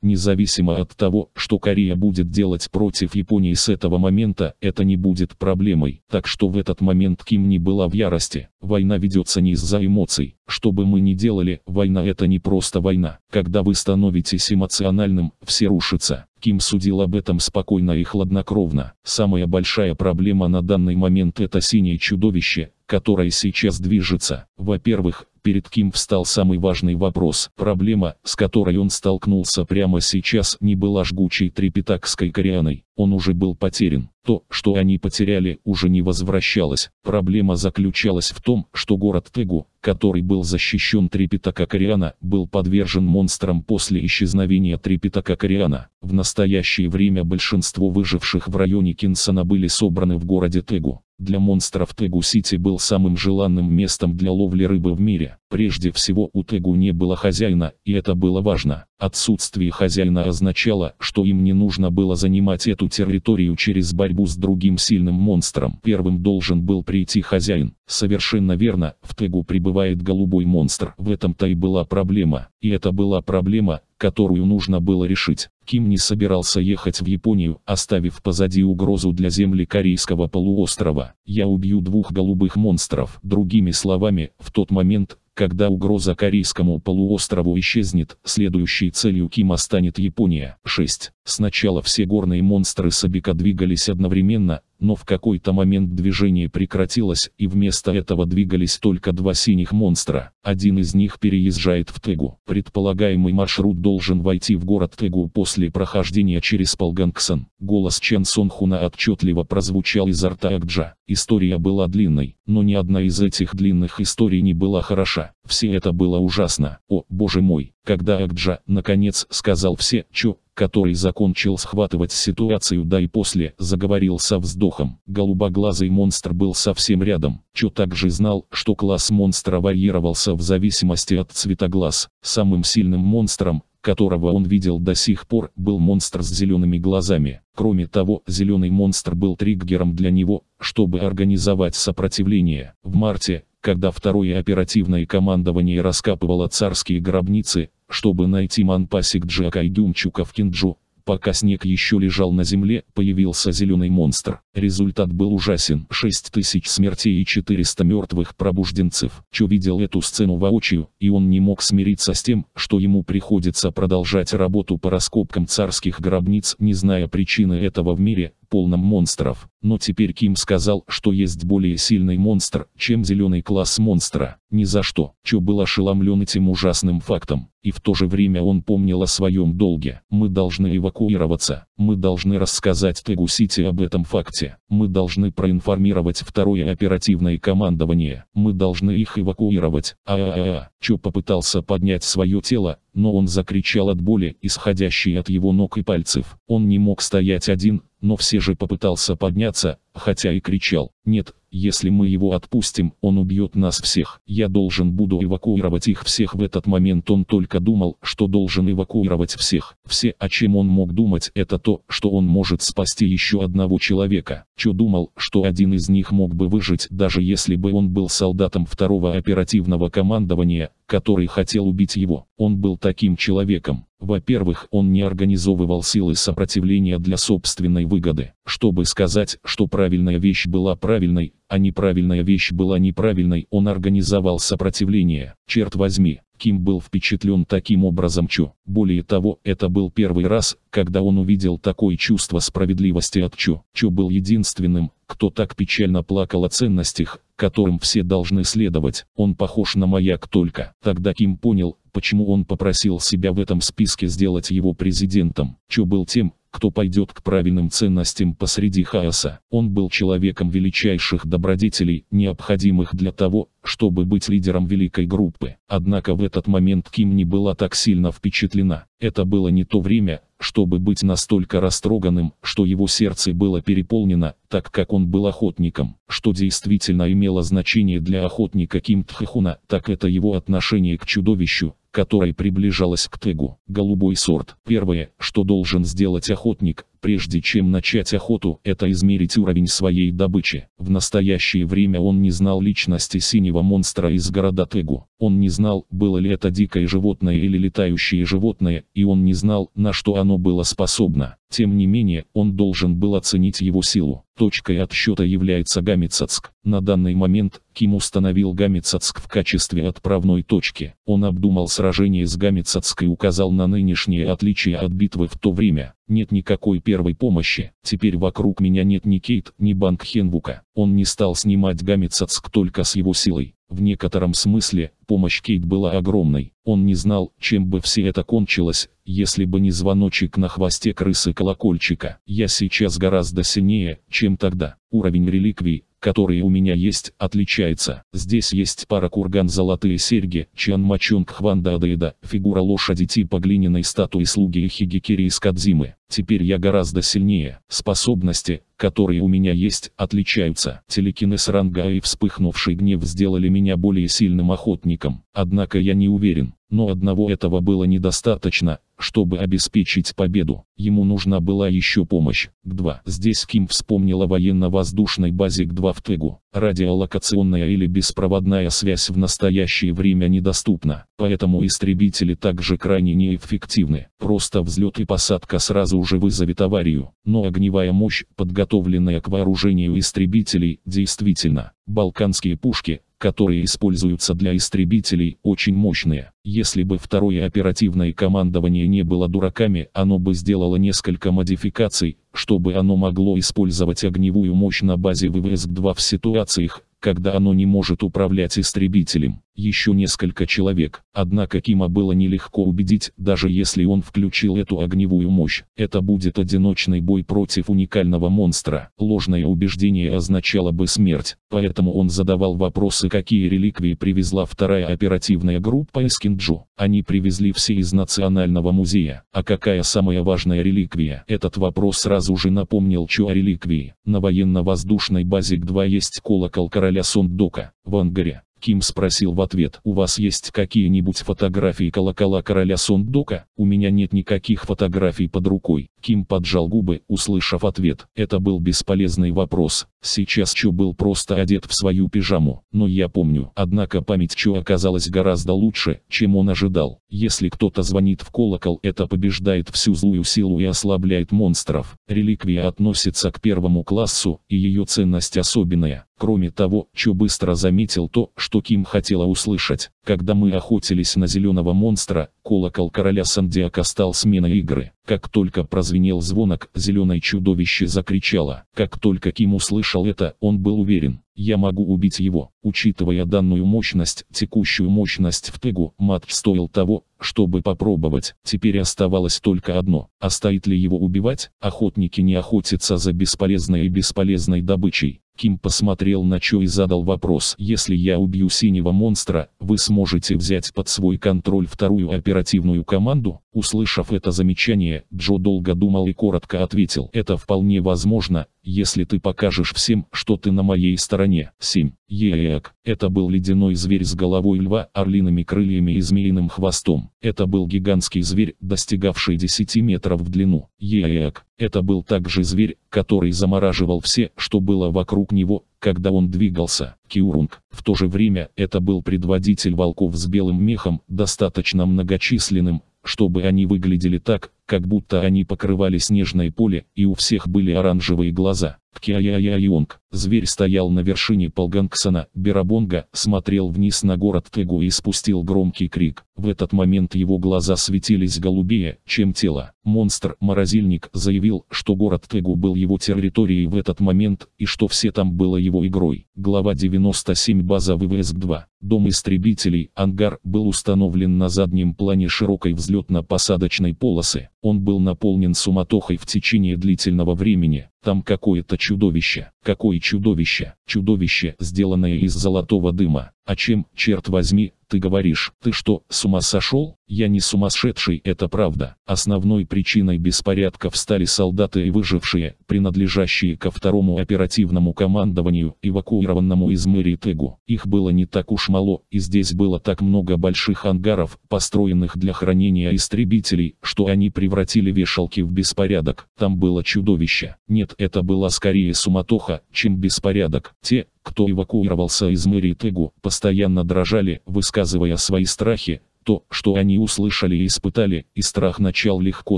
независимо от того, что Корея будет делать против Японии с этого момента, это не будет проблемой. Так что в этот момент Ким не была в ярости. Война ведется не из-за эмоций. Что бы мы ни делали, война это не просто война. Когда вы становитесь эмоциональным, все рушится. Ким судил об этом спокойно и хладнокровно. Самая большая проблема на данный момент это синее чудовище, которая сейчас движется. Во-первых, перед Ким встал самый важный вопрос. Проблема, с которой он столкнулся прямо сейчас, не была жгучей трепетакской корианой. Он уже был потерян. То, что они потеряли, уже не возвращалось. Проблема заключалась в том, что город Тегу, который был защищен Трепетака Кориана, был подвержен монстрам после исчезновения Трепетака Кориана. В настоящее время большинство выживших в районе Кинсона были собраны в городе Тегу для монстров Тегу-Сити был самым желанным местом для ловли рыбы в мире. Прежде всего у Тегу не было хозяина, и это было важно. Отсутствие хозяина означало, что им не нужно было занимать эту территорию через борьбу с другим сильным монстром. Первым должен был прийти хозяин. Совершенно верно, в Тегу прибывает голубой монстр. В этом-то и была проблема. И это была проблема, которую нужно было решить. Ким не собирался ехать в Японию, оставив позади угрозу для земли Корейского полуострова. «Я убью двух голубых монстров». Другими словами, в тот момент, когда угроза Корейскому полуострову исчезнет, следующей целью Кима станет Япония. 6. Сначала все горные монстры Сабика двигались одновременно, но в какой-то момент движение прекратилось и вместо этого двигались только два синих монстра. Один из них переезжает в Тегу. Предполагаемый маршрут должен войти в город Тегу после прохождения через Полгангсон. Голос Чен Сон Хуна отчетливо прозвучал изо рта Экджа. История была длинной, но ни одна из этих длинных историй не была хороша. Все это было ужасно. О, боже мой, когда Экджа, наконец, сказал все, чё, который закончил схватывать ситуацию да и после, заговорил со вздохом. Голубоглазый монстр был совсем рядом. Чо также знал, что класс монстра варьировался в зависимости от цвета глаз. Самым сильным монстром, которого он видел до сих пор, был монстр с зелеными глазами. Кроме того, зеленый монстр был триггером для него, чтобы организовать сопротивление. В марте, когда второе оперативное командование раскапывало царские гробницы, чтобы найти манпасик Джака и Гюнчука в Кинджу, пока снег еще лежал на земле, появился зеленый монстр. Результат был ужасен. 6000 смертей и 400 мертвых пробужденцев. Чо видел эту сцену воочию, и он не мог смириться с тем, что ему приходится продолжать работу по раскопкам царских гробниц, не зная причины этого в мире, полном монстров, но теперь Ким сказал, что есть более сильный монстр, чем зеленый класс монстра. Ни за что. Чо был ошеломлен этим ужасным фактом. И в то же время он помнил о своем долге. Мы должны эвакуироваться. Мы должны рассказать Тегу Сити об этом факте. Мы должны проинформировать второе оперативное командование. Мы должны их эвакуировать. А-а-а. Чо попытался поднять свое тело, но он закричал от боли, исходящей от его ног и пальцев. Он не мог стоять один, но все же попытался подняться, хотя и кричал. «Нет, если мы его отпустим, он убьет нас всех. Я должен буду эвакуировать их всех». В этот момент он только думал, что должен эвакуировать всех. Все, о чем он мог думать, это то, что он может спасти еще одного человека. Чо думал, что один из них мог бы выжить, даже если бы он был солдатом второго оперативного командования, который хотел убить его. Он был таким человеком. Во-первых, он не организовывал силы сопротивления для собственной выгоды. Чтобы сказать, что правильная вещь была правильной, а неправильная вещь была неправильной, он организовал сопротивление. Черт возьми, Ким был впечатлен таким образом Чу. Более того, это был первый раз, когда он увидел такое чувство справедливости от Чу, Чу был единственным, кто так печально плакал о ценностях, которым все должны следовать. Он похож на маяк только. Тогда Ким понял, почему он попросил себя в этом списке сделать его президентом. Чо был тем, кто пойдет к правильным ценностям посреди хаоса. Он был человеком величайших добродетелей, необходимых для того, чтобы быть лидером великой группы. Однако в этот момент Ким не была так сильно впечатлена. Это было не то время, чтобы быть настолько растроганным, что его сердце было переполнено, так как он был охотником. Что действительно имело значение для охотника Ким Тхэхуна, так это его отношение к чудовищу, которой приближалась к тегу. Голубой сорт. Первое, что должен сделать охотник, Прежде чем начать охоту, это измерить уровень своей добычи. В настоящее время он не знал личности синего монстра из города Тегу. Он не знал, было ли это дикое животное или летающее животное, и он не знал, на что оно было способно. Тем не менее, он должен был оценить его силу. Точкой отсчета является Гамицацк. На данный момент, Ким установил Гамицацк в качестве отправной точки. Он обдумал сражение с Гамицацк и указал на нынешние отличия от битвы в то время нет никакой первой помощи. Теперь вокруг меня нет ни Кейт, ни Банк Хенвука. Он не стал снимать Гамицацк только с его силой. В некотором смысле, помощь Кейт была огромной. Он не знал, чем бы все это кончилось, если бы не звоночек на хвосте крысы колокольчика. Я сейчас гораздо сильнее, чем тогда. Уровень реликвий, которые у меня есть, отличается. Здесь есть пара курган золотые серьги, Чан Мачонг Хванда Адаида, фигура лошади типа глиняной статуи слуги Хигикири из Кадзимы. Теперь я гораздо сильнее. Способности, которые у меня есть, отличаются. Телекинез ранга и вспыхнувший гнев сделали меня более сильным охотником. Однако я не уверен. Но одного этого было недостаточно, чтобы обеспечить победу, ему нужна была еще помощь. ГД-2. Здесь Ким вспомнила военно-воздушной базе ГД-2 в Тегу. Радиолокационная или беспроводная связь в настоящее время недоступна, поэтому истребители также крайне неэффективны. Просто взлет и посадка сразу же вызовет аварию, но огневая мощь, подготовленная к вооружению истребителей, действительно. Балканские пушки, которые используются для истребителей, очень мощные. Если бы второе оперативное командование не было дураками, оно бы сделало несколько модификаций, чтобы оно могло использовать огневую мощь на базе ВВС-2 в ситуациях, когда оно не может управлять истребителем. Еще несколько человек, однако Кима было нелегко убедить, даже если он включил эту огневую мощь. Это будет одиночный бой против уникального монстра. Ложное убеждение означало бы смерть, поэтому он задавал вопросы, какие реликвии привезла вторая оперативная группа из Кинджу. Они привезли все из Национального музея. А какая самая важная реликвия? Этот вопрос сразу же напомнил Чу о реликвии. На военно-воздушной базе К2 есть колокол Карай короля Сундука, в ангаре. Ким спросил в ответ, у вас есть какие-нибудь фотографии колокола короля Сундука? У меня нет никаких фотографий под рукой. Ким поджал губы, услышав ответ. Это был бесполезный вопрос. Сейчас Чо был просто одет в свою пижаму, но я помню. Однако память Чо оказалась гораздо лучше, чем он ожидал. Если кто-то звонит в колокол, это побеждает всю злую силу и ослабляет монстров. Реликвия относится к первому классу, и ее ценность особенная. Кроме того, Чо быстро заметил то, что Ким хотела услышать. Когда мы охотились на зеленого монстра, колокол короля Сандиака стал сменой игры. Как только прозвенел звонок, зеленое чудовище закричало. Как только Ким услышал это, он был уверен. Я могу убить его. Учитывая данную мощность, текущую мощность в тегу, матч стоил того, чтобы попробовать. Теперь оставалось только одно. А стоит ли его убивать? Охотники не охотятся за бесполезной и бесполезной добычей. Ким посмотрел на Чо и задал вопрос. «Если я убью синего монстра, вы сможете взять под свой контроль вторую оперативную команду?» Услышав это замечание, Джо долго думал и коротко ответил. «Это вполне возможно, если ты покажешь всем, что ты на моей стороне». 7. Еэк. Это был ледяной зверь с головой льва, орлиными крыльями и змеиным хвостом. Это был гигантский зверь, достигавший 10 метров в длину. Еэк. Это был также зверь, который замораживал все, что было вокруг него, когда он двигался, Киурунг. В то же время это был предводитель волков с белым мехом, достаточно многочисленным, чтобы они выглядели так, как будто они покрывали снежное поле, и у всех были оранжевые глаза. Кьяяяионг, зверь стоял на вершине Полгангсона, Берабонга, смотрел вниз на город Тегу и спустил громкий крик. В этот момент его глаза светились голубее, чем тело. Монстр-морозильник заявил, что город Тегу был его территорией в этот момент, и что все там было его игрой. Глава 97 база ВВС-2. Дом истребителей, ангар, был установлен на заднем плане широкой взлетно-посадочной полосы он был наполнен суматохой в течение длительного времени. Там какое-то чудовище. Какое чудовище? Чудовище, сделанное из золотого дыма. А чем, черт возьми, ты говоришь? Ты что, с ума сошел? Я не сумасшедший, это правда. Основной причиной беспорядков стали солдаты и выжившие, принадлежащие ко второму оперативному командованию, эвакуированному из мэрии Тегу. Их было не так уж мало, и здесь было так много больших ангаров, построенных для хранения истребителей, что они превратили вешалки в беспорядок. Там было чудовище. Нет нет, это была скорее суматоха, чем беспорядок. Те, кто эвакуировался из мэрии Тегу, постоянно дрожали, высказывая свои страхи, то, что они услышали и испытали, и страх начал легко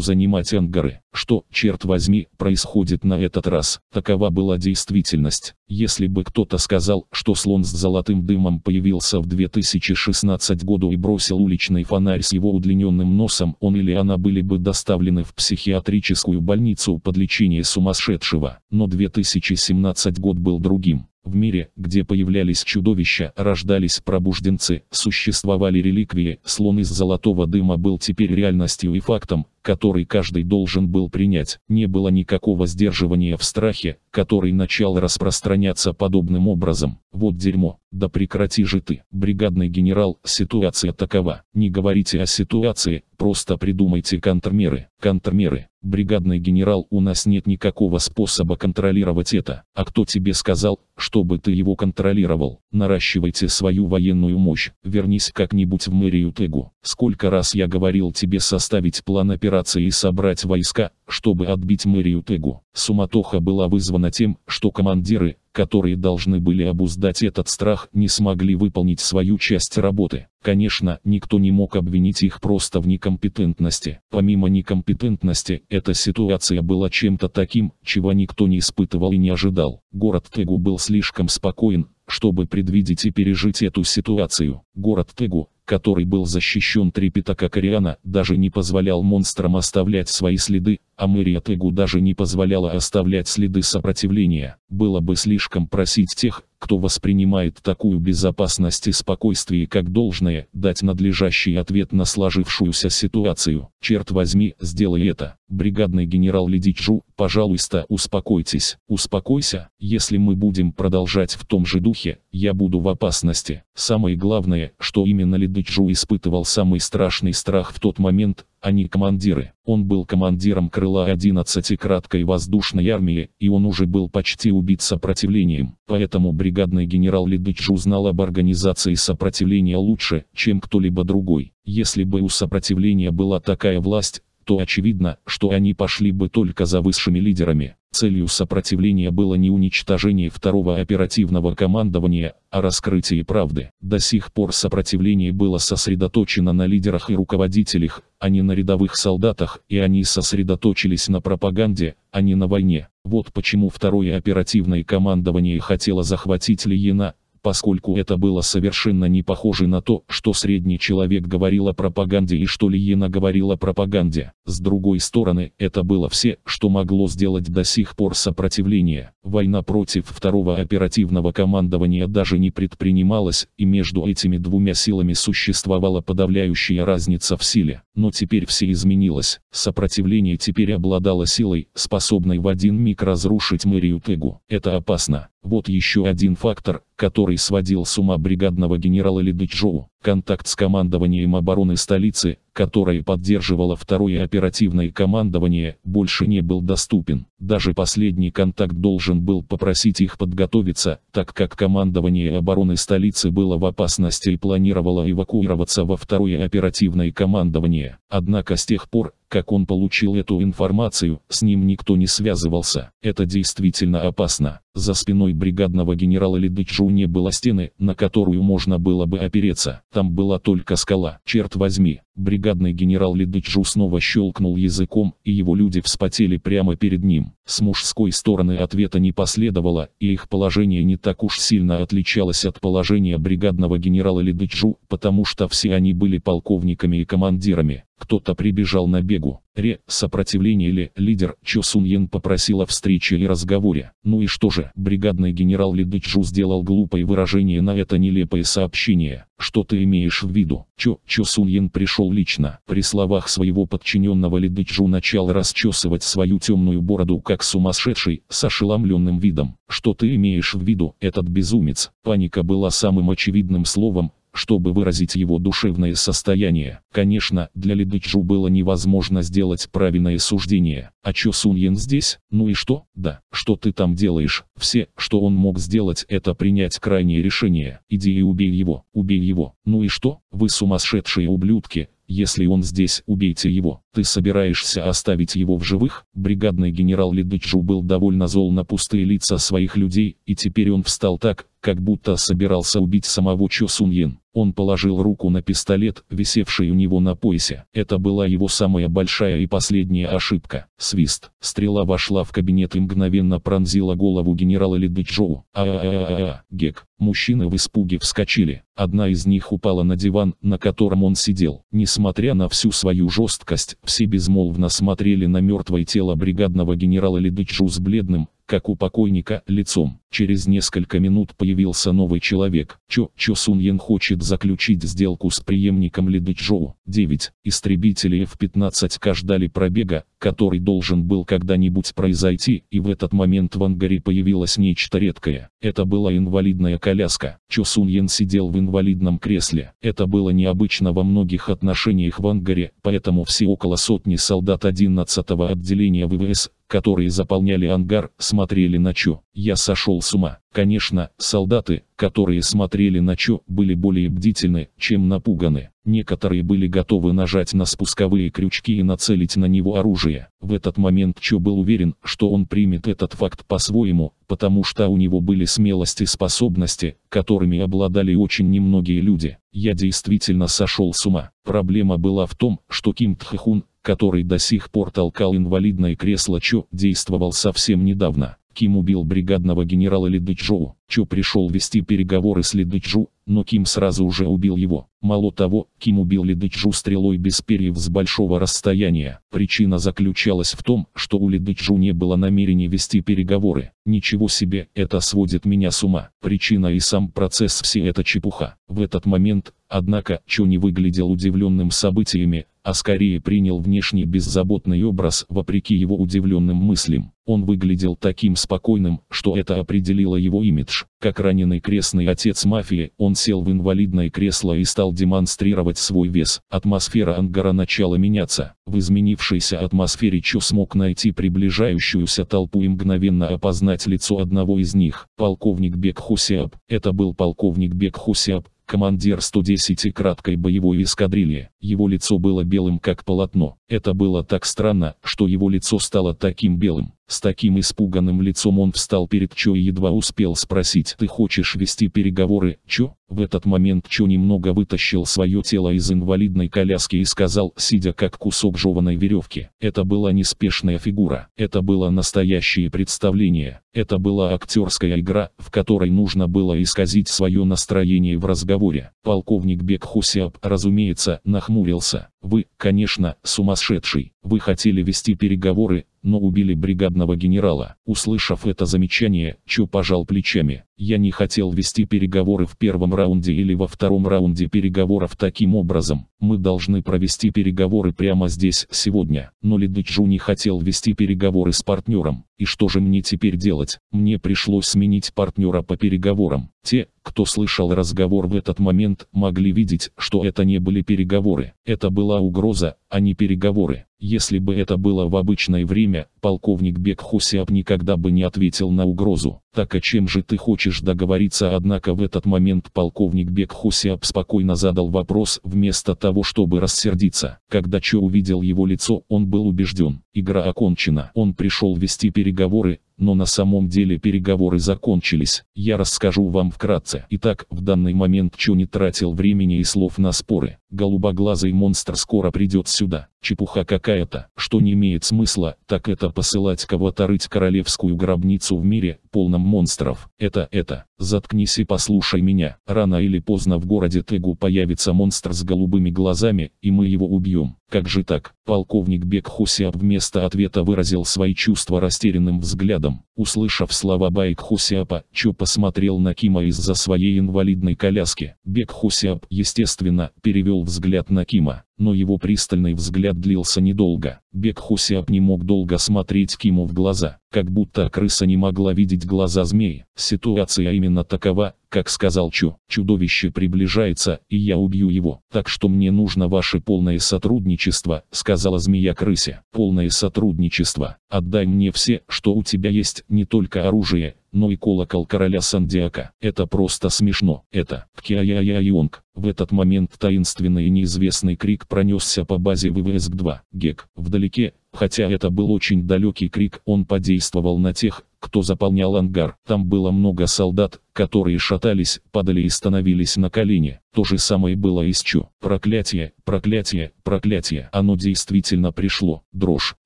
занимать ангары. Что, черт возьми, происходит на этот раз? Такова была действительность. Если бы кто-то сказал, что слон с золотым дымом появился в 2016 году и бросил уличный фонарь с его удлиненным носом, он или она были бы доставлены в психиатрическую больницу под лечение сумасшедшего. Но 2017 год был другим. В мире, где появлялись чудовища, рождались пробужденцы, существовали реликвии, слон из золотого дыма был теперь реальностью и фактом, который каждый должен был принять. Не было никакого сдерживания в страхе, который начал распространяться подобным образом. Вот дерьмо, да прекрати же ты. Бригадный генерал, ситуация такова. Не говорите о ситуации, просто придумайте контрмеры. Контрмеры. Бригадный генерал, у нас нет никакого способа контролировать это. А кто тебе сказал, чтобы ты его контролировал? Наращивайте свою военную мощь. Вернись как-нибудь в мэрию Тегу. Сколько раз я говорил тебе составить план операции операции собрать войска, чтобы отбить мэрию Тегу. Суматоха была вызвана тем, что командиры, которые должны были обуздать этот страх, не смогли выполнить свою часть работы. Конечно, никто не мог обвинить их просто в некомпетентности. Помимо некомпетентности, эта ситуация была чем-то таким, чего никто не испытывал и не ожидал. Город Тегу был слишком спокоен, чтобы предвидеть и пережить эту ситуацию. Город Тегу, который был защищен три Кориана, даже не позволял монстрам оставлять свои следы, а мэрия Тегу даже не позволяла оставлять следы сопротивления. Было бы слишком просить тех, кто воспринимает такую безопасность и спокойствие как должное, дать надлежащий ответ на сложившуюся ситуацию. Черт возьми, сделай это. Бригадный генерал Лидичжу, пожалуйста, успокойтесь. Успокойся, если мы будем продолжать в том же духе, я буду в опасности. Самое главное, что именно Лидичжу испытывал самый страшный страх в тот момент, они командиры. Он был командиром крыла 11-краткой воздушной армии, и он уже был почти убит сопротивлением. Поэтому бригадный генерал Ледыч узнал об организации сопротивления лучше, чем кто-либо другой. Если бы у сопротивления была такая власть, то очевидно, что они пошли бы только за высшими лидерами. Целью сопротивления было не уничтожение второго оперативного командования, а раскрытие правды. До сих пор сопротивление было сосредоточено на лидерах и руководителях, а не на рядовых солдатах, и они сосредоточились на пропаганде, а не на войне. Вот почему второе оперативное командование хотело захватить Лиена, поскольку это было совершенно не похоже на то, что средний человек говорил о пропаганде и что Лиена говорила о пропаганде. С другой стороны, это было все, что могло сделать до сих пор сопротивление. Война против второго оперативного командования даже не предпринималась, и между этими двумя силами существовала подавляющая разница в силе. Но теперь все изменилось. Сопротивление теперь обладало силой, способной в один миг разрушить мэрию Тегу. Это опасно. Вот еще один фактор, который сводил с ума бригадного генерала Лидычжоу. Контакт с командованием обороны столицы, которое поддерживало второе оперативное командование, больше не был доступен. Даже последний контакт должен был попросить их подготовиться, так как командование обороны столицы было в опасности и планировало эвакуироваться во второе оперативное командование. Однако с тех пор, как он получил эту информацию, с ним никто не связывался. Это действительно опасно. За спиной бригадного генерала Ледычжу не было стены, на которую можно было бы опереться. Там была только скала. Черт возьми, Бригадный генерал Ледычжу снова щелкнул языком, и его люди вспотели прямо перед ним. С мужской стороны ответа не последовало, и их положение не так уж сильно отличалось от положения бригадного генерала Ледычжу, потому что все они были полковниками и командирами. Кто-то прибежал на бегу. Ре, сопротивление ли? лидер Чо Сун Йен попросила встречи и разговоре. Ну и что же, бригадный генерал Ли Лидычжу сделал глупое выражение на это нелепое сообщение. Что ты имеешь в виду? Чо, Чо Сун Йен пришел нашел лично. При словах своего подчиненного Ледычжу начал расчесывать свою темную бороду как сумасшедший, с ошеломленным видом. Что ты имеешь в виду, этот безумец? Паника была самым очевидным словом, чтобы выразить его душевное состояние. Конечно, для Ледычжу было невозможно сделать правильное суждение. А чё Йен здесь? Ну и что? Да, что ты там делаешь? Все, что он мог сделать, это принять крайнее решение. Иди и убей его, убей его. Ну и что? Вы сумасшедшие ублюдки, если он здесь, убейте его. Ты собираешься оставить его в живых? Бригадный генерал Лидычжу был довольно зол на пустые лица своих людей, и теперь он встал так, как будто собирался убить самого Чо Суньин. Он положил руку на пистолет, висевший у него на поясе. Это была его самая большая и последняя ошибка. Свист. Стрела вошла в кабинет и мгновенно пронзила голову генерала Лидычжоу. А-а-а-а-а. Гек. Мужчины в испуге вскочили. Одна из них упала на диван, на котором он сидел. Несмотря на всю свою жесткость, все безмолвно смотрели на мертвое тело бригадного генерала Ледычу с бледным, как у покойника, лицом. Через несколько минут появился новый человек. Чо, Чо Сун Ян хочет заключить сделку с преемником Лиды Чжоу. 9. Истребители F-15К ждали пробега, который должен был когда-нибудь произойти, и в этот момент в ангаре появилось нечто редкое. Это была инвалидная коляска. Чо Сун Ян сидел в инвалидном кресле. Это было необычно во многих отношениях в ангаре, поэтому все около сотни солдат 11-го отделения ВВС которые заполняли ангар, смотрели на Чо. Я сошел с ума. Конечно, солдаты, которые смотрели на Чо, были более бдительны, чем напуганы. Некоторые были готовы нажать на спусковые крючки и нацелить на него оружие. В этот момент Чо был уверен, что он примет этот факт по-своему, потому что у него были смелости, и способности, которыми обладали очень немногие люди. Я действительно сошел с ума. Проблема была в том, что Ким Тхэхун который до сих пор толкал инвалидное кресло Чо, действовал совсем недавно. Ким убил бригадного генерала Лидычжоу. Чо пришел вести переговоры с Лидычжу, но Ким сразу уже убил его. Мало того, Ким убил Лидычжу стрелой без перьев с большого расстояния. Причина заключалась в том, что у Лидычжу не было намерения вести переговоры. Ничего себе, это сводит меня с ума. Причина и сам процесс все это чепуха. В этот момент, однако, Чо не выглядел удивленным событиями, а скорее принял внешне беззаботный образ, вопреки его удивленным мыслям. Он выглядел таким спокойным, что это определило его имидж. Как раненый крестный отец мафии, он сел в инвалидное кресло и стал демонстрировать свой вес. Атмосфера ангара начала меняться. В изменившейся атмосфере Чо смог найти приближающуюся толпу и мгновенно опознать лицо одного из них. Полковник Бек Хусиаб. Это был полковник Бек Хусиаб, командир 110-краткой боевой эскадрильи. Его лицо было белым как полотно. Это было так странно, что его лицо стало таким белым. С таким испуганным лицом он встал перед Чо и едва успел спросить «Ты хочешь вести переговоры, Чо?» В этот момент Чо немного вытащил свое тело из инвалидной коляски и сказал, сидя как кусок жеванной веревки. Это была неспешная фигура. Это было настоящее представление. Это была актерская игра, в которой нужно было исказить свое настроение в разговоре. Полковник Бек Хусиап, разумеется, нахмурился. «Вы, конечно, сумасшедший сумасшедший, вы хотели вести переговоры, но убили бригадного генерала. Услышав это замечание, Чу пожал плечами. Я не хотел вести переговоры в первом раунде или во втором раунде переговоров таким образом. Мы должны провести переговоры прямо здесь, сегодня. Но Лидычжу не хотел вести переговоры с партнером. И что же мне теперь делать? Мне пришлось сменить партнера по переговорам. Те, кто слышал разговор в этот момент, могли видеть, что это не были переговоры. Это была угроза, а не переговоры. Если бы это было в обычное время, полковник Бек Хусиап никогда бы не ответил на угрозу. Так о а чем же ты хочешь договориться? Однако в этот момент полковник Бек Хусиап спокойно задал вопрос, вместо того, чтобы рассердиться. Когда Чо увидел его лицо, он был убежден. Игра окончена. Он пришел вести переговоры, но на самом деле переговоры закончились. Я расскажу вам вкратце. Итак, в данный момент Чо не тратил времени и слов на споры голубоглазый монстр скоро придет сюда. Чепуха какая-то, что не имеет смысла, так это посылать кого-то рыть королевскую гробницу в мире, полном монстров. Это, это, заткнись и послушай меня. Рано или поздно в городе Тегу появится монстр с голубыми глазами, и мы его убьем. Как же так? Полковник Бек Хусиаб вместо ответа выразил свои чувства растерянным взглядом. Услышав слова Байк Хусиапа, Чо посмотрел на Кима из-за своей инвалидной коляски. Бек Хусиап, естественно, перевел взгляд на Кима, но его пристальный взгляд длился недолго. Бек Хусиап не мог долго смотреть Киму в глаза, как будто крыса не могла видеть глаза змеи. Ситуация именно такова, как сказал Чу. Чудовище приближается, и я убью его. Так что мне нужно ваше полное сотрудничество, сказала змея крысе. Полное сотрудничество. Отдай мне все, что у тебя есть, не только оружие, но и колокол короля Сандиака. Это просто смешно. Это Кьяя-Я-Йонг. В этот момент таинственный и неизвестный крик пронесся по базе ввс 2 Гек. Вдалеке, хотя это был очень далекий крик, он подействовал на тех, кто заполнял ангар. Там было много солдат, которые шатались, падали и становились на колени. То же самое было и с Чу. Проклятие, проклятие, проклятие. Оно действительно пришло. Дрожь.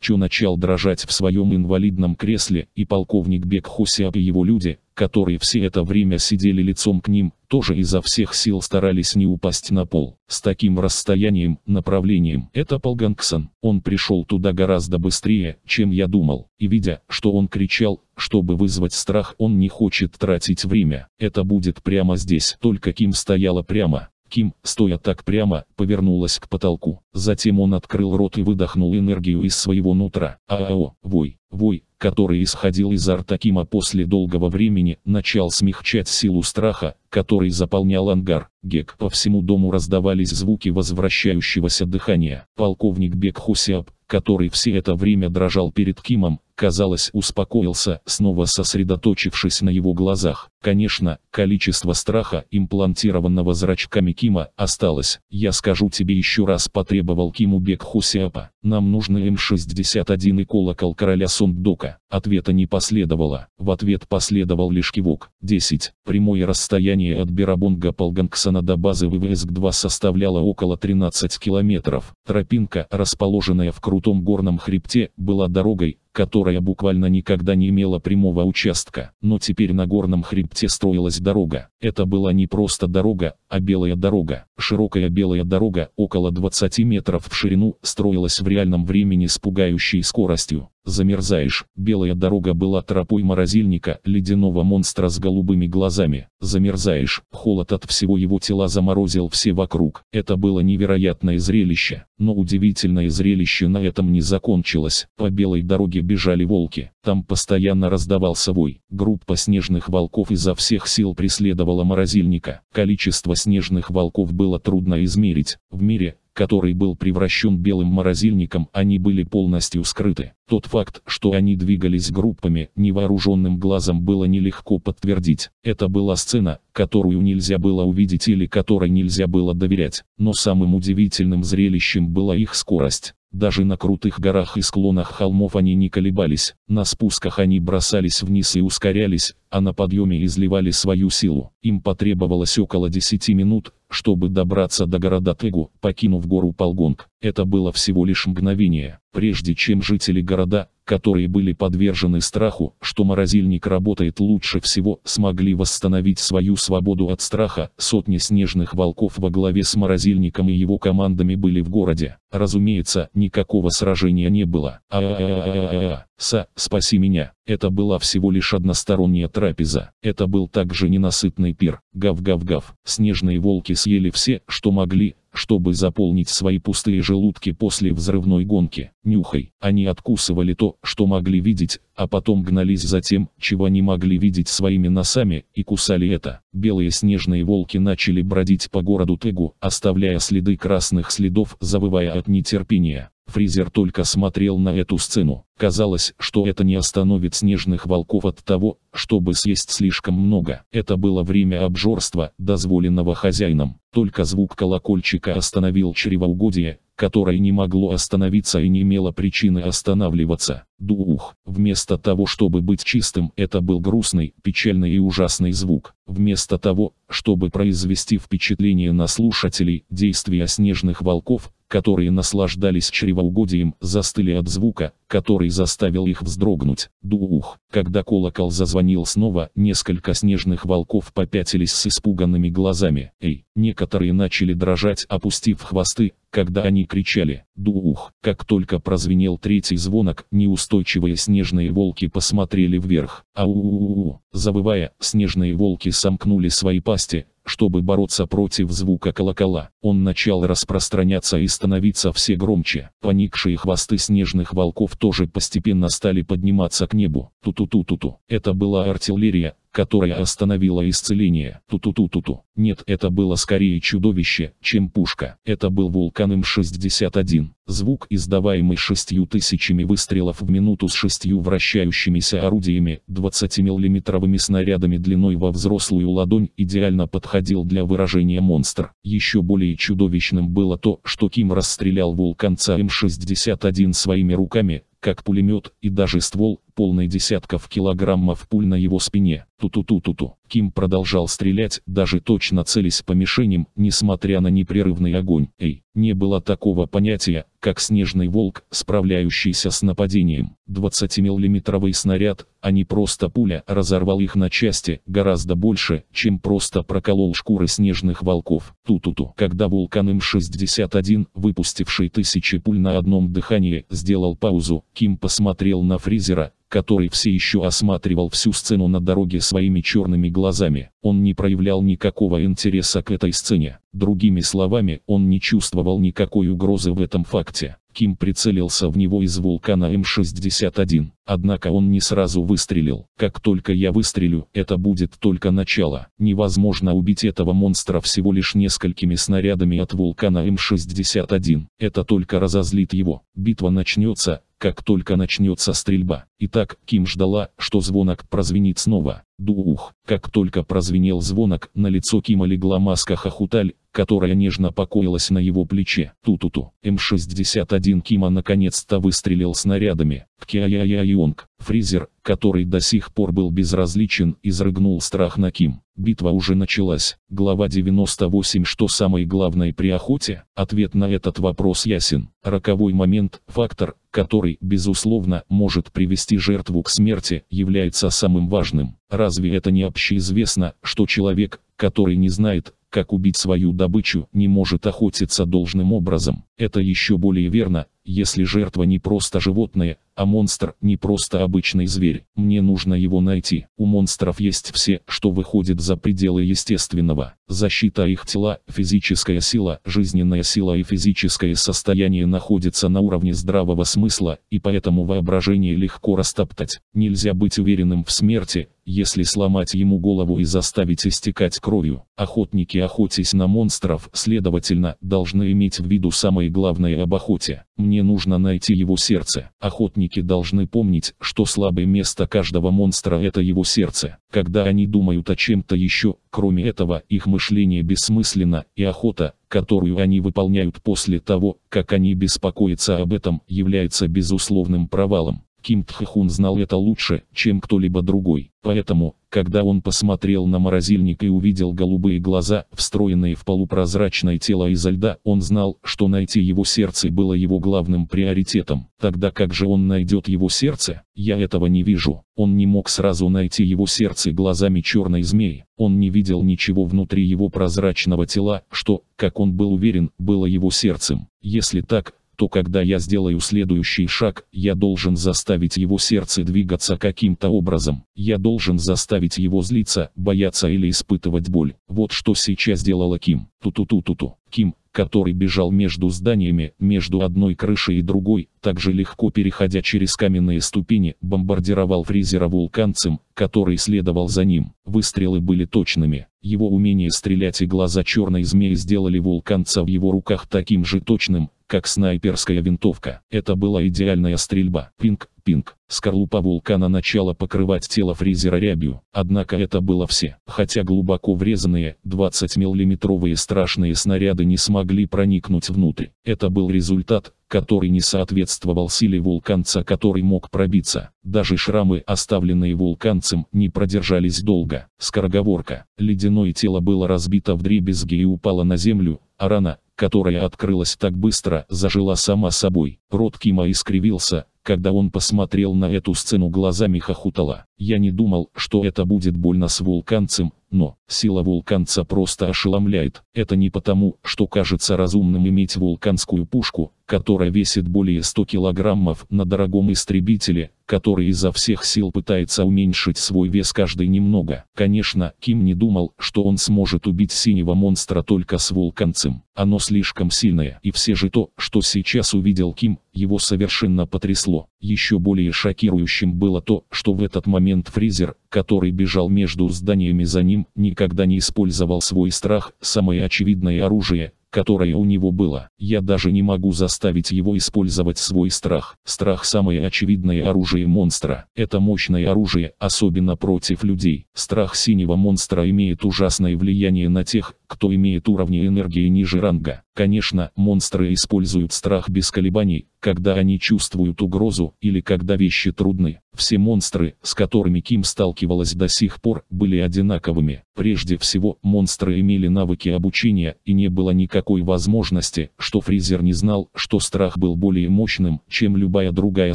Чу начал дрожать в своем инвалидном кресле, и полковник Бек Хусяб и его люди, которые все это время сидели лицом к ним, тоже изо всех сил старались не упасть на пол. С таким расстоянием, направлением, это Полгангсон. Он пришел туда гораздо быстрее, чем я думал. И видя, что он кричал, чтобы вызвать страх, он не хочет тратить время время, это будет прямо здесь. Только Ким стояла прямо. Ким, стоя так прямо, повернулась к потолку. Затем он открыл рот и выдохнул энергию из своего нутра. Ао, вой, вой, который исходил изо рта Кима после долгого времени, начал смягчать силу страха, который заполнял ангар. Гек по всему дому раздавались звуки возвращающегося дыхания. Полковник Бек Хусиап, который все это время дрожал перед Кимом, казалось, успокоился, снова сосредоточившись на его глазах. Конечно, количество страха, имплантированного зрачками Кима, осталось. Я скажу тебе еще раз, потребовал Киму Бек Хусиапа. Нам нужно М61 и колокол короля Сундука. Ответа не последовало. В ответ последовал лишь кивок. 10. Прямое расстояние от Берабонга Полгангсона до базы ВВСК-2 составляло около 13 километров. Тропинка, расположенная в кругу, крутом горном хребте была дорогой, которая буквально никогда не имела прямого участка. Но теперь на горном хребте строилась дорога. Это была не просто дорога, а белая дорога. Широкая белая дорога, около 20 метров в ширину, строилась в реальном времени с пугающей скоростью. Замерзаешь. Белая дорога была тропой морозильника, ледяного монстра с голубыми глазами. Замерзаешь. Холод от всего его тела заморозил все вокруг. Это было невероятное зрелище. Но удивительное зрелище на этом не закончилось. По белой дороге бежали волки. Там постоянно раздавался вой. Группа снежных волков изо всех сил преследовала морозильника. Количество снежных волков было трудно измерить. В мире, который был превращен белым морозильником, они были полностью скрыты. Тот факт, что они двигались группами, невооруженным глазом было нелегко подтвердить. Это была сцена, которую нельзя было увидеть или которой нельзя было доверять. Но самым удивительным зрелищем была их скорость. Даже на крутых горах и склонах холмов они не колебались, на спусках они бросались вниз и ускорялись, а на подъеме изливали свою силу. Им потребовалось около 10 минут, чтобы добраться до города Тегу, покинув гору Полгонг. Это было всего лишь мгновение, прежде чем жители города, которые были подвержены страху, что морозильник работает лучше всего, смогли восстановить свою свободу от страха. Сотни снежных волков во главе с морозильником и его командами были в городе. Разумеется, никакого сражения не было. а а а а а Са, спаси меня. Это была всего лишь односторонняя трапеза. Это был также ненасытный пир. Гав-гав-гав. Снежные волки съели все, что могли, чтобы заполнить свои пустые желудки после взрывной гонки. Нюхай. Они откусывали то, что могли видеть, а потом гнались за тем, чего не могли видеть своими носами, и кусали это. Белые снежные волки начали бродить по городу Тегу, оставляя следы красных следов, завывая от нетерпения. Фризер только смотрел на эту сцену. Казалось, что это не остановит снежных волков от того, чтобы съесть слишком много. Это было время обжорства, дозволенного хозяином. Только звук колокольчика остановил чревоугодие, которое не могло остановиться и не имело причины останавливаться. Дух. Вместо того, чтобы быть чистым, это был грустный, печальный и ужасный звук. Вместо того, чтобы произвести впечатление на слушателей, действия снежных волков которые наслаждались чревоугодием, застыли от звука, который заставил их вздрогнуть. Дух. Когда колокол зазвонил снова, несколько снежных волков попятились с испуганными глазами. Эй. Некоторые начали дрожать, опустив хвосты, когда они кричали «Дух!». Как только прозвенел третий звонок, неустойчивые снежные волки посмотрели вверх. Ау! -у -у -у. Завывая, снежные волки сомкнули свои пасти, чтобы бороться против звука колокола. Он начал распространяться и становиться все громче. Поникшие хвосты снежных волков тоже постепенно стали подниматься к небу. Ту-ту-ту-ту-ту. Это была артиллерия, которая остановила исцеление. Ту-ту-ту-ту-ту. Нет, это было скорее чудовище, чем пушка. Это был вулкан М-61. Звук, издаваемый шестью тысячами выстрелов в минуту с шестью вращающимися орудиями, 20-миллиметровыми снарядами длиной во взрослую ладонь, идеально подходил для выражения монстр. Еще более чудовищным было то, что Ким расстрелял вулканца М-61 своими руками, как пулемет, и даже ствол, полной десятков килограммов пуль на его спине. Ту-ту-ту-ту-ту. Ким продолжал стрелять, даже точно целясь по мишеням, несмотря на непрерывный огонь. Эй, не было такого понятия, как снежный волк, справляющийся с нападением. 20-миллиметровый снаряд, а не просто пуля, разорвал их на части, гораздо больше, чем просто проколол шкуры снежных волков. Ту-ту-ту. Когда вулкан М-61, выпустивший тысячи пуль на одном дыхании, сделал паузу, Ким посмотрел на фризера, который все еще осматривал всю сцену на дороге своими черными глазами. Он не проявлял никакого интереса к этой сцене. Другими словами, он не чувствовал никакой угрозы в этом факте. Ким прицелился в него из вулкана М-61. Однако он не сразу выстрелил. Как только я выстрелю, это будет только начало. Невозможно убить этого монстра всего лишь несколькими снарядами от вулкана М61. Это только разозлит его. Битва начнется, как только начнется стрельба. Итак, Ким ждала, что звонок прозвенит снова. Дух. Как только прозвенел звонок, на лицо Кима легла маска Хахуталь, которая нежно покоилась на его плече. Ту-ту-ту. М61 Кима наконец-то выстрелил снарядами. Кья-я-я-я Йонг, Фризер, который до сих пор был безразличен, изрыгнул страх на Ким. Битва уже началась. Глава 98 Что самое главное при охоте? Ответ на этот вопрос ясен. Роковой момент, фактор, который, безусловно, может привести жертву к смерти, является самым важным. Разве это не общеизвестно, что человек, который не знает, как убить свою добычу, не может охотиться должным образом. Это еще более верно, если жертва не просто животное, а монстр не просто обычный зверь. Мне нужно его найти. У монстров есть все, что выходит за пределы естественного. Защита их тела, физическая сила, жизненная сила и физическое состояние находятся на уровне здравого смысла, и поэтому воображение легко растоптать. Нельзя быть уверенным в смерти, если сломать ему голову и заставить истекать кровью. Охотники, охотясь на монстров, следовательно, должны иметь в виду самое главное об охоте. Мне нужно найти его сердце. Охотники должны помнить, что слабое место каждого монстра – это его сердце. Когда они думают о чем-то еще, кроме этого, их мышление бессмысленно, и охота, которую они выполняют после того, как они беспокоятся об этом, является безусловным провалом. Ким Тхахун знал это лучше, чем кто-либо другой. Поэтому, когда он посмотрел на морозильник и увидел голубые глаза, встроенные в полупрозрачное тело изо льда, он знал, что найти его сердце было его главным приоритетом. Тогда как же он найдет его сердце? Я этого не вижу. Он не мог сразу найти его сердце глазами черной змеи. Он не видел ничего внутри его прозрачного тела, что, как он был уверен, было его сердцем. Если так, то когда я сделаю следующий шаг, я должен заставить его сердце двигаться каким-то образом. Я должен заставить его злиться, бояться или испытывать боль. Вот что сейчас делала Ким. Ту-ту-ту-ту-ту. Ким, который бежал между зданиями, между одной крышей и другой, также легко переходя через каменные ступени, бомбардировал фрезера вулканцем, который следовал за ним. Выстрелы были точными. Его умение стрелять и глаза черной змеи сделали вулканца в его руках таким же точным, как снайперская винтовка. Это была идеальная стрельба. Пинг, пинг. Скорлупа вулкана начала покрывать тело Фризера рябью, однако это было все. Хотя глубоко врезанные 20-миллиметровые страшные снаряды не смогли проникнуть внутрь. Это был результат, который не соответствовал силе вулканца, который мог пробиться. Даже шрамы, оставленные вулканцем, не продержались долго. Скороговорка. Ледяное тело было разбито в дребезги и упало на землю, а рана, которая открылась так быстро, зажила сама собой. Рот Кима искривился, когда он посмотрел на эту сцену глазами хохутала. Я не думал, что это будет больно с вулканцем, но сила вулканца просто ошеломляет. Это не потому, что кажется разумным иметь вулканскую пушку, которая весит более 100 килограммов на дорогом истребителе, который изо всех сил пытается уменьшить свой вес каждый немного. Конечно, Ким не думал, что он сможет убить синего монстра только с вулканцем. Оно слишком сильное. И все же то, что сейчас увидел Ким, его совершенно потрясло. Еще более шокирующим было то, что в этот момент момент Фризер, который бежал между зданиями за ним, никогда не использовал свой страх, самое очевидное оружие, которое у него было. Я даже не могу заставить его использовать свой страх. Страх – самое очевидное оружие монстра. Это мощное оружие, особенно против людей. Страх синего монстра имеет ужасное влияние на тех, кто имеет уровни энергии ниже ранга. Конечно, монстры используют страх без колебаний, когда они чувствуют угрозу или когда вещи трудны. Все монстры, с которыми Ким сталкивалась до сих пор, были одинаковыми. Прежде всего, монстры имели навыки обучения, и не было никакой возможности, что Фризер не знал, что страх был более мощным, чем любая другая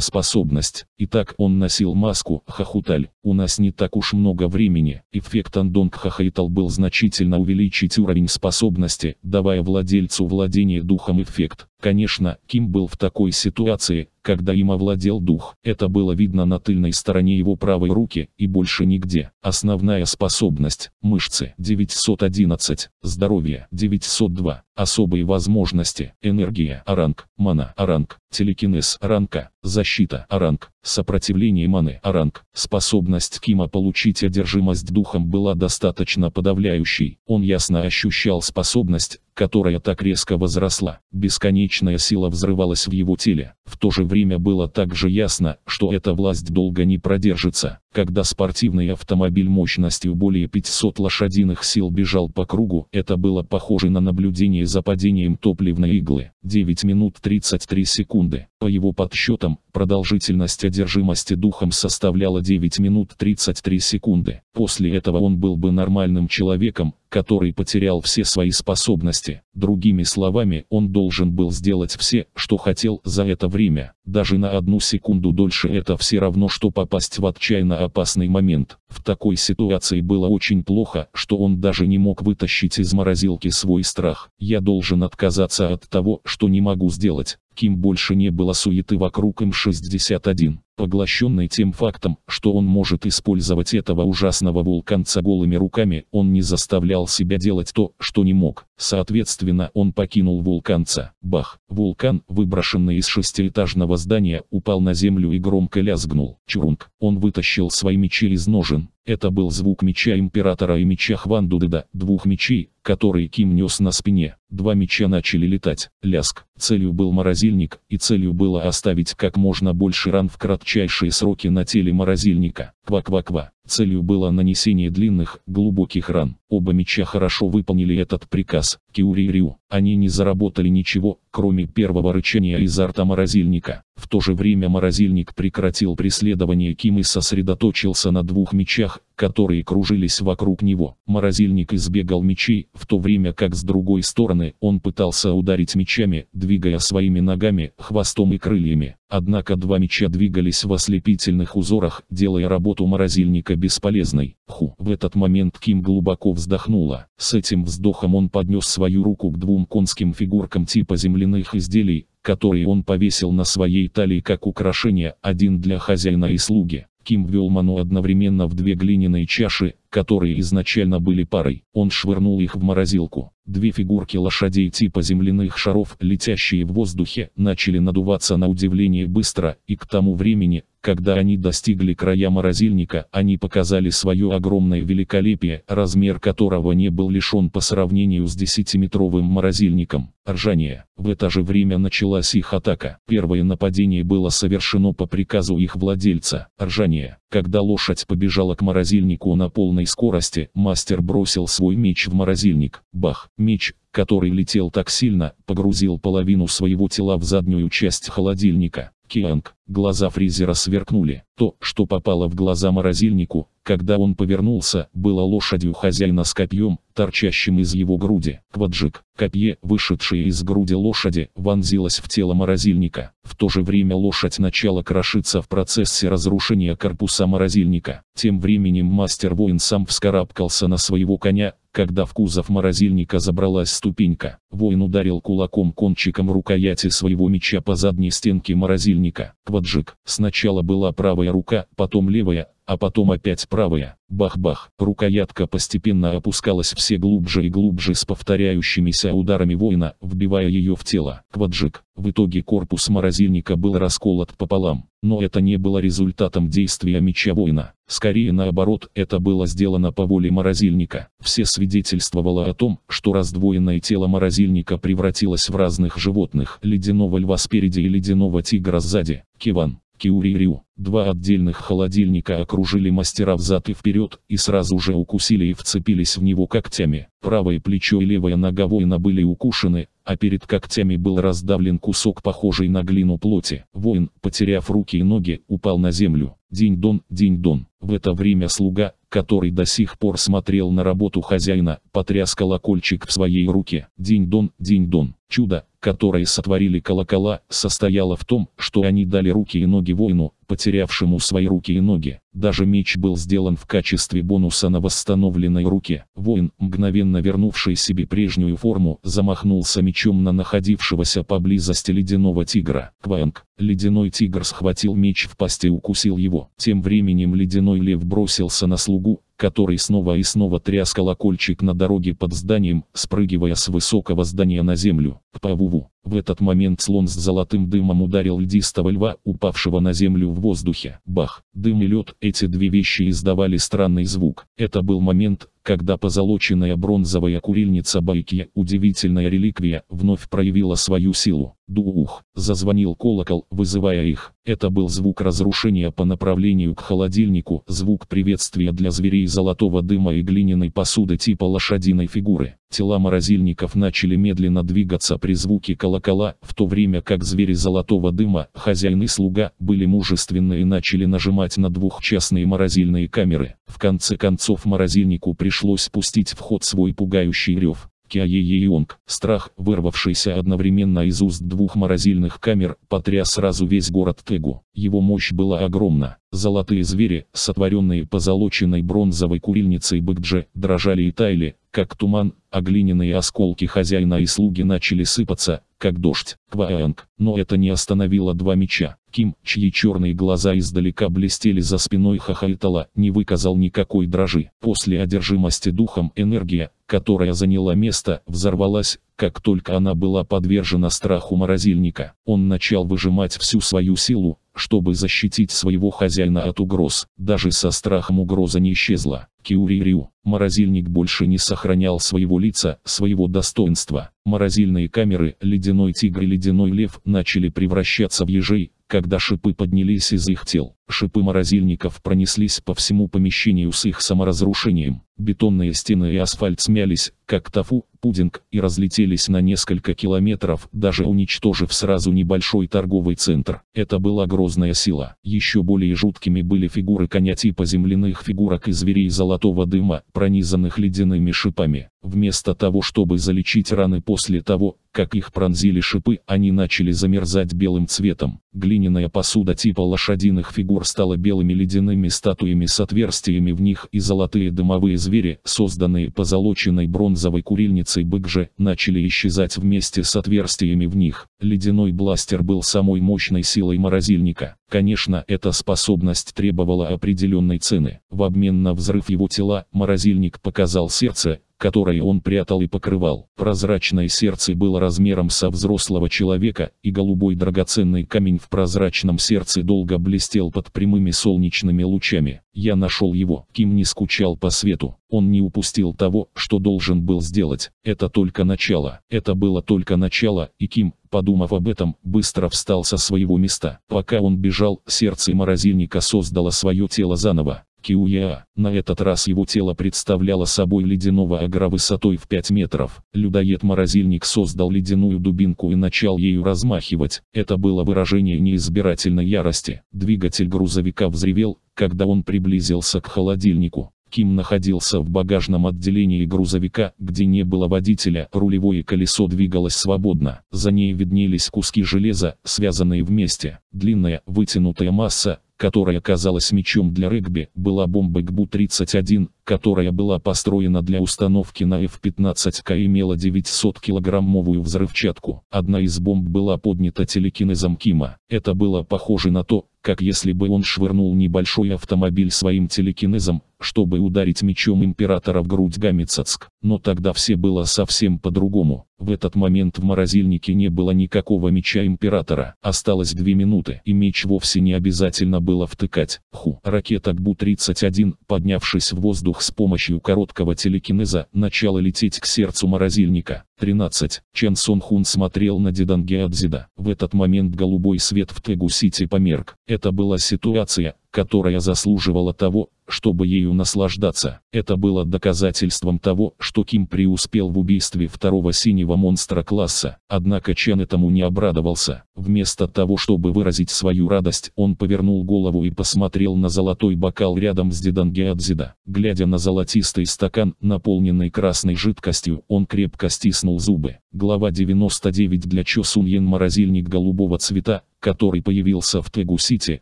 способность. Итак, он носил маску, хохуталь. У нас не так уж много времени. Эффект Андонг хохайтал был значительно увеличить уровень способности, давая владельцу владения духом эффект. Конечно, Ким был в такой ситуации, когда им овладел дух. Это было видно на тыльной стороне его правой руки и больше нигде. Основная способность – мышцы 911, здоровье 902, особые возможности, энергия аранг, мана аранг, телекинез ранка, защита аранг, сопротивление маны аранг. Способность Кима получить одержимость духом была достаточно подавляющей. Он ясно ощущал способность которая так резко возросла. Бесконечная сила взрывалась в его теле. В то же время было также ясно, что эта власть долго не продержится. Когда спортивный автомобиль мощностью более 500 лошадиных сил бежал по кругу, это было похоже на наблюдение за падением топливной иглы. 9 минут 33 секунды. По его подсчетам, продолжительность одержимости духом составляла 9 минут 33 секунды. После этого он был бы нормальным человеком, который потерял все свои способности. Другими словами, он должен был сделать все, что хотел за это время. Даже на одну секунду дольше это все равно, что попасть в отчаянно опасный момент. В такой ситуации было очень плохо, что он даже не мог вытащить из морозилки свой страх. Я должен отказаться от того, что не могу сделать. Ким больше не было суеты вокруг М-61, поглощенный тем фактом, что он может использовать этого ужасного вулканца голыми руками, он не заставлял себя делать то, что не мог. Соответственно, он покинул вулканца. Бах! Вулкан, выброшенный из шестиэтажного здания, упал на землю и громко лязгнул. Чурунг! Он вытащил свои мечи из ножен. Это был звук меча императора и меча Хван Хвандудеда, двух мечей, которые Ким нес на спине. Два меча начали летать, ляск. Целью был морозильник, и целью было оставить как можно больше ран в кратчайшие сроки на теле морозильника. Ква-ква-ква. Целью было нанесение длинных, глубоких ран. Оба меча хорошо выполнили этот приказ. Киури и Рю. Они не заработали ничего, кроме первого рычания изо рта морозильника. В то же время морозильник прекратил преследование Ким и сосредоточился на двух мечах, которые кружились вокруг него. Морозильник избегал мечей, в то время как с другой стороны он пытался ударить мечами, двигая своими ногами, хвостом и крыльями. Однако два меча двигались в ослепительных узорах, делая работу морозильника бесполезной. Ху. В этот момент Ким глубоко вздохнула. С этим вздохом он поднес свою руку к двум конским фигуркам типа земляных изделий, которые он повесил на своей талии как украшение, один для хозяина и слуги. Ким ввел ману одновременно в две глиняные чаши, которые изначально были парой. Он швырнул их в морозилку. Две фигурки лошадей типа земляных шаров, летящие в воздухе, начали надуваться на удивление быстро, и к тому времени, когда они достигли края морозильника, они показали свое огромное великолепие, размер которого не был лишен по сравнению с десятиметровым морозильником. Ржание. В это же время началась их атака. Первое нападение было совершено по приказу их владельца. Ржание. Когда лошадь побежала к морозильнику на полной скорости, мастер бросил свой меч в морозильник. Бах. Меч, который летел так сильно, погрузил половину своего тела в заднюю часть холодильника. Кианг, глаза фризера сверкнули. То, что попало в глаза морозильнику, когда он повернулся, было лошадью хозяина с копьем, торчащим из его груди. Кваджик, копье, вышедшее из груди лошади, вонзилось в тело морозильника. В то же время лошадь начала крошиться в процессе разрушения корпуса морозильника. Тем временем мастер-воин сам вскарабкался на своего коня, когда в кузов морозильника забралась ступенька. Воин ударил кулаком кончиком рукояти своего меча по задней стенке морозильника. Кваджик. Сначала была правая рука, потом левая, а потом опять правая, бах-бах. Рукоятка постепенно опускалась все глубже и глубже с повторяющимися ударами воина, вбивая ее в тело. Кваджик. В итоге корпус морозильника был расколот пополам, но это не было результатом действия меча воина. Скорее наоборот, это было сделано по воле морозильника. Все свидетельствовало о том, что раздвоенное тело морозильника превратилось в разных животных. Ледяного льва спереди и ледяного тигра сзади. Киван. Киури-Рю. Два отдельных холодильника окружили мастера взад и вперед, и сразу же укусили и вцепились в него когтями. Правое плечо и левая нога воина были укушены, а перед когтями был раздавлен кусок похожий на глину плоти. Воин, потеряв руки и ноги, упал на землю. Динь-дон, динь-дон. В это время слуга, который до сих пор смотрел на работу хозяина, потряс колокольчик в своей руке. Динь-дон, динь-дон. Чудо, которое сотворили колокола, состояло в том, что они дали руки и ноги воину, потерявшему свои руки и ноги. Даже меч был сделан в качестве бонуса на восстановленной руке. Воин, мгновенно вернувший себе прежнюю форму, замахнулся мечом на находившегося поблизости ледяного тигра. Кванг. Ледяной тигр схватил меч в пасти и укусил его. Тем временем ледяной лев бросился на слугу, который снова и снова тряс колокольчик на дороге под зданием, спрыгивая с высокого здания на землю, к Павуву. В этот момент слон с золотым дымом ударил льдистого льва, упавшего на землю в воздухе. Бах! Дым и лед, эти две вещи издавали странный звук. Это был момент, когда позолоченная бронзовая курильница Байкья, удивительная реликвия, вновь проявила свою силу. Дух! Зазвонил колокол, вызывая их. Это был звук разрушения по направлению к холодильнику, звук приветствия для зверей золотого дыма и глиняной посуды типа лошадиной фигуры. Тела морозильников начали медленно двигаться при звуке колокола, в то время как звери золотого дыма, хозяин и слуга, были мужественны и начали нажимать на двухчастные морозильные камеры. В конце концов морозильнику пришлось пустить в ход свой пугающий рев. Кя Йонг. Страх, вырвавшийся одновременно из уст двух морозильных камер, потряс сразу весь город Тегу. Его мощь была огромна. Золотые звери, сотворенные позолоченной бронзовой курильницей Бэкджи, дрожали и таяли, как туман, а глиняные осколки хозяина и слуги начали сыпаться, как дождь, Кваэнг, но это не остановило два меча. Ким, чьи черные глаза издалека блестели за спиной Хахайтала, не выказал никакой дрожи. После одержимости духом энергия, которая заняла место, взорвалась, как только она была подвержена страху морозильника. Он начал выжимать всю свою силу, чтобы защитить своего хозяина от угроз. Даже со страхом угроза не исчезла. Киурирю. Морозильник больше не сохранял своего лица, своего достоинства. Морозильные камеры, ледяной тигр и ледяной лев начали превращаться в ежей, когда шипы поднялись из их тел. Шипы морозильников пронеслись по всему помещению с их саморазрушением. Бетонные стены и асфальт смялись, как тофу, пудинг, и разлетелись на несколько километров, даже уничтожив сразу небольшой торговый центр. Это была грозная сила. Еще более жуткими были фигуры коня типа земляных фигурок и зверей золотого дыма, пронизанных ледяными шипами. Вместо того, чтобы залечить раны после того, как их пронзили шипы, они начали замерзать белым цветом. Глиняная посуда типа лошадиных фигур гор стала белыми ледяными статуями с отверстиями в них и золотые дымовые звери, созданные позолоченной бронзовой курильницей бык начали исчезать вместе с отверстиями в них. Ледяной бластер был самой мощной силой морозильника. Конечно, эта способность требовала определенной цены. В обмен на взрыв его тела, морозильник показал сердце, которые он прятал и покрывал. Прозрачное сердце было размером со взрослого человека, и голубой драгоценный камень в прозрачном сердце долго блестел под прямыми солнечными лучами. Я нашел его. Ким не скучал по свету. Он не упустил того, что должен был сделать. Это только начало. Это было только начало, и Ким, подумав об этом, быстро встал со своего места. Пока он бежал, сердце морозильника создало свое тело заново. Киуя. На этот раз его тело представляло собой ледяного агра высотой в 5 метров. Людоед-морозильник создал ледяную дубинку и начал ею размахивать. Это было выражение неизбирательной ярости. Двигатель грузовика взревел, когда он приблизился к холодильнику. Ким находился в багажном отделении грузовика, где не было водителя, рулевое колесо двигалось свободно. За ней виднелись куски железа, связанные вместе. Длинная, вытянутая масса, которая казалась мячом для регби, была бомбой ГБУ-31, которая была построена для установки на F-15К имела 900-килограммовую взрывчатку. Одна из бомб была поднята телекинезом Кима. Это было похоже на то, как если бы он швырнул небольшой автомобиль своим телекинезом, чтобы ударить мечом императора в грудь Гамицацк. Но тогда все было совсем по-другому. В этот момент в морозильнике не было никакого меча императора. Осталось две минуты, и меч вовсе не обязательно было втыкать. Ху. Ракета ГБУ-31, поднявшись в воздух, воздух с помощью короткого телекинеза начало лететь к сердцу морозильника. 13. Чен Сон Хун смотрел на Деданге Абзида. В этот момент голубой свет в Тегу-Сити померк. Это была ситуация, которая заслуживала того, чтобы ею наслаждаться. Это было доказательством того, что Ким преуспел в убийстве второго синего монстра класса. Однако Чен этому не обрадовался. Вместо того, чтобы выразить свою радость, он повернул голову и посмотрел на золотой бокал рядом с Дидангеадзида. Глядя на золотистый стакан, наполненный красной жидкостью, он крепко стиснул зубы. Глава 99 для Чо Сун Йен морозильник голубого цвета, который появился в Тегу-Сити,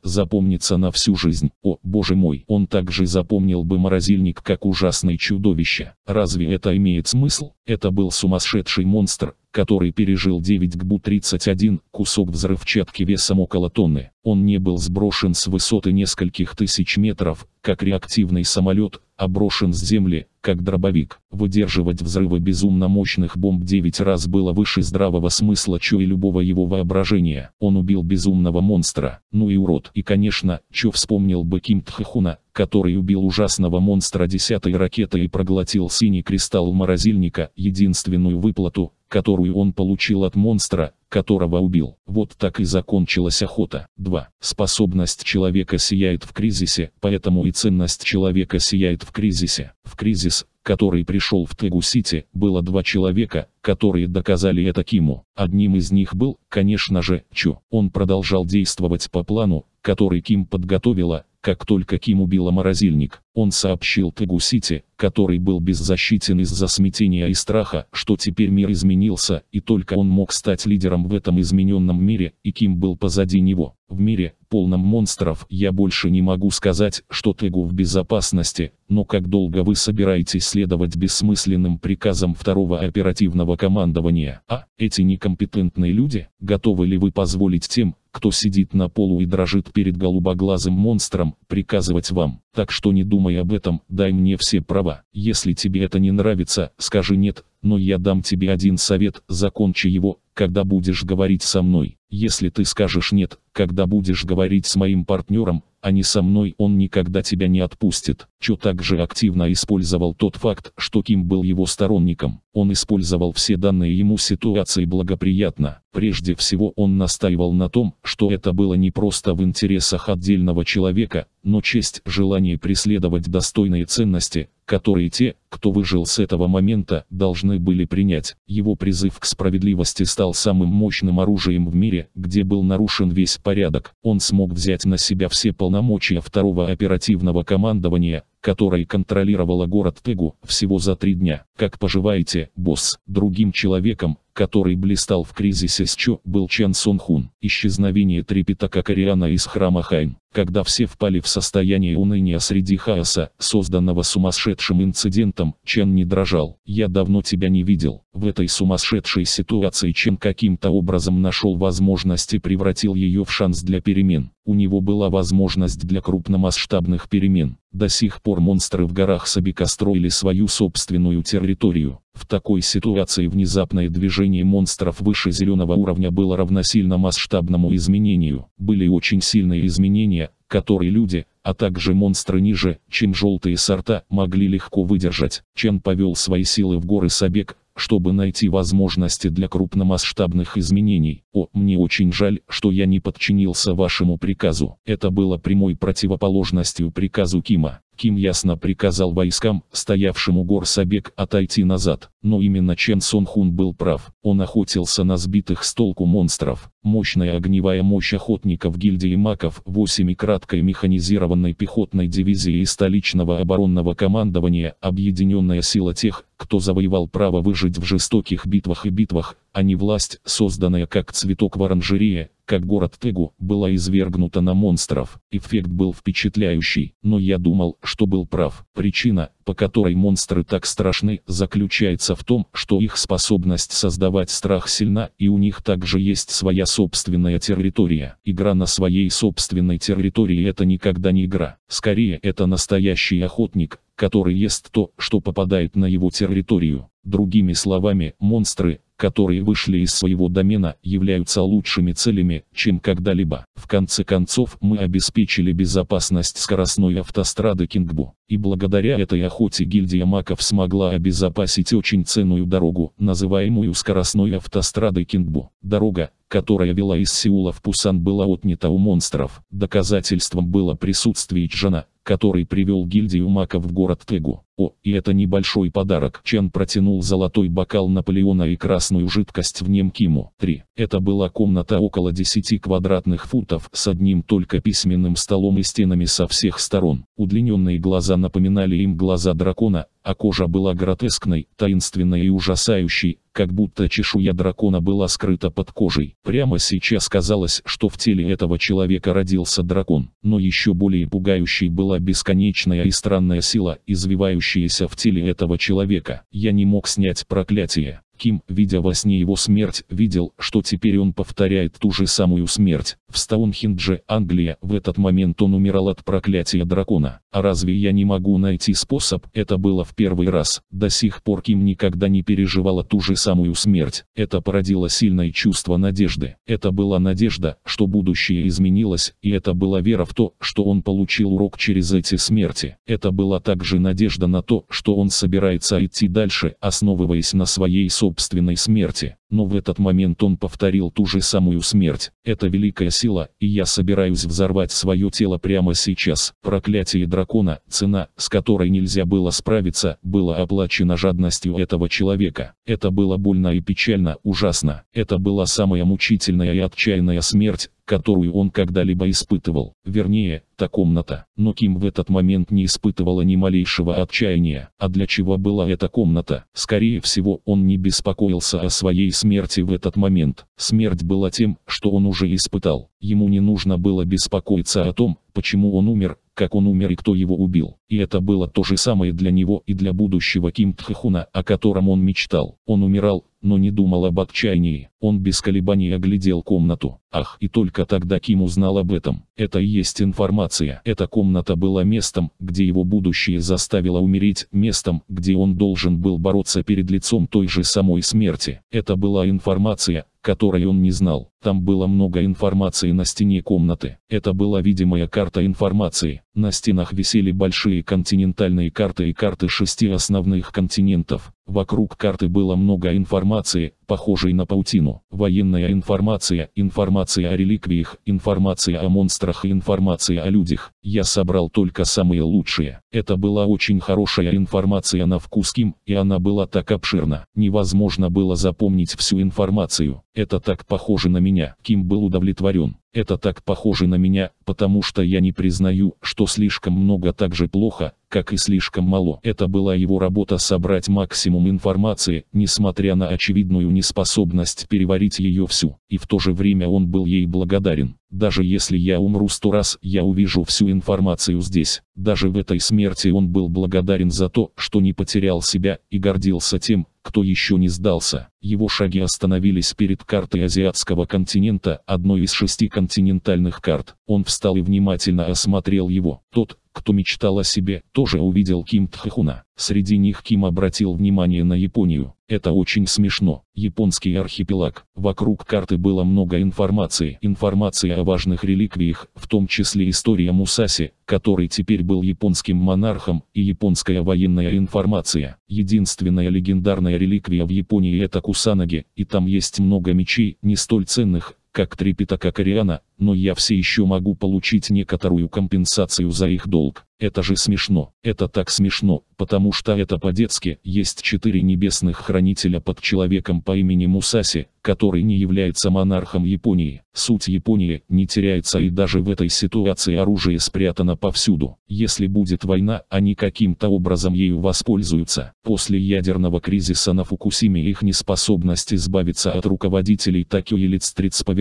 запомнится на всю жизнь. О, боже мой, он также запомнил бы морозильник как ужасное чудовище. Разве это имеет смысл? Это был сумасшедший монстр, который пережил 9 ГБУ-31, кусок взрывчатки весом около тонны. Он не был сброшен с высоты нескольких тысяч метров, как реактивный самолет, а брошен с земли, как дробовик. Выдерживать взрывы безумно мощных бомб 9 раз было выше здравого смысла Чо и любого его воображения. Он убил безумного монстра, ну и урод. И конечно, Чо вспомнил бы Ким Тхахуна, который убил ужасного монстра десятой ракеты и проглотил синий кристалл морозильника, единственную выплату, которую он получил от монстра, которого убил. Вот так и закончилась охота. 2. Способность человека сияет в кризисе, поэтому и ценность человека сияет в кризисе. В кризис, который пришел в Тегу-Сити, было два человека, которые доказали это Киму. Одним из них был, конечно же, Чу. Он продолжал действовать по плану, который Ким подготовила, как только Ким убила морозильник, он сообщил Тегу Сити, который был беззащитен из-за смятения и страха, что теперь мир изменился, и только он мог стать лидером в этом измененном мире, и Ким был позади него. В мире, полном монстров, я больше не могу сказать, что Тегу в безопасности, но как долго вы собираетесь следовать бессмысленным приказам второго оперативного командования? А, эти некомпетентные люди, готовы ли вы позволить тем, кто сидит на полу и дрожит перед голубоглазым монстром, приказывать вам. Так что не думай об этом, дай мне все права. Если тебе это не нравится, скажи «нет», но я дам тебе один совет, закончи его, когда будешь говорить со мной. Если ты скажешь «нет», когда будешь говорить с моим партнером, а не со мной он никогда тебя не отпустит. Чо также активно использовал тот факт, что Ким был его сторонником. Он использовал все данные ему ситуации благоприятно. Прежде всего он настаивал на том, что это было не просто в интересах отдельного человека, но честь желание преследовать достойные ценности – которые те, кто выжил с этого момента, должны были принять. Его призыв к справедливости стал самым мощным оружием в мире, где был нарушен весь порядок. Он смог взять на себя все полномочия второго оперативного командования, которое контролировало город Тегу всего за три дня. Как поживаете, босс? Другим человеком, который блистал в кризисе с Чо, был Чан Сон Хун. Исчезновение трепета Кокориана из храма Хайм когда все впали в состояние уныния среди хаоса, созданного сумасшедшим инцидентом, Чен не дрожал. «Я давно тебя не видел». В этой сумасшедшей ситуации Чен каким-то образом нашел возможность и превратил ее в шанс для перемен. У него была возможность для крупномасштабных перемен. До сих пор монстры в горах Сабика строили свою собственную территорию. В такой ситуации внезапное движение монстров выше зеленого уровня было равносильно масштабному изменению. Были очень сильные изменения которые люди, а также монстры ниже, чем желтые сорта, могли легко выдержать. Чен повел свои силы в горы Сабек, чтобы найти возможности для крупномасштабных изменений. О, мне очень жаль, что я не подчинился вашему приказу. Это было прямой противоположностью приказу Кима. Ким ясно приказал войскам, стоявшим у гор Сабек, отойти назад. Но именно Чен Сон Хун был прав. Он охотился на сбитых с толку монстров. Мощная огневая мощь охотников гильдии маков 8 краткой механизированной пехотной дивизии и столичного оборонного командования объединенная сила тех, кто завоевал право выжить в жестоких битвах и битвах, а не власть, созданная как цветок в оранжерее, как город Тегу, была извергнута на монстров. Эффект был впечатляющий, но я думал, что был прав. Причина, по которой монстры так страшны, заключается в том, что их способность создавать страх сильна, и у них также есть своя собственная территория. Игра на своей собственной территории это никогда не игра. Скорее, это настоящий охотник, который ест то, что попадает на его территорию. Другими словами, монстры, которые вышли из своего домена, являются лучшими целями, чем когда-либо. В конце концов, мы обеспечили безопасность скоростной автострады Кингбу. И благодаря этой охоте гильдия маков смогла обезопасить очень ценную дорогу, называемую скоростной автострадой Кингбу. Дорога, которая вела из Сеула в Пусан, была отнята у монстров. Доказательством было присутствие Чжана, который привел гильдию маков в город Тегу. О, и это небольшой подарок. Чен протянул золотой бокал Наполеона и красную жидкость в нем Киму. 3. Это была комната около 10 квадратных футов с одним только письменным столом и стенами со всех сторон. Удлиненные глаза напоминали им глаза дракона, а кожа была гротескной, таинственной и ужасающей, как будто чешуя дракона была скрыта под кожей. Прямо сейчас казалось, что в теле этого человека родился дракон, но еще более пугающей была бесконечная и странная сила, извивающаяся в теле этого человека. Я не мог снять проклятие. Ким, видя во сне его смерть, видел, что теперь он повторяет ту же самую смерть. В Стоунхендже, Англия, в этот момент он умирал от проклятия дракона. А разве я не могу найти способ? Это было в первый раз. До сих пор Ким никогда не переживала ту же самую смерть. Это породило сильное чувство надежды. Это была надежда, что будущее изменилось, и это была вера в то, что он получил урок через эти смерти. Это была также надежда на то, что он собирается идти дальше, основываясь на своей собственной собственной смерти но в этот момент он повторил ту же самую смерть. Это великая сила, и я собираюсь взорвать свое тело прямо сейчас. Проклятие дракона, цена, с которой нельзя было справиться, было оплачено жадностью этого человека. Это было больно и печально, ужасно. Это была самая мучительная и отчаянная смерть, которую он когда-либо испытывал. Вернее, та комната. Но Ким в этот момент не испытывала ни малейшего отчаяния. А для чего была эта комната? Скорее всего, он не беспокоился о своей смерти в этот момент. Смерть была тем, что он уже испытал. Ему не нужно было беспокоиться о том, почему он умер, как он умер и кто его убил. И это было то же самое для него и для будущего Ким Тхахуна, о котором он мечтал. Он умирал, но не думал об отчаянии. Он без колебаний оглядел комнату. Ах, и только тогда Ким узнал об этом. Это и есть информация. Эта комната была местом, где его будущее заставило умереть, местом, где он должен был бороться перед лицом той же самой смерти. Это была информация, которой он не знал. Там было много информации на стене комнаты. Это была видимая карта информации. На стенах висели большие континентальные карты и карты шести основных континентов. Вокруг карты было много информации, похожей на паутину. Военная информация, информация о реликвиях, информация о монстрах и информация о людях. Я собрал только самые лучшие. Это была очень хорошая информация на вкус Ким, и она была так обширна. Невозможно было запомнить всю информацию. Это так похоже на меня. Ким был удовлетворен. Это так похоже на меня, потому что я не признаю, что слишком много так же плохо, как и слишком мало. Это была его работа собрать максимум информации, несмотря на очевидную неспособность переварить ее всю, и в то же время он был ей благодарен. Даже если я умру сто раз, я увижу всю информацию здесь. Даже в этой смерти он был благодарен за то, что не потерял себя и гордился тем, кто еще не сдался. Его шаги остановились перед картой азиатского континента, одной из шести континентальных карт. Он встал и внимательно осмотрел его. Тот, кто мечтал о себе, тоже увидел Ким Тхэхуна. Среди них Ким обратил внимание на Японию. Это очень смешно. Японский архипелаг. Вокруг карты было много информации. Информация о важных реликвиях, в том числе история Мусаси, который теперь был японским монархом, и японская военная информация. Единственная легендарная реликвия в Японии это Кусанаги, и там есть много мечей, не столь ценных, как трепета как Ариана, но я все еще могу получить некоторую компенсацию за их долг. Это же смешно. Это так смешно, потому что это по-детски. Есть четыре небесных хранителя под человеком по имени Мусаси, который не является монархом Японии. Суть Японии не теряется и даже в этой ситуации оружие спрятано повсюду. Если будет война, они каким-то образом ею воспользуются. После ядерного кризиса на Фукусиме их неспособность избавиться от руководителей Токио и лиц по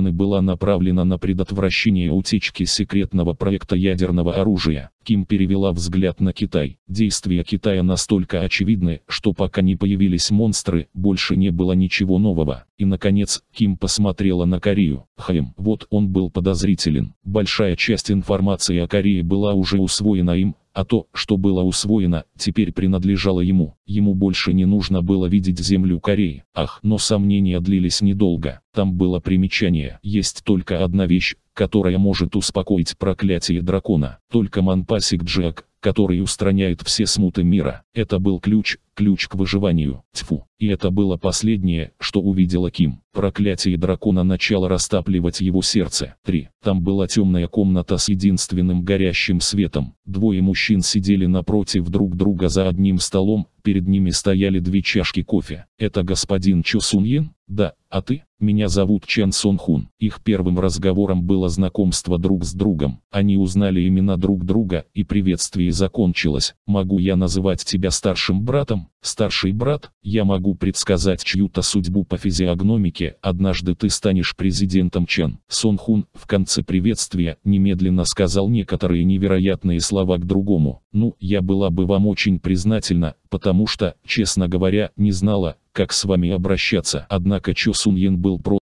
была направлена на предотвращение утечки секретного проекта ядерного оружия. Ким перевела взгляд на Китай. Действия Китая настолько очевидны, что пока не появились монстры, больше не было ничего нового. И наконец, Ким посмотрела на Корею. Хэм, вот он был подозрителен. Большая часть информации о Корее была уже усвоена им, а то, что было усвоено, теперь принадлежало ему. Ему больше не нужно было видеть землю Кореи. Ах, но сомнения длились недолго. Там было примечание. Есть только одна вещь, которая может успокоить проклятие дракона. Только Манпасик Джек, который устраняет все смуты мира. Это был ключ, ключ к выживанию. Тьфу, и это было последнее, что увидела Ким. Проклятие дракона начало растапливать его сердце. 3. Там была темная комната с единственным горящим светом. Двое мужчин сидели напротив друг друга за одним столом, перед ними стояли две чашки кофе. «Это господин Чо Сун Йен?» «Да, а ты?» «Меня зовут Чен Сон Хун». Их первым разговором было знакомство друг с другом. Они узнали имена друг друга, и приветствие закончилось. «Могу я называть тебя старшим братом?» «Старший брат?» Я могу предсказать чью-то судьбу по физиогномике, однажды ты станешь президентом Чен. Сон Хун в конце приветствия немедленно сказал некоторые невероятные слова к другому. Ну, я была бы вам очень признательна, потому что, честно говоря, не знала, как с вами обращаться. Однако Чо Сун Йен был про